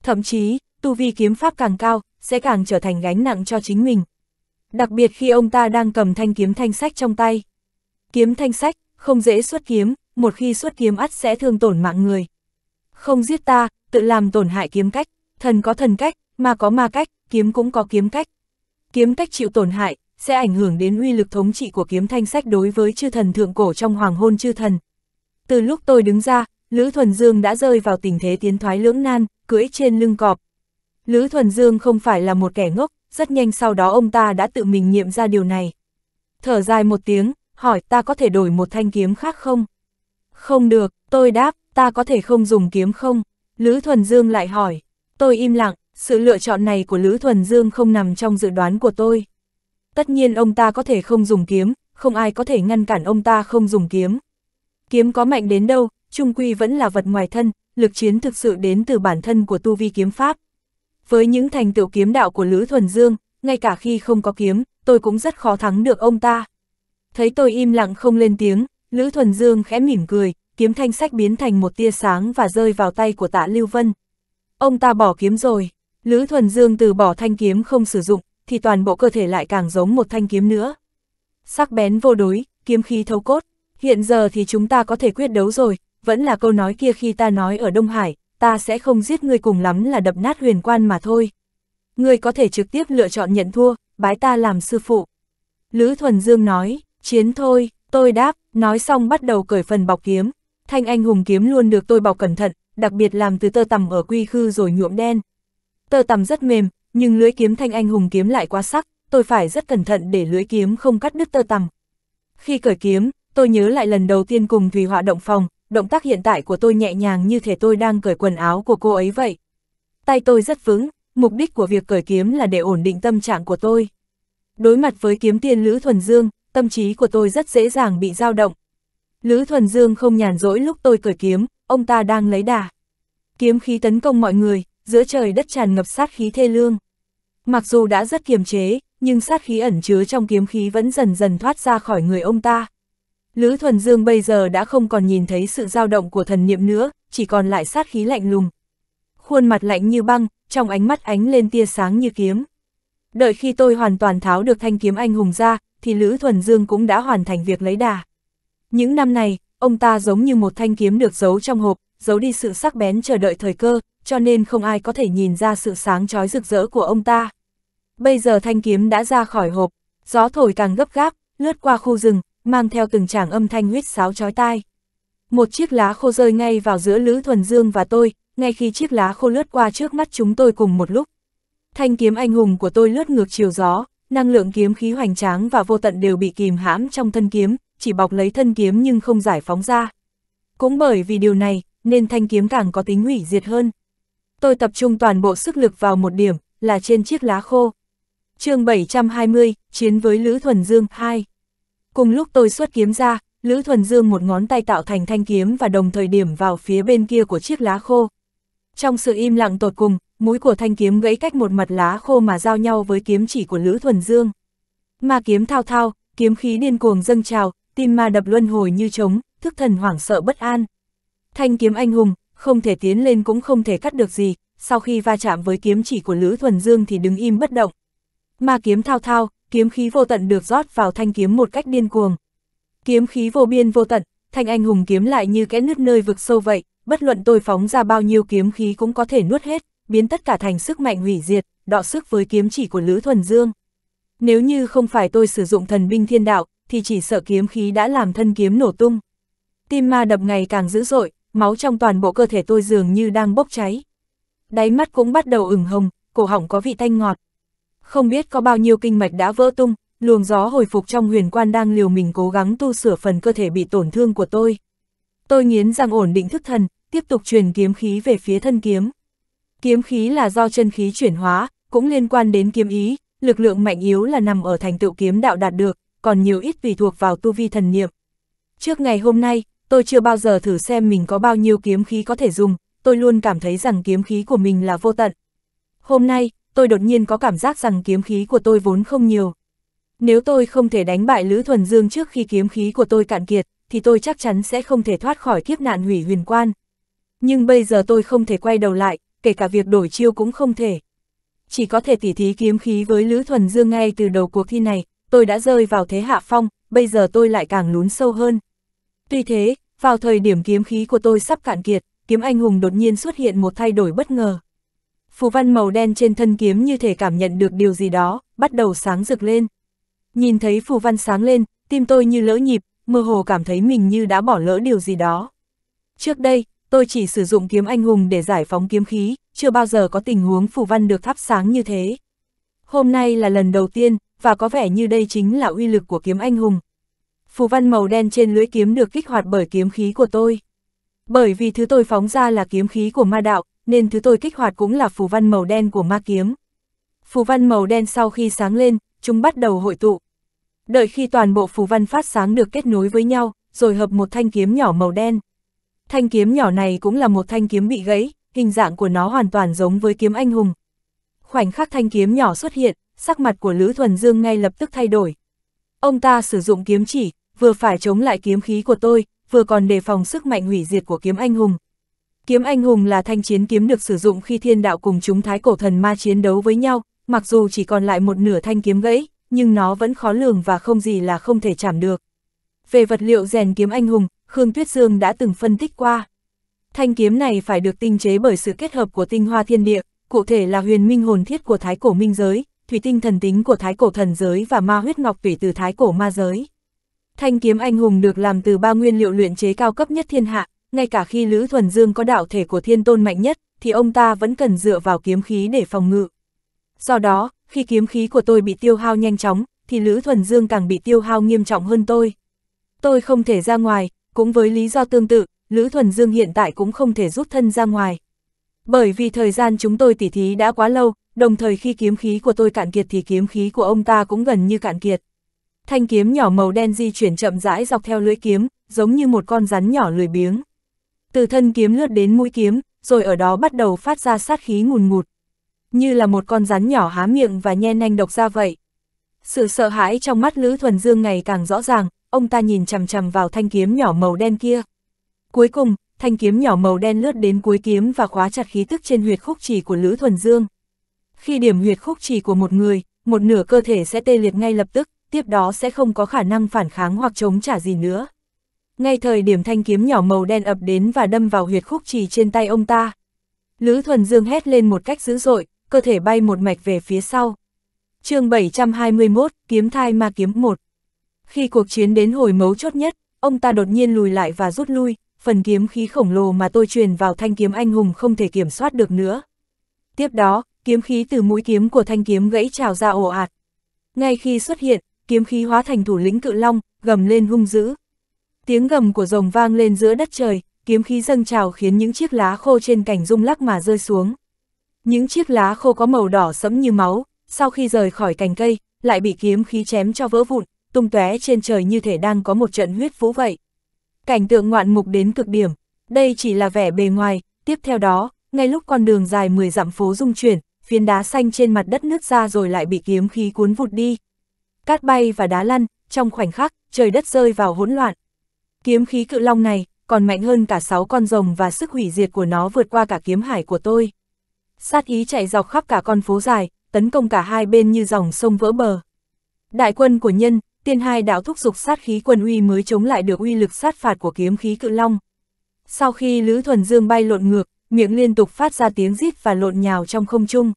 Thậm chí, tu vi kiếm pháp càng cao, sẽ càng trở thành gánh nặng cho chính mình. Đặc biệt khi ông ta đang cầm thanh kiếm thanh sách trong tay. Kiếm thanh sách, không dễ xuất kiếm, một khi xuất kiếm ắt sẽ thương tổn mạng người. Không giết ta, tự làm tổn hại kiếm cách, thần có thần cách, mà có ma cách, kiếm cũng có kiếm cách. Kiếm cách chịu tổn hại, sẽ ảnh hưởng đến uy lực thống trị của kiếm thanh sách đối với chư thần thượng cổ trong hoàng hôn chư thần, từ lúc tôi đứng ra, Lữ Thuần Dương đã rơi vào tình thế tiến thoái lưỡng nan, cưỡi trên lưng cọp. Lữ Thuần Dương không phải là một kẻ ngốc, rất nhanh sau đó ông ta đã tự mình nghiệm ra điều này. Thở dài một tiếng, hỏi ta có thể đổi một thanh kiếm khác không? Không được, tôi đáp, ta có thể không dùng kiếm không? Lữ Thuần Dương lại hỏi, tôi im lặng, sự lựa chọn này của Lữ Thuần Dương không nằm trong dự đoán của tôi. Tất nhiên ông ta có thể không dùng kiếm, không ai có thể ngăn cản ông ta không dùng kiếm. Kiếm có mạnh đến đâu, trung quy vẫn là vật ngoài thân, lực chiến thực sự đến từ bản thân của tu vi kiếm pháp. Với những thành tựu kiếm đạo của Lữ Thuần Dương, ngay cả khi không có kiếm, tôi cũng rất khó thắng được ông ta. Thấy tôi im lặng không lên tiếng, Lữ Thuần Dương khẽ mỉm cười, kiếm thanh sách biến thành một tia sáng và rơi vào tay của tạ Lưu Vân. Ông ta bỏ kiếm rồi, Lữ Thuần Dương từ bỏ thanh kiếm không sử dụng, thì toàn bộ cơ thể lại càng giống một thanh kiếm nữa. Sắc bén vô đối, kiếm khí thấu cốt, Hiện giờ thì chúng ta có thể quyết đấu rồi, vẫn là câu nói kia khi ta nói ở Đông Hải, ta sẽ không giết ngươi cùng lắm là đập nát huyền quan mà thôi. Ngươi có thể trực tiếp lựa chọn nhận thua, bái ta làm sư phụ. Lữ Thuần Dương nói, chiến thôi, tôi đáp, nói xong bắt đầu cởi phần bọc kiếm. Thanh anh hùng kiếm luôn được tôi bọc cẩn thận, đặc biệt làm từ tơ tằm ở quy khư rồi nhuộm đen. Tơ tằm rất mềm, nhưng lưới kiếm thanh anh hùng kiếm lại quá sắc, tôi phải rất cẩn thận để lưới kiếm không cắt đứt tơ tằm. Khi cởi kiếm, tôi nhớ lại lần đầu tiên cùng Thùy Họa động phòng, động tác hiện tại của tôi nhẹ nhàng như thể tôi đang cởi quần áo của cô ấy vậy. Tay tôi rất vững, mục đích của việc cởi kiếm là để ổn định tâm trạng của tôi. Đối mặt với kiếm tiên Lữ Thuần Dương, tâm trí của tôi rất dễ dàng bị dao động. Lữ Thuần Dương không nhàn rỗi lúc tôi cởi kiếm, ông ta đang lấy đà. Kiếm khí tấn công mọi người, giữa trời đất tràn ngập sát khí thê lương. Mặc dù đã rất kiềm chế, nhưng sát khí ẩn chứa trong kiếm khí vẫn dần dần thoát ra khỏi người ông ta. Lữ Thuần Dương bây giờ đã không còn nhìn thấy sự dao động của thần niệm nữa, chỉ còn lại sát khí lạnh lùng. Khuôn mặt lạnh như băng, trong ánh mắt ánh lên tia sáng như kiếm. Đợi khi tôi hoàn toàn tháo được thanh kiếm anh hùng ra, thì Lữ Thuần Dương cũng đã hoàn thành việc lấy đà. Những năm này, ông ta giống như một thanh kiếm được giấu trong hộp, giấu đi sự sắc bén chờ đợi thời cơ, cho nên không ai có thể nhìn ra sự sáng chói rực rỡ của ông ta. Bây giờ thanh kiếm đã ra khỏi hộp, gió thổi càng gấp gáp, lướt qua khu rừng, mang theo từng tràng âm thanh huyết sáo chói tai. Một chiếc lá khô rơi ngay vào giữa Lữ Thuần Dương và tôi, ngay khi chiếc lá khô lướt qua trước mắt chúng tôi cùng một lúc. Thanh kiếm anh hùng của tôi lướt ngược chiều gió, năng lượng kiếm khí hoành tráng và vô tận đều bị kìm hãm trong thân kiếm, chỉ bọc lấy thân kiếm nhưng không giải phóng ra. Cũng bởi vì điều này, nên thanh kiếm càng có tính hủy diệt hơn. Tôi tập trung toàn bộ sức lực vào một điểm, là trên chiếc lá khô. chương 720, Chiến với Lữ Thuần Dương 2 Cùng lúc tôi xuất kiếm ra, Lữ Thuần Dương một ngón tay tạo thành thanh kiếm và đồng thời điểm vào phía bên kia của chiếc lá khô. Trong sự im lặng tột cùng, mũi của thanh kiếm gãy cách một mặt lá khô mà giao nhau với kiếm chỉ của Lữ Thuần Dương. Ma kiếm thao thao, kiếm khí điên cuồng dâng trào, tim ma đập luân hồi như trống, thức thần hoảng sợ bất an. Thanh kiếm anh hùng, không thể tiến lên cũng không thể cắt được gì, sau khi va chạm với kiếm chỉ của Lữ Thuần Dương thì đứng im bất động. Ma kiếm thao thao, kiếm khí vô tận được rót vào thanh kiếm một cách điên cuồng. Kiếm khí vô biên vô tận, thanh anh hùng kiếm lại như kẽ nứt nơi vực sâu vậy, bất luận tôi phóng ra bao nhiêu kiếm khí cũng có thể nuốt hết, biến tất cả thành sức mạnh hủy diệt, đọ sức với kiếm chỉ của Lữ Thuần Dương. Nếu như không phải tôi sử dụng thần binh thiên đạo, thì chỉ sợ kiếm khí đã làm thân kiếm nổ tung. Tim ma đập ngày càng dữ dội, máu trong toàn bộ cơ thể tôi dường như đang bốc cháy. Đáy mắt cũng bắt đầu ửng hồng, cổ họng có vị thanh ngọt, không biết có bao nhiêu kinh mạch đã vỡ tung, luồng gió hồi phục trong huyền quan đang liều mình cố gắng tu sửa phần cơ thể bị tổn thương của tôi. Tôi nghiến răng ổn định thức thần, tiếp tục truyền kiếm khí về phía thân kiếm. Kiếm khí là do chân khí chuyển hóa, cũng liên quan đến kiếm ý, lực lượng mạnh yếu là nằm ở thành tựu kiếm đạo đạt được, còn nhiều ít vì thuộc vào tu vi thần niệm. Trước ngày hôm nay, tôi chưa bao giờ thử xem mình có bao nhiêu kiếm khí có thể dùng, tôi luôn cảm thấy rằng kiếm khí của mình là vô tận. Hôm nay, tôi đột nhiên có cảm giác rằng kiếm khí của tôi vốn không nhiều. Nếu tôi không thể đánh bại Lữ Thuần Dương trước khi kiếm khí của tôi cạn kiệt, thì tôi chắc chắn sẽ không thể thoát khỏi kiếp nạn hủy huyền quan. Nhưng bây giờ tôi không thể quay đầu lại, kể cả việc đổi chiêu cũng không thể. Chỉ có thể tỉ thí kiếm khí với Lữ Thuần Dương ngay từ đầu cuộc thi này, tôi đã rơi vào thế hạ phong, bây giờ tôi lại càng lún sâu hơn. Tuy thế, vào thời điểm kiếm khí của tôi sắp cạn kiệt, kiếm anh hùng đột nhiên xuất hiện một thay đổi bất ngờ phù văn màu đen trên thân kiếm như thể cảm nhận được điều gì đó, bắt đầu sáng rực lên. Nhìn thấy phù văn sáng lên, tim tôi như lỡ nhịp, mơ hồ cảm thấy mình như đã bỏ lỡ điều gì đó. Trước đây, tôi chỉ sử dụng kiếm anh hùng để giải phóng kiếm khí, chưa bao giờ có tình huống phù văn được thắp sáng như thế. Hôm nay là lần đầu tiên, và có vẻ như đây chính là uy lực của kiếm anh hùng. Phù văn màu đen trên lưỡi kiếm được kích hoạt bởi kiếm khí của tôi. Bởi vì thứ tôi phóng ra là kiếm khí của ma đạo, nên thứ tôi kích hoạt cũng là phù văn màu đen của ma kiếm. Phù văn màu đen sau khi sáng lên, chúng bắt đầu hội tụ. Đợi khi toàn bộ phù văn phát sáng được kết nối với nhau, rồi hợp một thanh kiếm nhỏ màu đen. Thanh kiếm nhỏ này cũng là một thanh kiếm bị gãy, hình dạng của nó hoàn toàn giống với kiếm anh hùng. Khoảnh khắc thanh kiếm nhỏ xuất hiện, sắc mặt của Lữ Thuần Dương ngay lập tức thay đổi. Ông ta sử dụng kiếm chỉ, vừa phải chống lại kiếm khí của tôi, vừa còn đề phòng sức mạnh hủy diệt của kiếm anh hùng. Kiếm anh hùng là thanh chiến kiếm được sử dụng khi thiên đạo cùng chúng thái cổ thần ma chiến đấu với nhau, mặc dù chỉ còn lại một nửa thanh kiếm gãy, nhưng nó vẫn khó lường và không gì là không thể chạm được. Về vật liệu rèn kiếm anh hùng, Khương Tuyết Dương đã từng phân tích qua. Thanh kiếm này phải được tinh chế bởi sự kết hợp của tinh hoa thiên địa, cụ thể là huyền minh hồn thiết của thái cổ minh giới, thủy tinh thần tính của thái cổ thần giới và ma huyết ngọc tủy từ thái cổ ma giới. Thanh kiếm anh hùng được làm từ ba nguyên liệu luyện chế cao cấp nhất thiên hạ, ngay cả khi Lữ Thuần Dương có đạo thể của thiên tôn mạnh nhất, thì ông ta vẫn cần dựa vào kiếm khí để phòng ngự. Do đó, khi kiếm khí của tôi bị tiêu hao nhanh chóng, thì Lữ Thuần Dương càng bị tiêu hao nghiêm trọng hơn tôi. Tôi không thể ra ngoài, cũng với lý do tương tự, Lữ Thuần Dương hiện tại cũng không thể rút thân ra ngoài. Bởi vì thời gian chúng tôi tỉ thí đã quá lâu, đồng thời khi kiếm khí của tôi cạn kiệt thì kiếm khí của ông ta cũng gần như cạn kiệt. Thanh kiếm nhỏ màu đen di chuyển chậm rãi dọc theo lưỡi kiếm, giống như một con rắn nhỏ lười biếng. Từ thân kiếm lướt đến mũi kiếm, rồi ở đó bắt đầu phát ra sát khí ngùn ngụt. Như là một con rắn nhỏ há miệng và nhen nhanh độc ra vậy. Sự sợ hãi trong mắt Lữ Thuần Dương ngày càng rõ ràng, ông ta nhìn chằm chằm vào thanh kiếm nhỏ màu đen kia. Cuối cùng, thanh kiếm nhỏ màu đen lướt đến cuối kiếm và khóa chặt khí tức trên huyệt khúc chỉ của Lữ Thuần Dương. Khi điểm huyệt khúc chỉ của một người, một nửa cơ thể sẽ tê liệt ngay lập tức, tiếp đó sẽ không có khả năng phản kháng hoặc chống trả gì nữa ngay thời điểm thanh kiếm nhỏ màu đen ập đến và đâm vào huyệt khúc trì trên tay ông ta. Lữ Thuần Dương hét lên một cách dữ dội, cơ thể bay một mạch về phía sau. chương 721, kiếm thai ma kiếm 1. Khi cuộc chiến đến hồi mấu chốt nhất, ông ta đột nhiên lùi lại và rút lui, phần kiếm khí khổng lồ mà tôi truyền vào thanh kiếm anh hùng không thể kiểm soát được nữa. Tiếp đó, kiếm khí từ mũi kiếm của thanh kiếm gãy trào ra ồ ạt. Ngay khi xuất hiện, kiếm khí hóa thành thủ lĩnh cự long, gầm lên hung dữ, Tiếng gầm của rồng vang lên giữa đất trời, kiếm khí dâng trào khiến những chiếc lá khô trên cành rung lắc mà rơi xuống. Những chiếc lá khô có màu đỏ sẫm như máu, sau khi rời khỏi cành cây, lại bị kiếm khí chém cho vỡ vụn, tung tóe trên trời như thể đang có một trận huyết vũ vậy. Cảnh tượng ngoạn mục đến cực điểm, đây chỉ là vẻ bề ngoài, tiếp theo đó, ngay lúc con đường dài 10 dặm phố rung chuyển, phiến đá xanh trên mặt đất nứt ra rồi lại bị kiếm khí cuốn vụt đi. Cát bay và đá lăn, trong khoảnh khắc, trời đất rơi vào hỗn loạn, Kiếm khí cự long này, còn mạnh hơn cả sáu con rồng và sức hủy diệt của nó vượt qua cả kiếm hải của tôi. Sát ý chạy dọc khắp cả con phố dài, tấn công cả hai bên như dòng sông vỡ bờ. Đại quân của nhân, tiên hai đạo thúc giục sát khí quân uy mới chống lại được uy lực sát phạt của kiếm khí cự long. Sau khi Lữ Thuần Dương bay lộn ngược, miệng liên tục phát ra tiếng rít và lộn nhào trong không trung.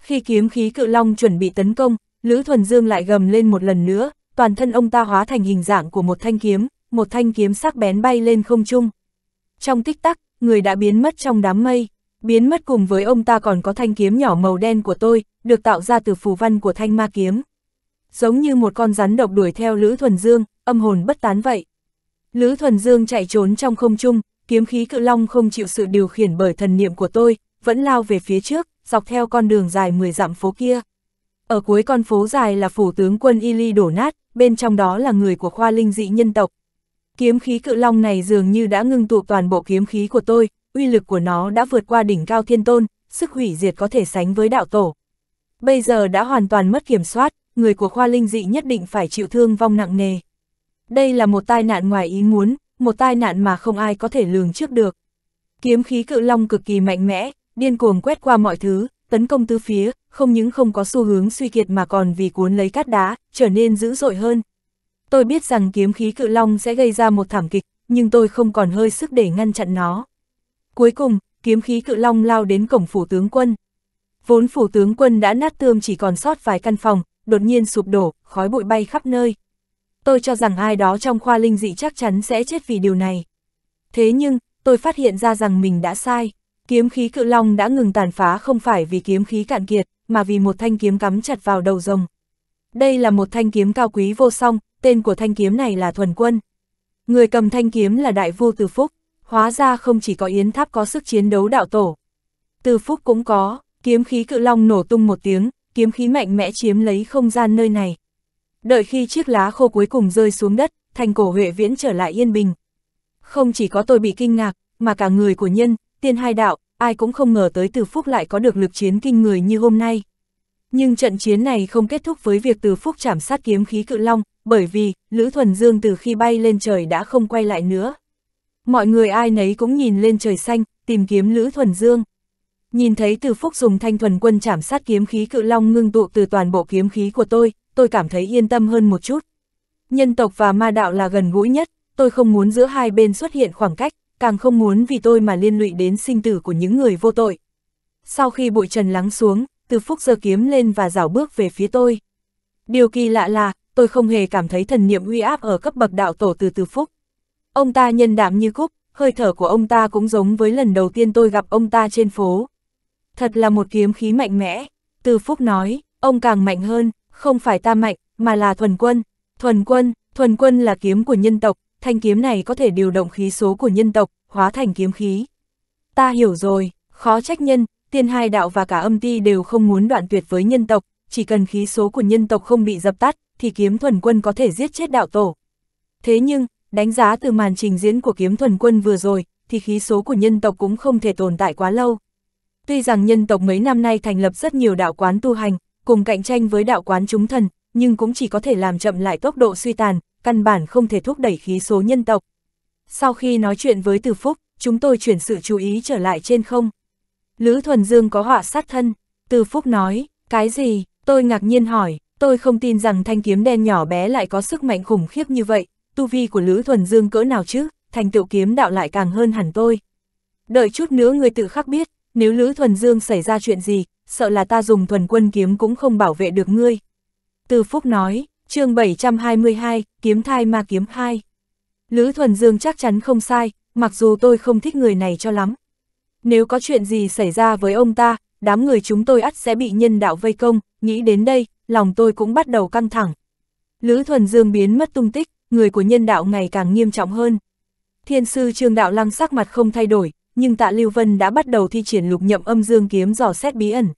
Khi kiếm khí cự long chuẩn bị tấn công, Lữ Thuần Dương lại gầm lên một lần nữa, toàn thân ông ta hóa thành hình dạng của một thanh kiếm, một thanh kiếm sắc bén bay lên không trung. Trong tích tắc, người đã biến mất trong đám mây, biến mất cùng với ông ta còn có thanh kiếm nhỏ màu đen của tôi, được tạo ra từ phù văn của thanh ma kiếm. Giống như một con rắn độc đuổi theo Lữ Thuần Dương, âm hồn bất tán vậy. Lữ Thuần Dương chạy trốn trong không trung, kiếm khí cự long không chịu sự điều khiển bởi thần niệm của tôi, vẫn lao về phía trước, dọc theo con đường dài 10 dặm phố kia. Ở cuối con phố dài là phủ tướng quân Ili đổ nát, bên trong đó là người của khoa linh dị nhân tộc, Kiếm khí cự long này dường như đã ngưng tụ toàn bộ kiếm khí của tôi, uy lực của nó đã vượt qua đỉnh cao thiên tôn, sức hủy diệt có thể sánh với đạo tổ. Bây giờ đã hoàn toàn mất kiểm soát, người của khoa linh dị nhất định phải chịu thương vong nặng nề. Đây là một tai nạn ngoài ý muốn, một tai nạn mà không ai có thể lường trước được. Kiếm khí cự long cực kỳ mạnh mẽ, điên cuồng quét qua mọi thứ, tấn công tứ phía, không những không có xu hướng suy kiệt mà còn vì cuốn lấy cát đá, trở nên dữ dội hơn tôi biết rằng kiếm khí cự long sẽ gây ra một thảm kịch, nhưng tôi không còn hơi sức để ngăn chặn nó. Cuối cùng, kiếm khí cự long lao đến cổng phủ tướng quân. Vốn phủ tướng quân đã nát tươm chỉ còn sót vài căn phòng, đột nhiên sụp đổ, khói bụi bay khắp nơi. Tôi cho rằng ai đó trong khoa linh dị chắc chắn sẽ chết vì điều này. Thế nhưng, tôi phát hiện ra rằng mình đã sai. Kiếm khí cự long đã ngừng tàn phá không phải vì kiếm khí cạn kiệt, mà vì một thanh kiếm cắm chặt vào đầu rồng. Đây là một thanh kiếm cao quý vô song, tên của thanh kiếm này là Thuần Quân. Người cầm thanh kiếm là Đại Vua Từ Phúc, hóa ra không chỉ có Yến Tháp có sức chiến đấu đạo tổ. Từ Phúc cũng có, kiếm khí cự long nổ tung một tiếng, kiếm khí mạnh mẽ chiếm lấy không gian nơi này. Đợi khi chiếc lá khô cuối cùng rơi xuống đất, thành cổ Huệ Viễn trở lại yên bình. Không chỉ có tôi bị kinh ngạc, mà cả người của nhân, tiên hai đạo, ai cũng không ngờ tới Từ Phúc lại có được lực chiến kinh người như hôm nay. Nhưng trận chiến này không kết thúc với việc từ phúc chảm sát kiếm khí cự long, bởi vì, Lữ Thuần Dương từ khi bay lên trời đã không quay lại nữa. Mọi người ai nấy cũng nhìn lên trời xanh, tìm kiếm Lữ Thuần Dương. Nhìn thấy từ phúc dùng thanh thuần quân chảm sát kiếm khí cự long ngưng tụ từ toàn bộ kiếm khí của tôi, tôi cảm thấy yên tâm hơn một chút. Nhân tộc và ma đạo là gần gũi nhất, tôi không muốn giữa hai bên xuất hiện khoảng cách, càng không muốn vì tôi mà liên lụy đến sinh tử của những người vô tội. Sau khi bụi trần lắng xuống, từ Phúc giơ kiếm lên và rảo bước về phía tôi. Điều kỳ lạ là, tôi không hề cảm thấy thần niệm uy áp ở cấp bậc đạo tổ từ Từ Phúc. Ông ta nhân đạm như cúc, hơi thở của ông ta cũng giống với lần đầu tiên tôi gặp ông ta trên phố. Thật là một kiếm khí mạnh mẽ, Từ Phúc nói, ông càng mạnh hơn, không phải ta mạnh, mà là thuần quân. Thuần quân, thuần quân là kiếm của nhân tộc, thanh kiếm này có thể điều động khí số của nhân tộc, hóa thành kiếm khí. Ta hiểu rồi, khó trách nhân, tiên hai đạo và cả âm ti đều không muốn đoạn tuyệt với nhân tộc, chỉ cần khí số của nhân tộc không bị dập tắt, thì kiếm thuần quân có thể giết chết đạo tổ. Thế nhưng, đánh giá từ màn trình diễn của kiếm thuần quân vừa rồi, thì khí số của nhân tộc cũng không thể tồn tại quá lâu. Tuy rằng nhân tộc mấy năm nay thành lập rất nhiều đạo quán tu hành, cùng cạnh tranh với đạo quán chúng thần, nhưng cũng chỉ có thể làm chậm lại tốc độ suy tàn, căn bản không thể thúc đẩy khí số nhân tộc. Sau khi nói chuyện với Từ Phúc, chúng tôi chuyển sự chú ý trở lại trên không. Lữ Thuần Dương có họa sát thân, Từ Phúc nói, cái gì, tôi ngạc nhiên hỏi, tôi không tin rằng thanh kiếm đen nhỏ bé lại có sức mạnh khủng khiếp như vậy, tu vi của Lữ Thuần Dương cỡ nào chứ, thành tựu kiếm đạo lại càng hơn hẳn tôi. Đợi chút nữa người tự khắc biết, nếu Lữ Thuần Dương xảy ra chuyện gì, sợ là ta dùng thuần quân kiếm cũng không bảo vệ được ngươi. Từ Phúc nói, chương 722, kiếm thai ma kiếm 2. Lữ Thuần Dương chắc chắn không sai, mặc dù tôi không thích người này cho lắm, nếu có chuyện gì xảy ra với ông ta, đám người chúng tôi ắt sẽ bị nhân đạo vây công, nghĩ đến đây, lòng tôi cũng bắt đầu căng thẳng. Lữ Thuần Dương biến mất tung tích, người của nhân đạo ngày càng nghiêm trọng hơn. Thiên sư Trương Đạo Lăng sắc mặt không thay đổi, nhưng Tạ Lưu Vân đã bắt đầu thi triển lục nhậm âm dương kiếm dò xét bí ẩn.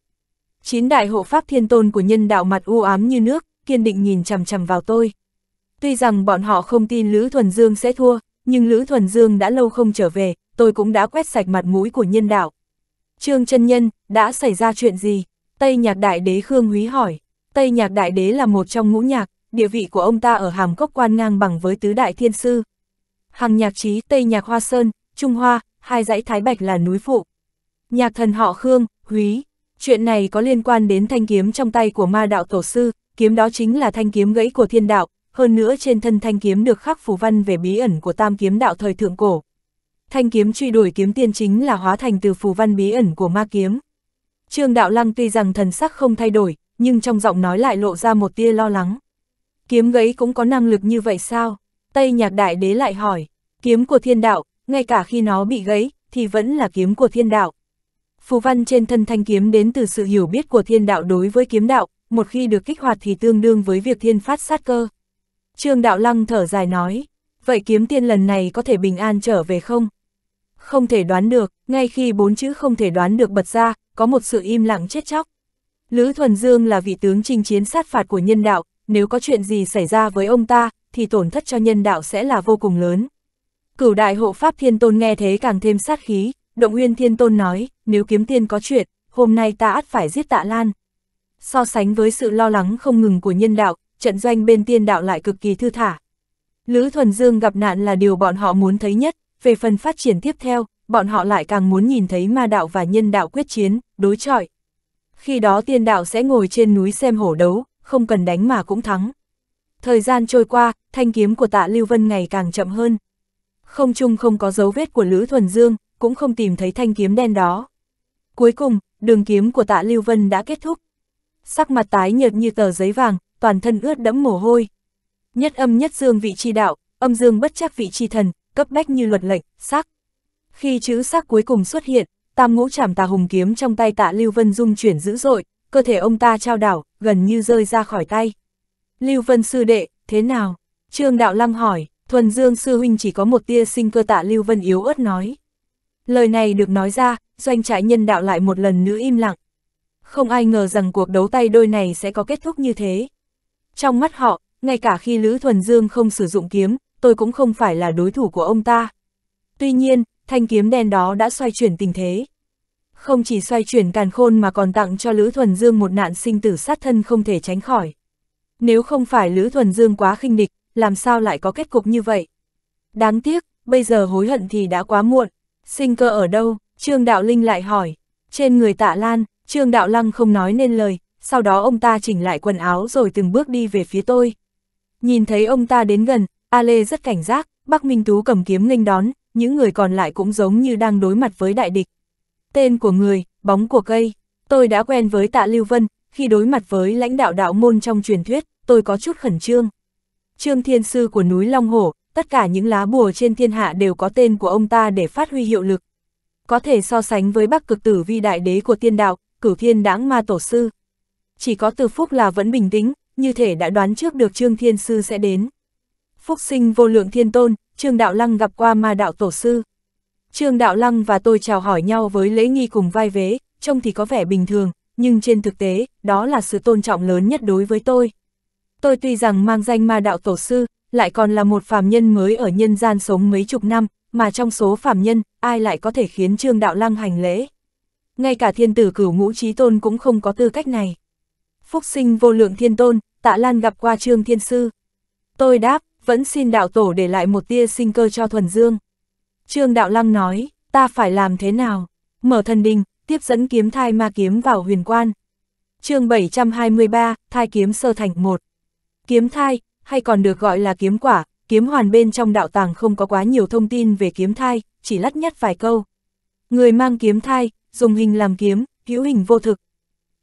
Chín đại hộ pháp thiên tôn của nhân đạo mặt u ám như nước, kiên định nhìn chằm chằm vào tôi. Tuy rằng bọn họ không tin Lữ Thuần Dương sẽ thua, nhưng Lữ Thuần Dương đã lâu không trở về, tôi cũng đã quét sạch mặt mũi của nhân đạo. Trương chân Nhân, đã xảy ra chuyện gì? Tây nhạc đại đế Khương Húy hỏi. Tây nhạc đại đế là một trong ngũ nhạc, địa vị của ông ta ở hàm cốc quan ngang bằng với tứ đại thiên sư. Hàng nhạc trí Tây nhạc Hoa Sơn, Trung Hoa, hai dãy Thái Bạch là núi phụ. Nhạc thần họ Khương, Húy. Chuyện này có liên quan đến thanh kiếm trong tay của ma đạo tổ sư, kiếm đó chính là thanh kiếm gãy của thiên đạo, hơn nữa trên thân thanh kiếm được khắc phù văn về bí ẩn của tam kiếm đạo thời thượng cổ. Thanh kiếm truy đuổi kiếm tiên chính là hóa thành từ phù văn bí ẩn của ma kiếm. Trương Đạo Lăng tuy rằng thần sắc không thay đổi, nhưng trong giọng nói lại lộ ra một tia lo lắng. Kiếm gãy cũng có năng lực như vậy sao? Tây nhạc đại đế lại hỏi, kiếm của thiên đạo, ngay cả khi nó bị gãy, thì vẫn là kiếm của thiên đạo. Phù văn trên thân thanh kiếm đến từ sự hiểu biết của thiên đạo đối với kiếm đạo, một khi được kích hoạt thì tương đương với việc thiên phát sát cơ. Trương Đạo Lăng thở dài nói, vậy kiếm tiên lần này có thể bình an trở về không? Không thể đoán được, ngay khi bốn chữ không thể đoán được bật ra, có một sự im lặng chết chóc. Lữ Thuần Dương là vị tướng chinh chiến sát phạt của nhân đạo, nếu có chuyện gì xảy ra với ông ta, thì tổn thất cho nhân đạo sẽ là vô cùng lớn. Cửu đại hộ Pháp Thiên Tôn nghe thế càng thêm sát khí, Động Uyên Thiên Tôn nói, nếu kiếm tiên có chuyện, hôm nay ta ắt phải giết tạ Lan. So sánh với sự lo lắng không ngừng của nhân đạo, trận doanh bên tiên đạo lại cực kỳ thư thả. Lữ Thuần Dương gặp nạn là điều bọn họ muốn thấy nhất, về phần phát triển tiếp theo, bọn họ lại càng muốn nhìn thấy ma đạo và nhân đạo quyết chiến, đối chọi. Khi đó tiên đạo sẽ ngồi trên núi xem hổ đấu, không cần đánh mà cũng thắng. Thời gian trôi qua, thanh kiếm của tạ Lưu Vân ngày càng chậm hơn. Không chung không có dấu vết của Lữ Thuần Dương, cũng không tìm thấy thanh kiếm đen đó. Cuối cùng, đường kiếm của tạ Lưu Vân đã kết thúc. Sắc mặt tái nhợt như tờ giấy vàng, toàn thân ướt đẫm mồ hôi. Nhất âm nhất dương vị chi đạo, âm dương bất chắc vị chi thần, cấp bách như luật lệnh, sắc. Khi chữ sắc cuối cùng xuất hiện, tam ngũ chảm tà hùng kiếm trong tay tạ Lưu Vân dung chuyển dữ dội, cơ thể ông ta trao đảo, gần như rơi ra khỏi tay. Lưu Vân sư đệ, thế nào? Trương Đạo Lăng hỏi, thuần dương sư huynh chỉ có một tia sinh cơ tạ Lưu Vân yếu ớt nói. Lời này được nói ra, doanh trại nhân đạo lại một lần nữa im lặng. Không ai ngờ rằng cuộc đấu tay đôi này sẽ có kết thúc như thế. Trong mắt họ, ngay cả khi Lữ Thuần Dương không sử dụng kiếm, tôi cũng không phải là đối thủ của ông ta. Tuy nhiên, thanh kiếm đen đó đã xoay chuyển tình thế. Không chỉ xoay chuyển càn khôn mà còn tặng cho Lữ Thuần Dương một nạn sinh tử sát thân không thể tránh khỏi. Nếu không phải Lữ Thuần Dương quá khinh địch, làm sao lại có kết cục như vậy? Đáng tiếc, bây giờ hối hận thì đã quá muộn. Sinh cơ ở đâu? Trương Đạo Linh lại hỏi. Trên người tạ lan, Trương Đạo Lăng không nói nên lời, sau đó ông ta chỉnh lại quần áo rồi từng bước đi về phía tôi. Nhìn thấy ông ta đến gần, A Lê rất cảnh giác, Bắc Minh Tú cầm kiếm nghênh đón, những người còn lại cũng giống như đang đối mặt với đại địch. Tên của người, bóng của cây, tôi đã quen với tạ Lưu Vân, khi đối mặt với lãnh đạo đạo môn trong truyền thuyết, tôi có chút khẩn trương. Trương Thiên Sư của núi Long Hổ, tất cả những lá bùa trên thiên hạ đều có tên của ông ta để phát huy hiệu lực. Có thể so sánh với bắc cực tử vi đại đế của tiên đạo, cửu thiên đáng ma tổ sư, chỉ có từ Phúc là vẫn bình tĩnh, như thể đã đoán trước được Trương Thiên Sư sẽ đến. Phúc sinh vô lượng thiên tôn, Trương Đạo Lăng gặp qua ma đạo tổ sư. Trương Đạo Lăng và tôi chào hỏi nhau với lễ nghi cùng vai vế, trông thì có vẻ bình thường, nhưng trên thực tế, đó là sự tôn trọng lớn nhất đối với tôi. Tôi tuy rằng mang danh ma đạo tổ sư, lại còn là một phàm nhân mới ở nhân gian sống mấy chục năm, mà trong số phàm nhân, ai lại có thể khiến Trương Đạo Lăng hành lễ. Ngay cả thiên tử cửu ngũ trí tôn cũng không có tư cách này phúc sinh vô lượng thiên tôn, tạ lan gặp qua trương thiên sư. Tôi đáp, vẫn xin đạo tổ để lại một tia sinh cơ cho thuần dương. Trương đạo lăng nói, ta phải làm thế nào? Mở thần đình, tiếp dẫn kiếm thai ma kiếm vào huyền quan. chương 723, thai kiếm sơ thành một. Kiếm thai, hay còn được gọi là kiếm quả, kiếm hoàn bên trong đạo tàng không có quá nhiều thông tin về kiếm thai, chỉ lắt nhắt vài câu. Người mang kiếm thai, dùng hình làm kiếm, hữu hình vô thực,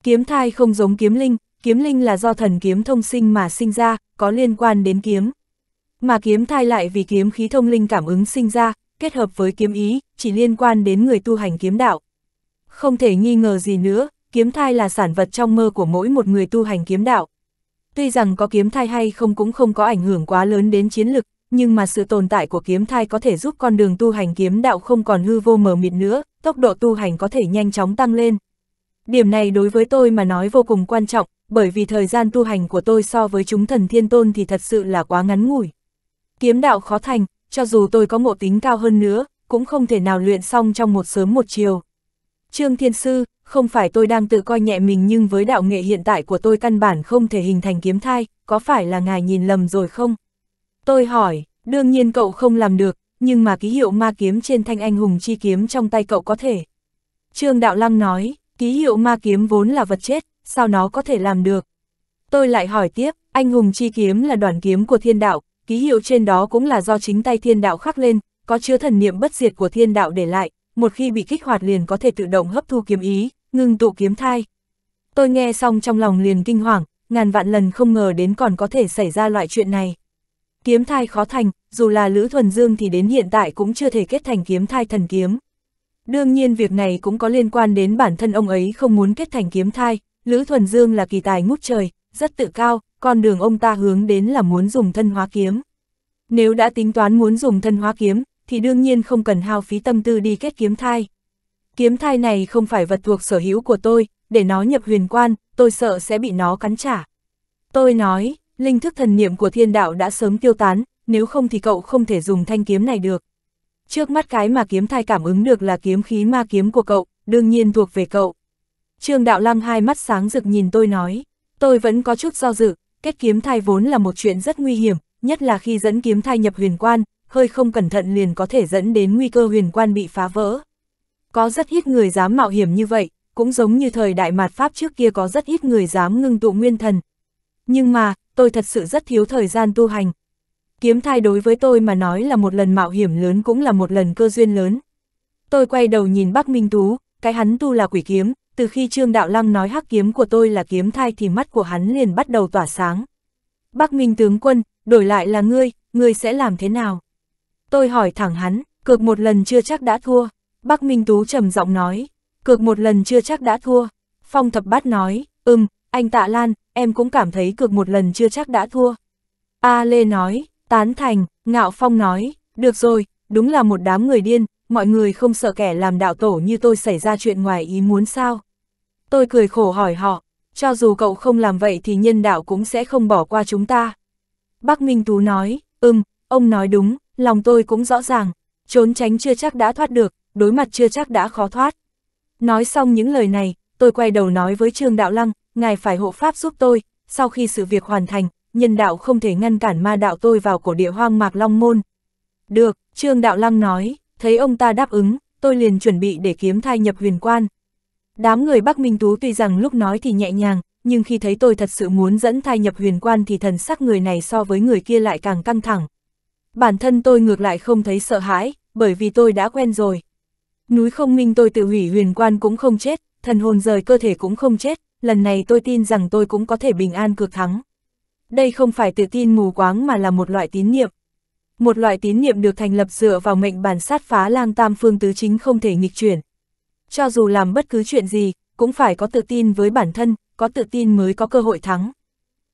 Kiếm thai không giống kiếm linh, kiếm linh là do thần kiếm thông sinh mà sinh ra, có liên quan đến kiếm. Mà kiếm thai lại vì kiếm khí thông linh cảm ứng sinh ra, kết hợp với kiếm ý, chỉ liên quan đến người tu hành kiếm đạo. Không thể nghi ngờ gì nữa, kiếm thai là sản vật trong mơ của mỗi một người tu hành kiếm đạo. Tuy rằng có kiếm thai hay không cũng không có ảnh hưởng quá lớn đến chiến lực, nhưng mà sự tồn tại của kiếm thai có thể giúp con đường tu hành kiếm đạo không còn hư vô mờ mịt nữa, tốc độ tu hành có thể nhanh chóng tăng lên. Điểm này đối với tôi mà nói vô cùng quan trọng, bởi vì thời gian tu hành của tôi so với chúng thần thiên tôn thì thật sự là quá ngắn ngủi. Kiếm đạo khó thành, cho dù tôi có ngộ tính cao hơn nữa, cũng không thể nào luyện xong trong một sớm một chiều. Trương Thiên Sư, không phải tôi đang tự coi nhẹ mình nhưng với đạo nghệ hiện tại của tôi căn bản không thể hình thành kiếm thai, có phải là ngài nhìn lầm rồi không? Tôi hỏi, đương nhiên cậu không làm được, nhưng mà ký hiệu ma kiếm trên thanh anh hùng chi kiếm trong tay cậu có thể. Trương Đạo Lăng nói, Ký hiệu ma kiếm vốn là vật chết, sao nó có thể làm được? Tôi lại hỏi tiếp, anh hùng chi kiếm là đoàn kiếm của thiên đạo, ký hiệu trên đó cũng là do chính tay thiên đạo khắc lên, có chứa thần niệm bất diệt của thiên đạo để lại, một khi bị kích hoạt liền có thể tự động hấp thu kiếm ý, ngưng tụ kiếm thai. Tôi nghe xong trong lòng liền kinh hoàng, ngàn vạn lần không ngờ đến còn có thể xảy ra loại chuyện này. Kiếm thai khó thành, dù là Lữ Thuần Dương thì đến hiện tại cũng chưa thể kết thành kiếm thai thần kiếm. Đương nhiên việc này cũng có liên quan đến bản thân ông ấy không muốn kết thành kiếm thai, Lữ Thuần Dương là kỳ tài ngút trời, rất tự cao, con đường ông ta hướng đến là muốn dùng thân hóa kiếm. Nếu đã tính toán muốn dùng thân hóa kiếm, thì đương nhiên không cần hao phí tâm tư đi kết kiếm thai. Kiếm thai này không phải vật thuộc sở hữu của tôi, để nó nhập huyền quan, tôi sợ sẽ bị nó cắn trả. Tôi nói, linh thức thần niệm của thiên đạo đã sớm tiêu tán, nếu không thì cậu không thể dùng thanh kiếm này được. Trước mắt cái mà kiếm thai cảm ứng được là kiếm khí ma kiếm của cậu, đương nhiên thuộc về cậu. Trương Đạo Lăng hai mắt sáng rực nhìn tôi nói, tôi vẫn có chút do dự, kết kiếm thai vốn là một chuyện rất nguy hiểm, nhất là khi dẫn kiếm thai nhập huyền quan, hơi không cẩn thận liền có thể dẫn đến nguy cơ huyền quan bị phá vỡ. Có rất ít người dám mạo hiểm như vậy, cũng giống như thời đại mạt Pháp trước kia có rất ít người dám ngưng tụ nguyên thần. Nhưng mà, tôi thật sự rất thiếu thời gian tu hành, kiếm thai đối với tôi mà nói là một lần mạo hiểm lớn cũng là một lần cơ duyên lớn. Tôi quay đầu nhìn Bắc Minh Tú, cái hắn tu là quỷ kiếm, từ khi Trương Đạo Lăng nói hắc kiếm của tôi là kiếm thai thì mắt của hắn liền bắt đầu tỏa sáng. Bắc Minh tướng quân, đổi lại là ngươi, ngươi sẽ làm thế nào? Tôi hỏi thẳng hắn, cược một lần chưa chắc đã thua. Bắc Minh Tú trầm giọng nói, cược một lần chưa chắc đã thua. Phong thập bát nói, ừm, anh Tạ Lan, em cũng cảm thấy cược một lần chưa chắc đã thua. A Lê nói, Tán thành, Ngạo Phong nói, được rồi, đúng là một đám người điên, mọi người không sợ kẻ làm đạo tổ như tôi xảy ra chuyện ngoài ý muốn sao. Tôi cười khổ hỏi họ, cho dù cậu không làm vậy thì nhân đạo cũng sẽ không bỏ qua chúng ta. Bác Minh Tú nói, ừm, ông nói đúng, lòng tôi cũng rõ ràng, trốn tránh chưa chắc đã thoát được, đối mặt chưa chắc đã khó thoát. Nói xong những lời này, tôi quay đầu nói với Trương Đạo Lăng, ngài phải hộ pháp giúp tôi, sau khi sự việc hoàn thành, nhân đạo không thể ngăn cản ma đạo tôi vào cổ địa hoang mạc long môn. Được, Trương Đạo Lăng nói, thấy ông ta đáp ứng, tôi liền chuẩn bị để kiếm thai nhập huyền quan. Đám người Bắc Minh Tú tuy rằng lúc nói thì nhẹ nhàng, nhưng khi thấy tôi thật sự muốn dẫn thai nhập huyền quan thì thần sắc người này so với người kia lại càng căng thẳng. Bản thân tôi ngược lại không thấy sợ hãi, bởi vì tôi đã quen rồi. Núi không minh tôi tự hủy huyền quan cũng không chết, thần hồn rời cơ thể cũng không chết, lần này tôi tin rằng tôi cũng có thể bình an cược thắng đây không phải tự tin mù quáng mà là một loại tín niệm. Một loại tín niệm được thành lập dựa vào mệnh bản sát phá lang tam phương tứ chính không thể nghịch chuyển. Cho dù làm bất cứ chuyện gì, cũng phải có tự tin với bản thân, có tự tin mới có cơ hội thắng.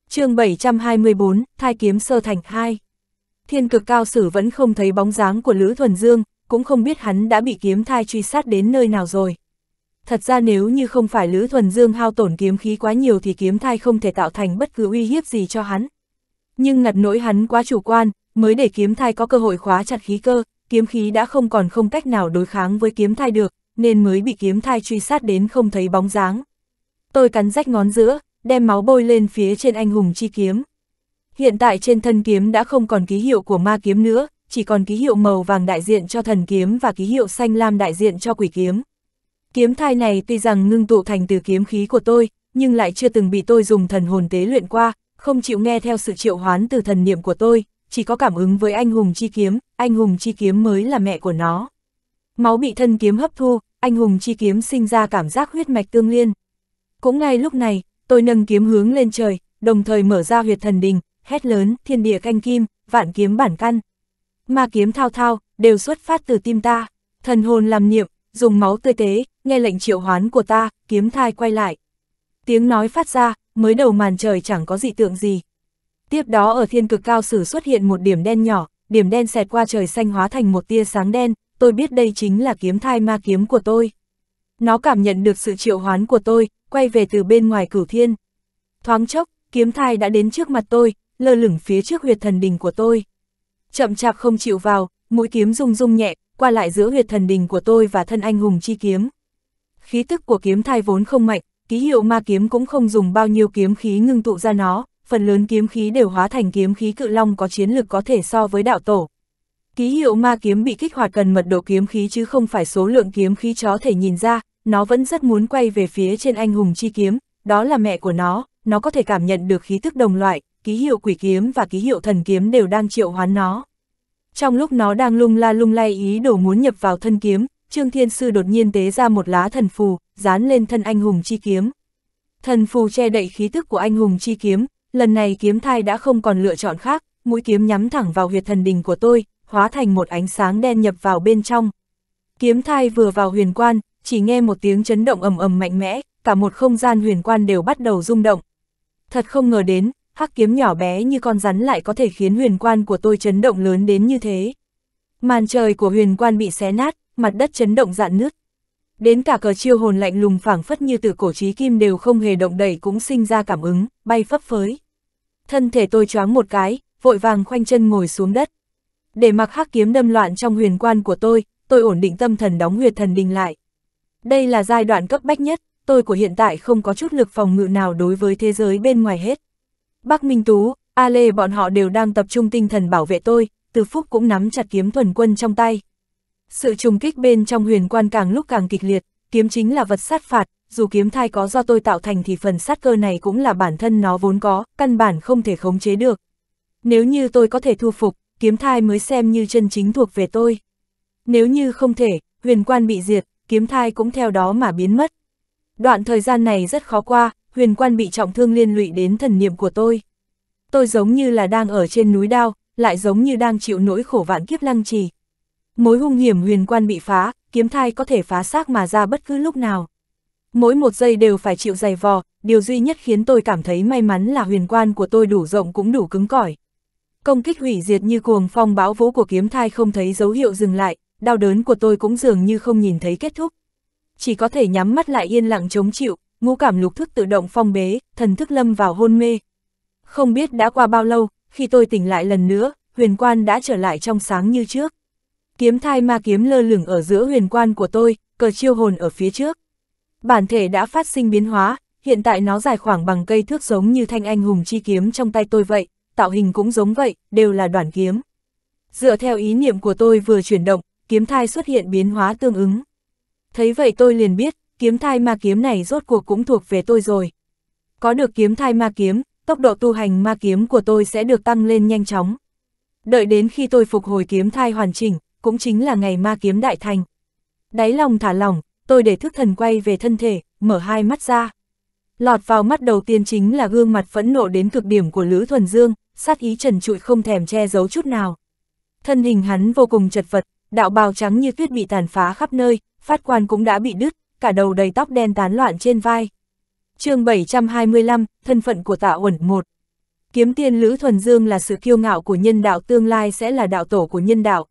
chương 724, Thai Kiếm Sơ Thành 2 Thiên cực cao sử vẫn không thấy bóng dáng của Lữ Thuần Dương, cũng không biết hắn đã bị kiếm thai truy sát đến nơi nào rồi thật ra nếu như không phải Lữ Thuần Dương hao tổn kiếm khí quá nhiều thì kiếm thai không thể tạo thành bất cứ uy hiếp gì cho hắn. Nhưng ngặt nỗi hắn quá chủ quan, mới để kiếm thai có cơ hội khóa chặt khí cơ, kiếm khí đã không còn không cách nào đối kháng với kiếm thai được, nên mới bị kiếm thai truy sát đến không thấy bóng dáng. Tôi cắn rách ngón giữa, đem máu bôi lên phía trên anh hùng chi kiếm. Hiện tại trên thân kiếm đã không còn ký hiệu của ma kiếm nữa, chỉ còn ký hiệu màu vàng đại diện cho thần kiếm và ký hiệu xanh lam đại diện cho quỷ kiếm. Kiếm thai này tuy rằng ngưng tụ thành từ kiếm khí của tôi, nhưng lại chưa từng bị tôi dùng thần hồn tế luyện qua, không chịu nghe theo sự triệu hoán từ thần niệm của tôi, chỉ có cảm ứng với anh hùng chi kiếm, anh hùng chi kiếm mới là mẹ của nó. Máu bị thân kiếm hấp thu, anh hùng chi kiếm sinh ra cảm giác huyết mạch tương liên. Cũng ngay lúc này, tôi nâng kiếm hướng lên trời, đồng thời mở ra huyệt thần đình, hét lớn, thiên địa canh kim, vạn kiếm bản căn. Ma kiếm thao thao, đều xuất phát từ tim ta, thần hồn làm niệm, dùng máu tươi tế, nghe lệnh triệu hoán của ta, kiếm thai quay lại. Tiếng nói phát ra, mới đầu màn trời chẳng có dị tượng gì. Tiếp đó ở thiên cực cao sử xuất hiện một điểm đen nhỏ, điểm đen xẹt qua trời xanh hóa thành một tia sáng đen, tôi biết đây chính là kiếm thai ma kiếm của tôi. Nó cảm nhận được sự triệu hoán của tôi, quay về từ bên ngoài cửu thiên. Thoáng chốc, kiếm thai đã đến trước mặt tôi, lơ lửng phía trước huyệt thần đình của tôi. Chậm chạp không chịu vào, mũi kiếm rung rung nhẹ, qua lại giữa huyệt thần đình của tôi và thân anh hùng chi kiếm khí tức của kiếm thai vốn không mạnh, ký hiệu ma kiếm cũng không dùng bao nhiêu kiếm khí ngưng tụ ra nó, phần lớn kiếm khí đều hóa thành kiếm khí cự long có chiến lực có thể so với đạo tổ. Ký hiệu ma kiếm bị kích hoạt cần mật độ kiếm khí chứ không phải số lượng kiếm khí chó thể nhìn ra, nó vẫn rất muốn quay về phía trên anh hùng chi kiếm, đó là mẹ của nó, nó có thể cảm nhận được khí tức đồng loại, ký hiệu quỷ kiếm và ký hiệu thần kiếm đều đang triệu hoán nó. Trong lúc nó đang lung la lung lay ý đồ muốn nhập vào thân kiếm, Trương Thiên Sư đột nhiên tế ra một lá thần phù, dán lên thân anh hùng chi kiếm. Thần phù che đậy khí tức của anh hùng chi kiếm, lần này kiếm thai đã không còn lựa chọn khác, mũi kiếm nhắm thẳng vào huyệt thần đình của tôi, hóa thành một ánh sáng đen nhập vào bên trong. Kiếm thai vừa vào huyền quan, chỉ nghe một tiếng chấn động ầm ầm mạnh mẽ, cả một không gian huyền quan đều bắt đầu rung động. Thật không ngờ đến, hắc kiếm nhỏ bé như con rắn lại có thể khiến huyền quan của tôi chấn động lớn đến như thế. Màn trời của huyền quan bị xé nát, mặt đất chấn động dạn nứt. Đến cả cờ chiêu hồn lạnh lùng phảng phất như từ cổ trí kim đều không hề động đẩy cũng sinh ra cảm ứng, bay phấp phới. Thân thể tôi choáng một cái, vội vàng khoanh chân ngồi xuống đất. Để mặc hắc kiếm đâm loạn trong huyền quan của tôi, tôi ổn định tâm thần đóng huyệt thần đình lại. Đây là giai đoạn cấp bách nhất, tôi của hiện tại không có chút lực phòng ngự nào đối với thế giới bên ngoài hết. Bắc Minh Tú, A Lê bọn họ đều đang tập trung tinh thần bảo vệ tôi, Từ Phúc cũng nắm chặt kiếm thuần quân trong tay, sự trùng kích bên trong huyền quan càng lúc càng kịch liệt, kiếm chính là vật sát phạt, dù kiếm thai có do tôi tạo thành thì phần sát cơ này cũng là bản thân nó vốn có, căn bản không thể khống chế được. Nếu như tôi có thể thu phục, kiếm thai mới xem như chân chính thuộc về tôi. Nếu như không thể, huyền quan bị diệt, kiếm thai cũng theo đó mà biến mất. Đoạn thời gian này rất khó qua, huyền quan bị trọng thương liên lụy đến thần niệm của tôi. Tôi giống như là đang ở trên núi đao, lại giống như đang chịu nỗi khổ vạn kiếp lăng trì. Mối hung hiểm huyền quan bị phá, kiếm thai có thể phá xác mà ra bất cứ lúc nào. Mỗi một giây đều phải chịu dày vò, điều duy nhất khiến tôi cảm thấy may mắn là huyền quan của tôi đủ rộng cũng đủ cứng cỏi. Công kích hủy diệt như cuồng phong bão vũ của kiếm thai không thấy dấu hiệu dừng lại, đau đớn của tôi cũng dường như không nhìn thấy kết thúc. Chỉ có thể nhắm mắt lại yên lặng chống chịu, ngũ cảm lục thức tự động phong bế, thần thức lâm vào hôn mê. Không biết đã qua bao lâu, khi tôi tỉnh lại lần nữa, huyền quan đã trở lại trong sáng như trước kiếm thai ma kiếm lơ lửng ở giữa huyền quan của tôi, cờ chiêu hồn ở phía trước. Bản thể đã phát sinh biến hóa, hiện tại nó dài khoảng bằng cây thước giống như thanh anh hùng chi kiếm trong tay tôi vậy, tạo hình cũng giống vậy, đều là đoàn kiếm. Dựa theo ý niệm của tôi vừa chuyển động, kiếm thai xuất hiện biến hóa tương ứng. Thấy vậy tôi liền biết, kiếm thai ma kiếm này rốt cuộc cũng thuộc về tôi rồi. Có được kiếm thai ma kiếm, tốc độ tu hành ma kiếm của tôi sẽ được tăng lên nhanh chóng. Đợi đến khi tôi phục hồi kiếm thai hoàn chỉnh, cũng chính là ngày ma kiếm đại thành. Đáy lòng thả lỏng, tôi để thức thần quay về thân thể, mở hai mắt ra. Lọt vào mắt đầu tiên chính là gương mặt phẫn nộ đến cực điểm của Lữ Thuần Dương, sát ý trần trụi không thèm che giấu chút nào. Thân hình hắn vô cùng chật vật, đạo bào trắng như tuyết bị tàn phá khắp nơi, phát quan cũng đã bị đứt, cả đầu đầy tóc đen tán loạn trên vai. chương 725, thân phận của tạ ẩn một Kiếm tiên Lữ Thuần Dương là sự kiêu ngạo của nhân đạo tương lai sẽ là đạo tổ của nhân đạo,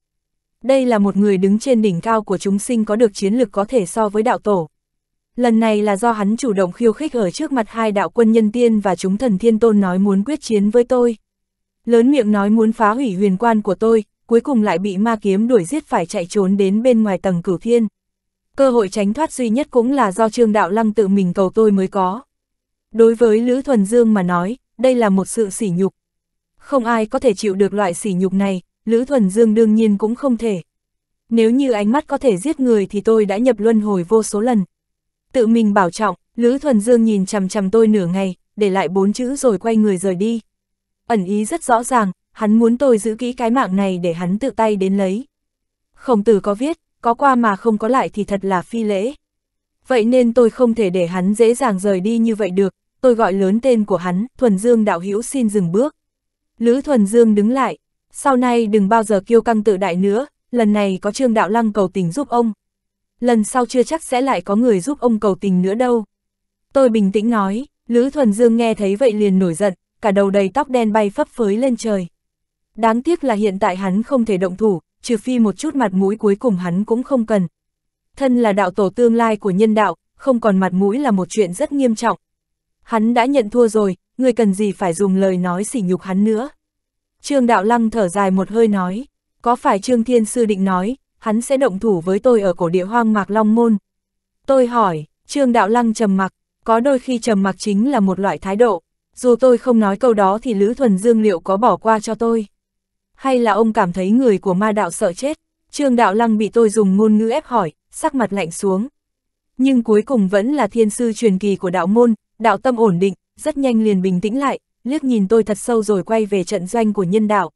đây là một người đứng trên đỉnh cao của chúng sinh có được chiến lược có thể so với đạo tổ. Lần này là do hắn chủ động khiêu khích ở trước mặt hai đạo quân nhân tiên và chúng thần thiên tôn nói muốn quyết chiến với tôi. Lớn miệng nói muốn phá hủy huyền quan của tôi, cuối cùng lại bị ma kiếm đuổi giết phải chạy trốn đến bên ngoài tầng cửu thiên. Cơ hội tránh thoát duy nhất cũng là do trương đạo lăng tự mình cầu tôi mới có. Đối với Lữ Thuần Dương mà nói, đây là một sự sỉ nhục. Không ai có thể chịu được loại sỉ nhục này, Lữ Thuần Dương đương nhiên cũng không thể. Nếu như ánh mắt có thể giết người thì tôi đã nhập luân hồi vô số lần. Tự mình bảo trọng, Lữ Thuần Dương nhìn chằm chằm tôi nửa ngày, để lại bốn chữ rồi quay người rời đi. Ẩn ý rất rõ ràng, hắn muốn tôi giữ kỹ cái mạng này để hắn tự tay đến lấy. Khổng tử có viết, có qua mà không có lại thì thật là phi lễ. Vậy nên tôi không thể để hắn dễ dàng rời đi như vậy được, tôi gọi lớn tên của hắn, Thuần Dương đạo hữu xin dừng bước. Lữ Thuần Dương đứng lại, sau này đừng bao giờ kiêu căng tự đại nữa, lần này có Trương Đạo Lăng cầu tình giúp ông. Lần sau chưa chắc sẽ lại có người giúp ông cầu tình nữa đâu. Tôi bình tĩnh nói, Lữ Thuần Dương nghe thấy vậy liền nổi giận, cả đầu đầy tóc đen bay phấp phới lên trời. Đáng tiếc là hiện tại hắn không thể động thủ, trừ phi một chút mặt mũi cuối cùng hắn cũng không cần. Thân là đạo tổ tương lai của nhân đạo, không còn mặt mũi là một chuyện rất nghiêm trọng. Hắn đã nhận thua rồi, người cần gì phải dùng lời nói sỉ nhục hắn nữa. Trương Đạo Lăng thở dài một hơi nói, có phải Trương Thiên Sư định nói, hắn sẽ động thủ với tôi ở cổ địa hoang mạc Long Môn. Tôi hỏi, Trương Đạo Lăng trầm mặc, có đôi khi trầm mặc chính là một loại thái độ, dù tôi không nói câu đó thì Lữ Thuần Dương liệu có bỏ qua cho tôi. Hay là ông cảm thấy người của ma đạo sợ chết, Trương Đạo Lăng bị tôi dùng ngôn ngữ ép hỏi, sắc mặt lạnh xuống. Nhưng cuối cùng vẫn là thiên sư truyền kỳ của đạo môn, đạo tâm ổn định, rất nhanh liền bình tĩnh lại, liếc nhìn tôi thật sâu rồi quay về trận doanh của nhân đạo.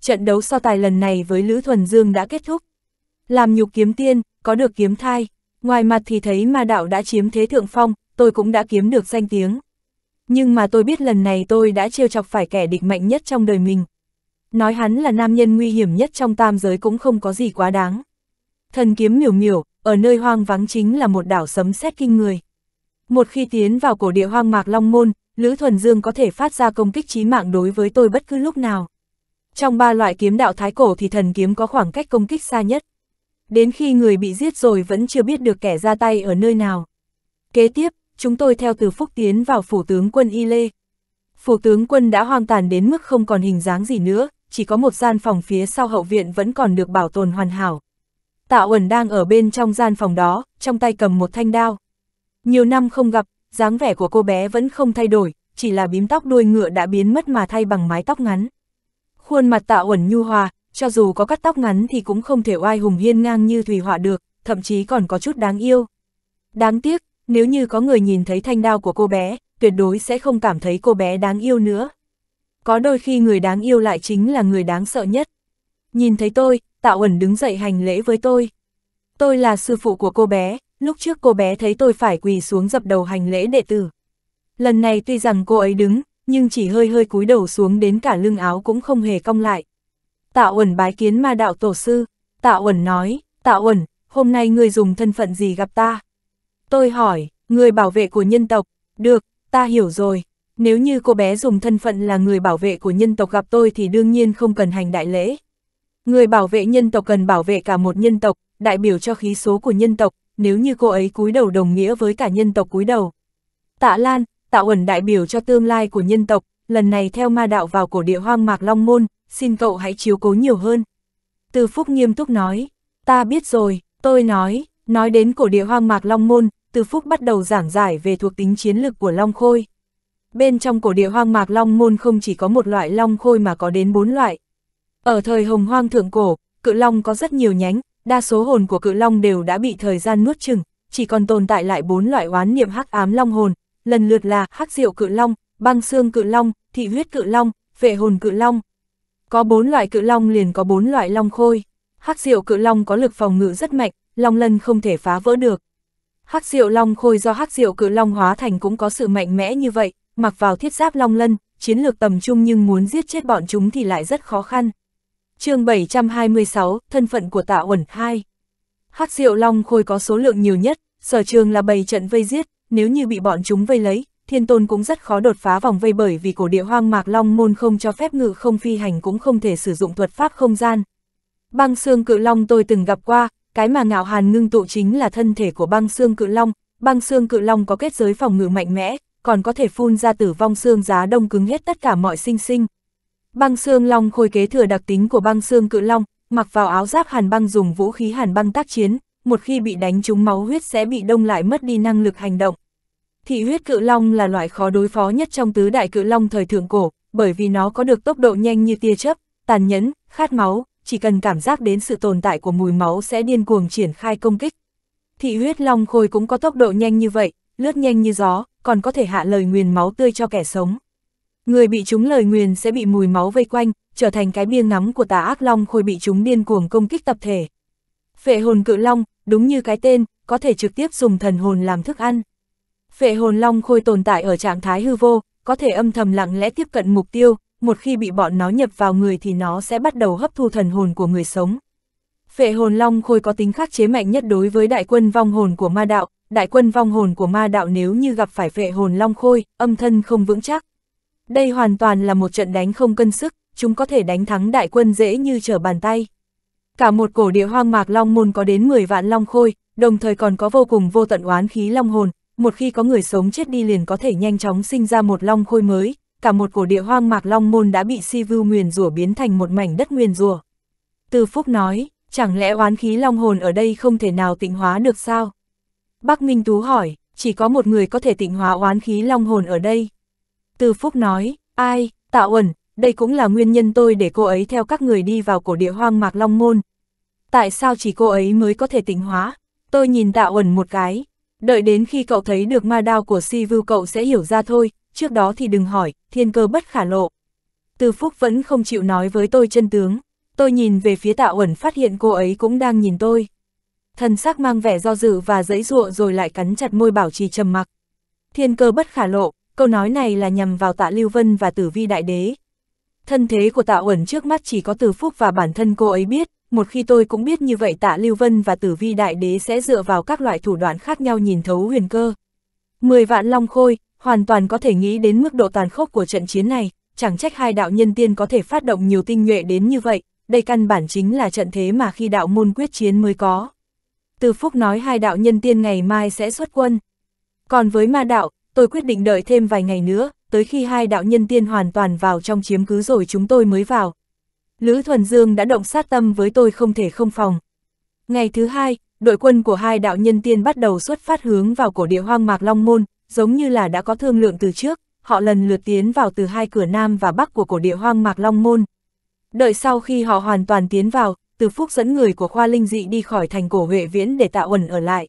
Trận đấu so tài lần này với Lữ Thuần Dương đã kết thúc. Làm nhục kiếm tiên, có được kiếm thai, ngoài mặt thì thấy ma đạo đã chiếm thế thượng phong, tôi cũng đã kiếm được danh tiếng. Nhưng mà tôi biết lần này tôi đã trêu chọc phải kẻ địch mạnh nhất trong đời mình. Nói hắn là nam nhân nguy hiểm nhất trong tam giới cũng không có gì quá đáng. Thần kiếm miểu miểu, ở nơi hoang vắng chính là một đảo sấm sét kinh người. Một khi tiến vào cổ địa hoang mạc Long Môn, Lữ Thuần Dương có thể phát ra công kích chí mạng đối với tôi bất cứ lúc nào. Trong ba loại kiếm đạo thái cổ thì thần kiếm có khoảng cách công kích xa nhất. Đến khi người bị giết rồi vẫn chưa biết được kẻ ra tay ở nơi nào. Kế tiếp, chúng tôi theo từ Phúc tiến vào phủ tướng quân Y Lê. Phủ tướng quân đã hoang tàn đến mức không còn hình dáng gì nữa, chỉ có một gian phòng phía sau hậu viện vẫn còn được bảo tồn hoàn hảo. Tạ Uẩn đang ở bên trong gian phòng đó, trong tay cầm một thanh đao. Nhiều năm không gặp, dáng vẻ của cô bé vẫn không thay đổi, chỉ là bím tóc đuôi ngựa đã biến mất mà thay bằng mái tóc ngắn. Khuôn mặt tạ uẩn nhu hòa, cho dù có cắt tóc ngắn thì cũng không thể oai hùng hiên ngang như thủy Họa được, thậm chí còn có chút đáng yêu. Đáng tiếc, nếu như có người nhìn thấy thanh đao của cô bé, tuyệt đối sẽ không cảm thấy cô bé đáng yêu nữa. Có đôi khi người đáng yêu lại chính là người đáng sợ nhất. Nhìn thấy tôi, Tạ Uẩn đứng dậy hành lễ với tôi. Tôi là sư phụ của cô bé, lúc trước cô bé thấy tôi phải quỳ xuống dập đầu hành lễ đệ tử. Lần này tuy rằng cô ấy đứng, nhưng chỉ hơi hơi cúi đầu xuống đến cả lưng áo cũng không hề cong lại. Tạ Uẩn bái kiến ma đạo tổ sư, Tạ Uẩn nói, Tạ Uẩn, hôm nay ngươi dùng thân phận gì gặp ta? Tôi hỏi, người bảo vệ của nhân tộc, được, ta hiểu rồi, nếu như cô bé dùng thân phận là người bảo vệ của nhân tộc gặp tôi thì đương nhiên không cần hành đại lễ. Người bảo vệ nhân tộc cần bảo vệ cả một nhân tộc, đại biểu cho khí số của nhân tộc, nếu như cô ấy cúi đầu đồng nghĩa với cả nhân tộc cúi đầu. Tạ Lan, tạo ẩn đại biểu cho tương lai của nhân tộc, lần này theo ma đạo vào cổ địa hoang mạc Long Môn, xin cậu hãy chiếu cố nhiều hơn. Từ Phúc nghiêm túc nói, ta biết rồi, tôi nói, nói đến cổ địa hoang mạc Long Môn, Từ Phúc bắt đầu giảng giải về thuộc tính chiến lực của Long Khôi. Bên trong cổ địa hoang mạc Long Môn không chỉ có một loại Long Khôi mà có đến bốn loại. Ở thời Hồng Hoang Thượng Cổ, cự Long có rất nhiều nhánh, Đa số hồn của cự long đều đã bị thời gian nuốt chừng, chỉ còn tồn tại lại bốn loại oán niệm hắc ám long hồn, lần lượt là hắc diệu cự long, băng xương cự long, thị huyết cự long, vệ hồn cự long. Có bốn loại cự long liền có bốn loại long khôi. Hắc diệu cự long có lực phòng ngự rất mạnh, long lân không thể phá vỡ được. Hắc diệu long khôi do hắc diệu cự long hóa thành cũng có sự mạnh mẽ như vậy, mặc vào thiết giáp long lân, chiến lược tầm trung nhưng muốn giết chết bọn chúng thì lại rất khó khăn chương 726, thân phận của tạ uẩn 2. Hắc diệu long khôi có số lượng nhiều nhất, sở trường là bày trận vây giết, nếu như bị bọn chúng vây lấy, thiên tôn cũng rất khó đột phá vòng vây bởi vì cổ địa hoang mạc long môn không cho phép ngự không phi hành cũng không thể sử dụng thuật pháp không gian. Băng xương cự long tôi từng gặp qua, cái mà ngạo hàn ngưng tụ chính là thân thể của băng xương cự long, băng xương cự long có kết giới phòng ngự mạnh mẽ, còn có thể phun ra tử vong xương giá đông cứng hết tất cả mọi sinh sinh, Băng xương long khôi kế thừa đặc tính của băng xương cự long, mặc vào áo giáp hàn băng dùng vũ khí hàn băng tác chiến, một khi bị đánh trúng máu huyết sẽ bị đông lại mất đi năng lực hành động. Thị huyết cự long là loại khó đối phó nhất trong tứ đại cự long thời thượng cổ, bởi vì nó có được tốc độ nhanh như tia chớp, tàn nhẫn, khát máu, chỉ cần cảm giác đến sự tồn tại của mùi máu sẽ điên cuồng triển khai công kích. Thị huyết long khôi cũng có tốc độ nhanh như vậy, lướt nhanh như gió, còn có thể hạ lời nguyền máu tươi cho kẻ sống. Người bị chúng lời nguyền sẽ bị mùi máu vây quanh, trở thành cái biên ngắm của tà ác long khôi bị chúng điên cuồng công kích tập thể. Phệ hồn cự long, đúng như cái tên, có thể trực tiếp dùng thần hồn làm thức ăn. Phệ hồn long khôi tồn tại ở trạng thái hư vô, có thể âm thầm lặng lẽ tiếp cận mục tiêu, một khi bị bọn nó nhập vào người thì nó sẽ bắt đầu hấp thu thần hồn của người sống. Phệ hồn long khôi có tính khắc chế mạnh nhất đối với đại quân vong hồn của ma đạo, đại quân vong hồn của ma đạo nếu như gặp phải phệ hồn long khôi, âm thân không vững chắc, đây hoàn toàn là một trận đánh không cân sức, chúng có thể đánh thắng đại quân dễ như trở bàn tay. Cả một cổ địa hoang mạc long môn có đến 10 vạn long khôi, đồng thời còn có vô cùng vô tận oán khí long hồn, một khi có người sống chết đi liền có thể nhanh chóng sinh ra một long khôi mới, cả một cổ địa hoang mạc long môn đã bị si vưu nguyền rủa biến thành một mảnh đất nguyền rủa. Từ Phúc nói, chẳng lẽ oán khí long hồn ở đây không thể nào tịnh hóa được sao? Bắc Minh Tú hỏi, chỉ có một người có thể tịnh hóa oán khí long hồn ở đây. Từ Phúc nói, ai, tạo ẩn, đây cũng là nguyên nhân tôi để cô ấy theo các người đi vào cổ địa hoang mạc Long Môn. Tại sao chỉ cô ấy mới có thể tỉnh hóa? Tôi nhìn tạo ẩn một cái. Đợi đến khi cậu thấy được ma đao của si vưu cậu sẽ hiểu ra thôi, trước đó thì đừng hỏi, thiên cơ bất khả lộ. Từ Phúc vẫn không chịu nói với tôi chân tướng. Tôi nhìn về phía tạo ẩn phát hiện cô ấy cũng đang nhìn tôi. Thần sắc mang vẻ do dự và dãy dụa rồi lại cắn chặt môi bảo trì trầm mặc. Thiên cơ bất khả lộ, câu nói này là nhằm vào tạ Lưu Vân và tử vi đại đế. Thân thế của tạ Uẩn trước mắt chỉ có Từ Phúc và bản thân cô ấy biết, một khi tôi cũng biết như vậy tạ Lưu Vân và tử vi đại đế sẽ dựa vào các loại thủ đoạn khác nhau nhìn thấu huyền cơ. Mười vạn long khôi, hoàn toàn có thể nghĩ đến mức độ tàn khốc của trận chiến này, chẳng trách hai đạo nhân tiên có thể phát động nhiều tinh nhuệ đến như vậy, đây căn bản chính là trận thế mà khi đạo môn quyết chiến mới có. Từ Phúc nói hai đạo nhân tiên ngày mai sẽ xuất quân. Còn với ma đạo, tôi quyết định đợi thêm vài ngày nữa, tới khi hai đạo nhân tiên hoàn toàn vào trong chiếm cứ rồi chúng tôi mới vào. Lữ Thuần Dương đã động sát tâm với tôi không thể không phòng. Ngày thứ hai, đội quân của hai đạo nhân tiên bắt đầu xuất phát hướng vào cổ địa hoang mạc Long Môn, giống như là đã có thương lượng từ trước, họ lần lượt tiến vào từ hai cửa nam và bắc của cổ địa hoang mạc Long Môn. Đợi sau khi họ hoàn toàn tiến vào, Từ Phúc dẫn người của khoa linh dị đi khỏi thành cổ Huệ Viễn để tạo ẩn ở lại.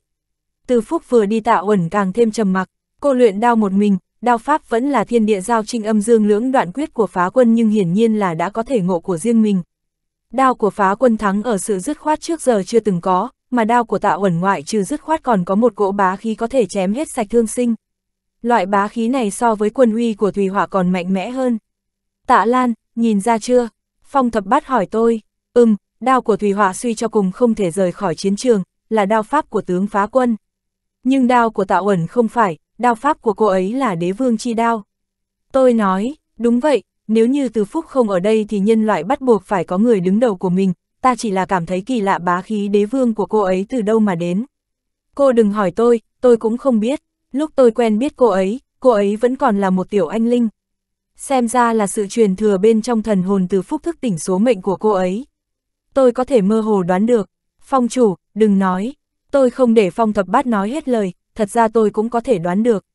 Từ Phúc vừa đi tạo ẩn càng thêm trầm mặc, Cô luyện đao một mình, đao pháp vẫn là thiên địa giao trinh âm dương lưỡng đoạn quyết của phá quân nhưng hiển nhiên là đã có thể ngộ của riêng mình. Đao của phá quân thắng ở sự dứt khoát trước giờ chưa từng có, mà đao của tạ ẩn ngoại trừ dứt khoát còn có một cỗ bá khí có thể chém hết sạch thương sinh. Loại bá khí này so với quân uy của Thùy Hỏa còn mạnh mẽ hơn. Tạ Lan, nhìn ra chưa? Phong thập bát hỏi tôi, ừm, đao của Thùy Hỏa suy cho cùng không thể rời khỏi chiến trường, là đao pháp của tướng phá quân. Nhưng đao của Tạ Uẩn không phải, đao pháp của cô ấy là đế vương chi đao. Tôi nói, đúng vậy, nếu như từ phúc không ở đây thì nhân loại bắt buộc phải có người đứng đầu của mình, ta chỉ là cảm thấy kỳ lạ bá khí đế vương của cô ấy từ đâu mà đến. Cô đừng hỏi tôi, tôi cũng không biết, lúc tôi quen biết cô ấy, cô ấy vẫn còn là một tiểu anh linh. Xem ra là sự truyền thừa bên trong thần hồn từ phúc thức tỉnh số mệnh của cô ấy. Tôi có thể mơ hồ đoán được, phong chủ, đừng nói, tôi không để phong thập bát nói hết lời, thật ra tôi cũng có thể đoán được.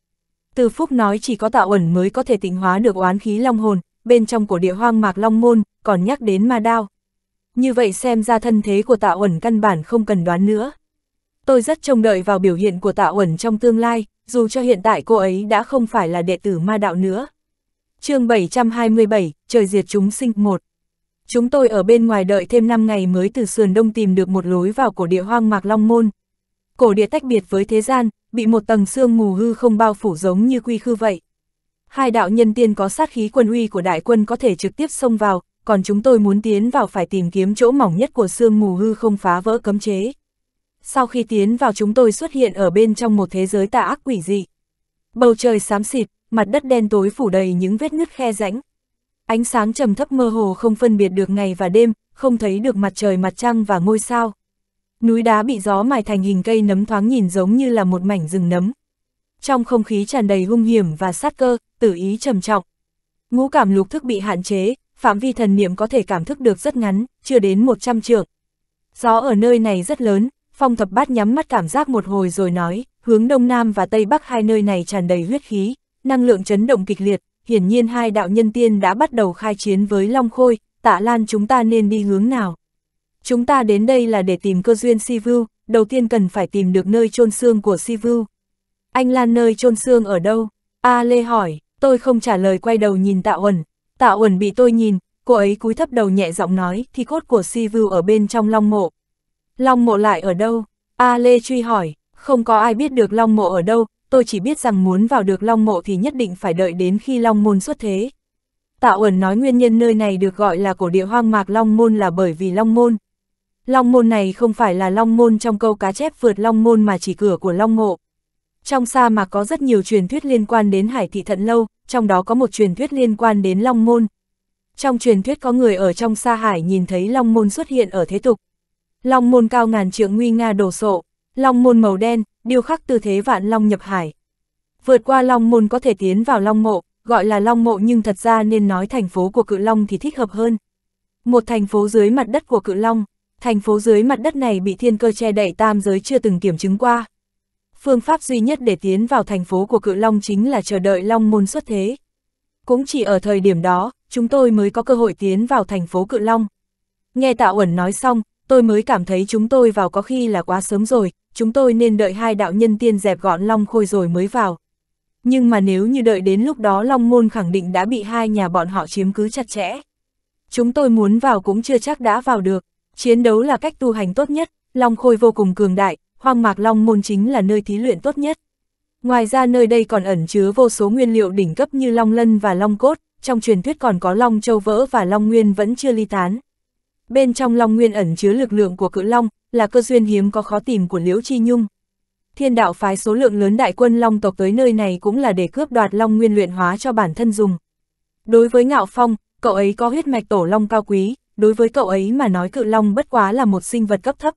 Từ Phúc nói chỉ có tạo ẩn mới có thể tịnh hóa được oán khí long hồn, bên trong của địa hoang mạc long môn, còn nhắc đến ma đao. Như vậy xem ra thân thế của tạo ẩn căn bản không cần đoán nữa. Tôi rất trông đợi vào biểu hiện của tạo ẩn trong tương lai, dù cho hiện tại cô ấy đã không phải là đệ tử ma đạo nữa. chương 727, Trời Diệt Chúng Sinh 1 Chúng tôi ở bên ngoài đợi thêm 5 ngày mới từ sườn đông tìm được một lối vào cổ địa hoang mạc Long Môn. Cổ địa tách biệt với thế gian, bị một tầng sương mù hư không bao phủ giống như quy khư vậy. Hai đạo nhân tiên có sát khí quân uy của đại quân có thể trực tiếp xông vào, còn chúng tôi muốn tiến vào phải tìm kiếm chỗ mỏng nhất của sương mù hư không phá vỡ cấm chế. Sau khi tiến vào chúng tôi xuất hiện ở bên trong một thế giới tà ác quỷ dị. Bầu trời xám xịt, mặt đất đen tối phủ đầy những vết nứt khe rãnh. Ánh sáng trầm thấp mơ hồ không phân biệt được ngày và đêm, không thấy được mặt trời mặt trăng và ngôi sao núi đá bị gió mài thành hình cây nấm thoáng nhìn giống như là một mảnh rừng nấm. Trong không khí tràn đầy hung hiểm và sát cơ, tử ý trầm trọng. Ngũ cảm lục thức bị hạn chế, phạm vi thần niệm có thể cảm thức được rất ngắn, chưa đến 100 trượng. Gió ở nơi này rất lớn, phong thập bát nhắm mắt cảm giác một hồi rồi nói, hướng đông nam và tây bắc hai nơi này tràn đầy huyết khí, năng lượng chấn động kịch liệt, hiển nhiên hai đạo nhân tiên đã bắt đầu khai chiến với Long Khôi, tạ lan chúng ta nên đi hướng nào chúng ta đến đây là để tìm cơ duyên Sivu, đầu tiên cần phải tìm được nơi chôn xương của Sivu. Anh Lan nơi chôn xương ở đâu? A Lê hỏi, tôi không trả lời quay đầu nhìn Tạ Uẩn. Tạ Uẩn bị tôi nhìn, cô ấy cúi thấp đầu nhẹ giọng nói thì cốt của Sivu ở bên trong long mộ. Long mộ lại ở đâu? A Lê truy hỏi, không có ai biết được long mộ ở đâu, tôi chỉ biết rằng muốn vào được long mộ thì nhất định phải đợi đến khi long môn xuất thế. Tạ Uẩn nói nguyên nhân nơi này được gọi là cổ địa hoang mạc long môn là bởi vì long môn, Long môn này không phải là long môn trong câu cá chép vượt long môn mà chỉ cửa của long ngộ. Trong sa mà có rất nhiều truyền thuyết liên quan đến hải thị thận lâu, trong đó có một truyền thuyết liên quan đến long môn. Trong truyền thuyết có người ở trong sa hải nhìn thấy long môn xuất hiện ở thế tục. Long môn cao ngàn trượng nguy nga đổ sộ, long môn màu đen, điêu khắc tư thế vạn long nhập hải. Vượt qua long môn có thể tiến vào long mộ, gọi là long mộ nhưng thật ra nên nói thành phố của cự long thì thích hợp hơn. Một thành phố dưới mặt đất của cự long, thành phố dưới mặt đất này bị thiên cơ che đậy tam giới chưa từng kiểm chứng qua. Phương pháp duy nhất để tiến vào thành phố của cự long chính là chờ đợi long môn xuất thế. Cũng chỉ ở thời điểm đó, chúng tôi mới có cơ hội tiến vào thành phố cự long. Nghe tạo ẩn nói xong, tôi mới cảm thấy chúng tôi vào có khi là quá sớm rồi, chúng tôi nên đợi hai đạo nhân tiên dẹp gọn long khôi rồi mới vào. Nhưng mà nếu như đợi đến lúc đó long môn khẳng định đã bị hai nhà bọn họ chiếm cứ chặt chẽ. Chúng tôi muốn vào cũng chưa chắc đã vào được. Chiến đấu là cách tu hành tốt nhất, Long Khôi vô cùng cường đại, hoang mạc Long Môn chính là nơi thí luyện tốt nhất. Ngoài ra nơi đây còn ẩn chứa vô số nguyên liệu đỉnh cấp như Long Lân và Long Cốt, trong truyền thuyết còn có Long Châu Vỡ và Long Nguyên vẫn chưa ly tán. Bên trong Long Nguyên ẩn chứa lực lượng của cự Long, là cơ duyên hiếm có khó tìm của Liễu Chi Nhung. Thiên đạo phái số lượng lớn đại quân Long tộc tới nơi này cũng là để cướp đoạt Long Nguyên luyện hóa cho bản thân dùng. Đối với Ngạo Phong, cậu ấy có huyết mạch tổ Long cao quý, đối với cậu ấy mà nói cự long bất quá là một sinh vật cấp thấp.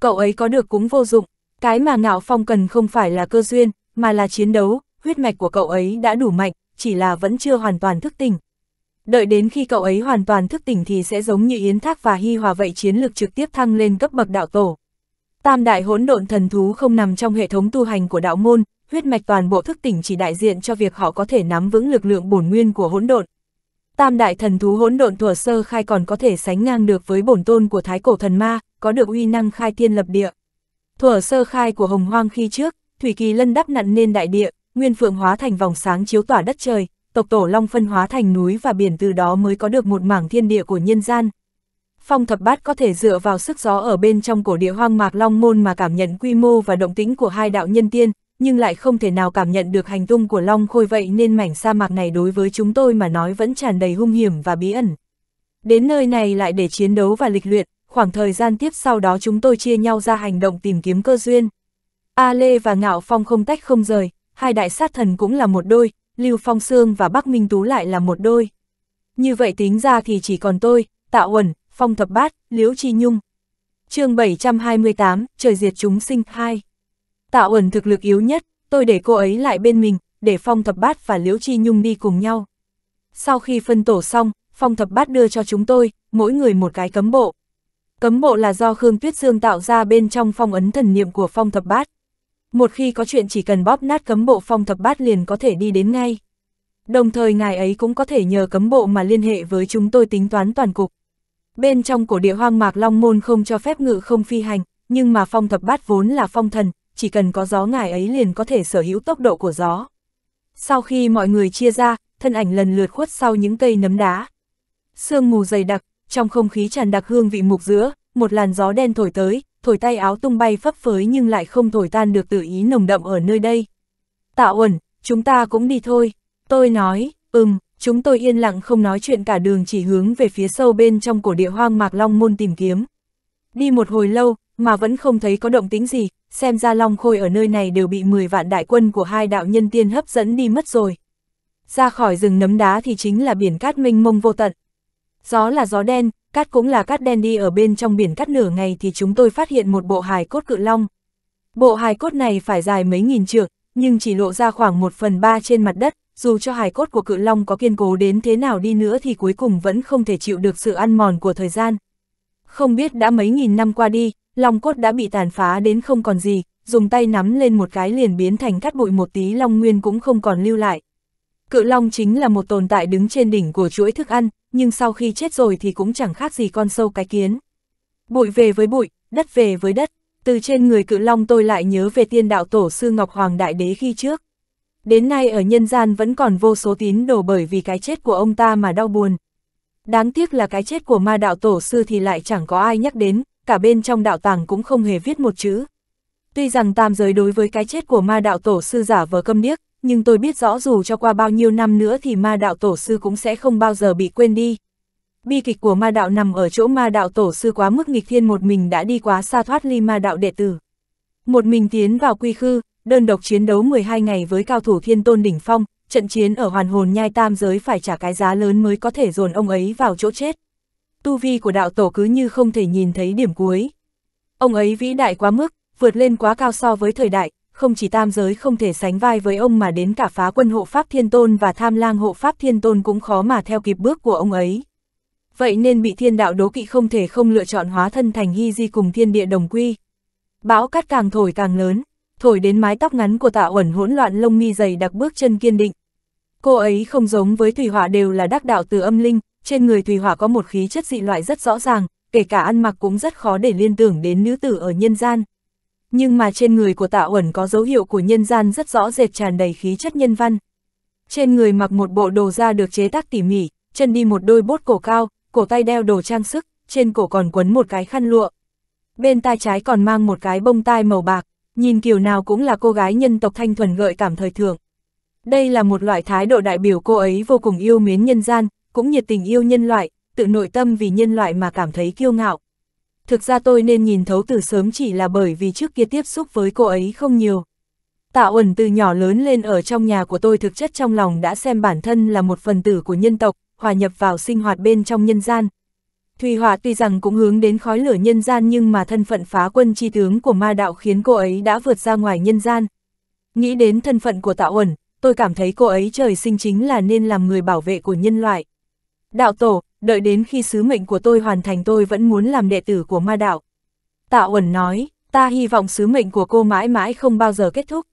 Cậu ấy có được cũng vô dụng, cái mà ngạo phong cần không phải là cơ duyên, mà là chiến đấu, huyết mạch của cậu ấy đã đủ mạnh, chỉ là vẫn chưa hoàn toàn thức tỉnh. Đợi đến khi cậu ấy hoàn toàn thức tỉnh thì sẽ giống như Yến Thác và Hy Hòa vậy chiến lược trực tiếp thăng lên cấp bậc đạo tổ. Tam đại hỗn độn thần thú không nằm trong hệ thống tu hành của đạo môn, huyết mạch toàn bộ thức tỉnh chỉ đại diện cho việc họ có thể nắm vững lực lượng bổn nguyên của hỗn độn. Tam đại thần thú hỗn độn thuở sơ khai còn có thể sánh ngang được với bổn tôn của thái cổ thần ma, có được uy năng khai thiên lập địa. Thuở sơ khai của hồng hoang khi trước, Thủy Kỳ Lân đắp nặn nên đại địa, Nguyên Phượng hóa thành vòng sáng chiếu tỏa đất trời, tộc tổ Long phân hóa thành núi và biển từ đó mới có được một mảng thiên địa của nhân gian. Phong thập bát có thể dựa vào sức gió ở bên trong cổ địa hoang mạc Long Môn mà cảm nhận quy mô và động tĩnh của hai đạo nhân tiên, nhưng lại không thể nào cảm nhận được hành tung của Long Khôi vậy nên mảnh sa mạc này đối với chúng tôi mà nói vẫn tràn đầy hung hiểm và bí ẩn. Đến nơi này lại để chiến đấu và lịch luyện, khoảng thời gian tiếp sau đó chúng tôi chia nhau ra hành động tìm kiếm cơ duyên. A Lê và Ngạo Phong không tách không rời, hai đại sát thần cũng là một đôi, Lưu Phong Sương và Bắc Minh Tú lại là một đôi. Như vậy tính ra thì chỉ còn tôi, tạo Uẩn, Phong Thập Bát, Liễu Chi Nhung. chương 728, Trời Diệt Chúng Sinh 2 Tạo ẩn thực lực yếu nhất, tôi để cô ấy lại bên mình, để Phong Thập Bát và Liễu Chi Nhung đi cùng nhau. Sau khi phân tổ xong, Phong Thập Bát đưa cho chúng tôi, mỗi người một cái cấm bộ. Cấm bộ là do Khương Tuyết Dương tạo ra bên trong phong ấn thần niệm của Phong Thập Bát. Một khi có chuyện chỉ cần bóp nát cấm bộ Phong Thập Bát liền có thể đi đến ngay. Đồng thời ngài ấy cũng có thể nhờ cấm bộ mà liên hệ với chúng tôi tính toán toàn cục. Bên trong cổ địa hoang mạc Long Môn không cho phép ngự không phi hành, nhưng mà Phong Thập Bát vốn là phong thần, chỉ cần có gió ngài ấy liền có thể sở hữu tốc độ của gió. Sau khi mọi người chia ra, thân ảnh lần lượt khuất sau những cây nấm đá. Sương mù dày đặc, trong không khí tràn đặc hương vị mục giữa, một làn gió đen thổi tới, thổi tay áo tung bay phấp phới nhưng lại không thổi tan được tự ý nồng đậm ở nơi đây. Tạ uẩn, chúng ta cũng đi thôi. Tôi nói, ừm, chúng tôi yên lặng không nói chuyện cả đường chỉ hướng về phía sâu bên trong cổ địa hoang mạc long môn tìm kiếm. Đi một hồi lâu, mà vẫn không thấy có động tính gì, xem ra Long Khôi ở nơi này đều bị 10 vạn đại quân của hai đạo nhân tiên hấp dẫn đi mất rồi. Ra khỏi rừng nấm đá thì chính là biển cát mênh mông vô tận. Gió là gió đen, cát cũng là cát đen đi ở bên trong biển cát nửa ngày thì chúng tôi phát hiện một bộ hài cốt cự long. Bộ hài cốt này phải dài mấy nghìn trượng, nhưng chỉ lộ ra khoảng một phần ba trên mặt đất, dù cho hài cốt của cự long có kiên cố đến thế nào đi nữa thì cuối cùng vẫn không thể chịu được sự ăn mòn của thời gian không biết đã mấy nghìn năm qua đi, long cốt đã bị tàn phá đến không còn gì, dùng tay nắm lên một cái liền biến thành cát bụi một tí long nguyên cũng không còn lưu lại. Cự long chính là một tồn tại đứng trên đỉnh của chuỗi thức ăn, nhưng sau khi chết rồi thì cũng chẳng khác gì con sâu cái kiến. Bụi về với bụi, đất về với đất, từ trên người cự long tôi lại nhớ về tiên đạo tổ sư Ngọc Hoàng Đại Đế khi trước. Đến nay ở nhân gian vẫn còn vô số tín đồ bởi vì cái chết của ông ta mà đau buồn, Đáng tiếc là cái chết của ma đạo tổ sư thì lại chẳng có ai nhắc đến, cả bên trong đạo tàng cũng không hề viết một chữ. Tuy rằng tam giới đối với cái chết của ma đạo tổ sư giả vờ câm điếc, nhưng tôi biết rõ dù cho qua bao nhiêu năm nữa thì ma đạo tổ sư cũng sẽ không bao giờ bị quên đi. Bi kịch của ma đạo nằm ở chỗ ma đạo tổ sư quá mức nghịch thiên một mình đã đi quá xa thoát ly ma đạo đệ tử. Một mình tiến vào quy khư, đơn độc chiến đấu 12 ngày với cao thủ thiên tôn đỉnh phong, trận chiến ở hoàn hồn nhai tam giới phải trả cái giá lớn mới có thể dồn ông ấy vào chỗ chết. Tu vi của đạo tổ cứ như không thể nhìn thấy điểm cuối. Ông ấy vĩ đại quá mức, vượt lên quá cao so với thời đại, không chỉ tam giới không thể sánh vai với ông mà đến cả phá quân hộ pháp thiên tôn và tham lang hộ pháp thiên tôn cũng khó mà theo kịp bước của ông ấy. Vậy nên bị thiên đạo đố kỵ không thể không lựa chọn hóa thân thành hy di cùng thiên địa đồng quy. Bão cát càng thổi càng lớn, thổi đến mái tóc ngắn của tạ ẩn hỗn loạn lông mi dày đặc bước chân kiên định, Cô ấy không giống với Thủy Hỏa đều là đắc đạo từ âm linh, trên người Thủy Hỏa có một khí chất dị loại rất rõ ràng, kể cả ăn mặc cũng rất khó để liên tưởng đến nữ tử ở nhân gian. Nhưng mà trên người của Tạ Uẩn có dấu hiệu của nhân gian rất rõ rệt tràn đầy khí chất nhân văn. Trên người mặc một bộ đồ da được chế tác tỉ mỉ, chân đi một đôi bốt cổ cao, cổ tay đeo đồ trang sức, trên cổ còn quấn một cái khăn lụa. Bên tai trái còn mang một cái bông tai màu bạc, nhìn kiểu nào cũng là cô gái nhân tộc thanh thuần gợi cảm thời thượng. Đây là một loại thái độ đại biểu cô ấy vô cùng yêu mến nhân gian, cũng nhiệt tình yêu nhân loại, tự nội tâm vì nhân loại mà cảm thấy kiêu ngạo. Thực ra tôi nên nhìn thấu từ sớm chỉ là bởi vì trước kia tiếp xúc với cô ấy không nhiều. Tạ Uẩn từ nhỏ lớn lên ở trong nhà của tôi thực chất trong lòng đã xem bản thân là một phần tử của nhân tộc, hòa nhập vào sinh hoạt bên trong nhân gian. Thùy hòa tuy rằng cũng hướng đến khói lửa nhân gian nhưng mà thân phận phá quân chi tướng của ma đạo khiến cô ấy đã vượt ra ngoài nhân gian. Nghĩ đến thân phận của Tạ Uẩn, tôi cảm thấy cô ấy trời sinh chính là nên làm người bảo vệ của nhân loại. Đạo tổ, đợi đến khi sứ mệnh của tôi hoàn thành tôi vẫn muốn làm đệ tử của ma đạo. Tạ Uẩn nói, ta hy vọng sứ mệnh của cô mãi mãi không bao giờ kết thúc.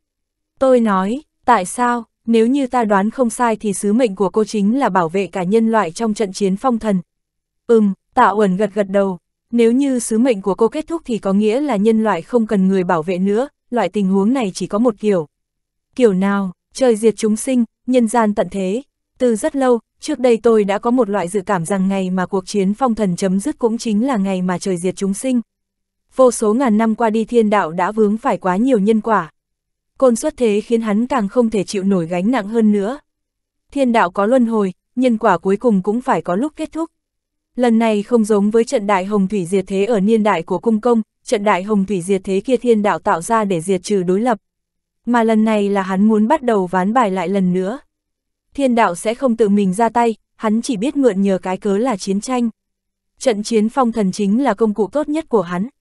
Tôi nói, tại sao, nếu như ta đoán không sai thì sứ mệnh của cô chính là bảo vệ cả nhân loại trong trận chiến phong thần. Ừm, Tạ Uẩn gật gật đầu, nếu như sứ mệnh của cô kết thúc thì có nghĩa là nhân loại không cần người bảo vệ nữa, loại tình huống này chỉ có một kiểu. Kiểu nào, trời diệt chúng sinh, nhân gian tận thế. Từ rất lâu, trước đây tôi đã có một loại dự cảm rằng ngày mà cuộc chiến phong thần chấm dứt cũng chính là ngày mà trời diệt chúng sinh. Vô số ngàn năm qua đi thiên đạo đã vướng phải quá nhiều nhân quả. Côn xuất thế khiến hắn càng không thể chịu nổi gánh nặng hơn nữa. Thiên đạo có luân hồi, nhân quả cuối cùng cũng phải có lúc kết thúc. Lần này không giống với trận đại hồng thủy diệt thế ở niên đại của cung công, trận đại hồng thủy diệt thế kia thiên đạo tạo ra để diệt trừ đối lập, mà lần này là hắn muốn bắt đầu ván bài lại lần nữa. Thiên đạo sẽ không tự mình ra tay, hắn chỉ biết mượn nhờ cái cớ là chiến tranh. Trận chiến phong thần chính là công cụ tốt nhất của hắn.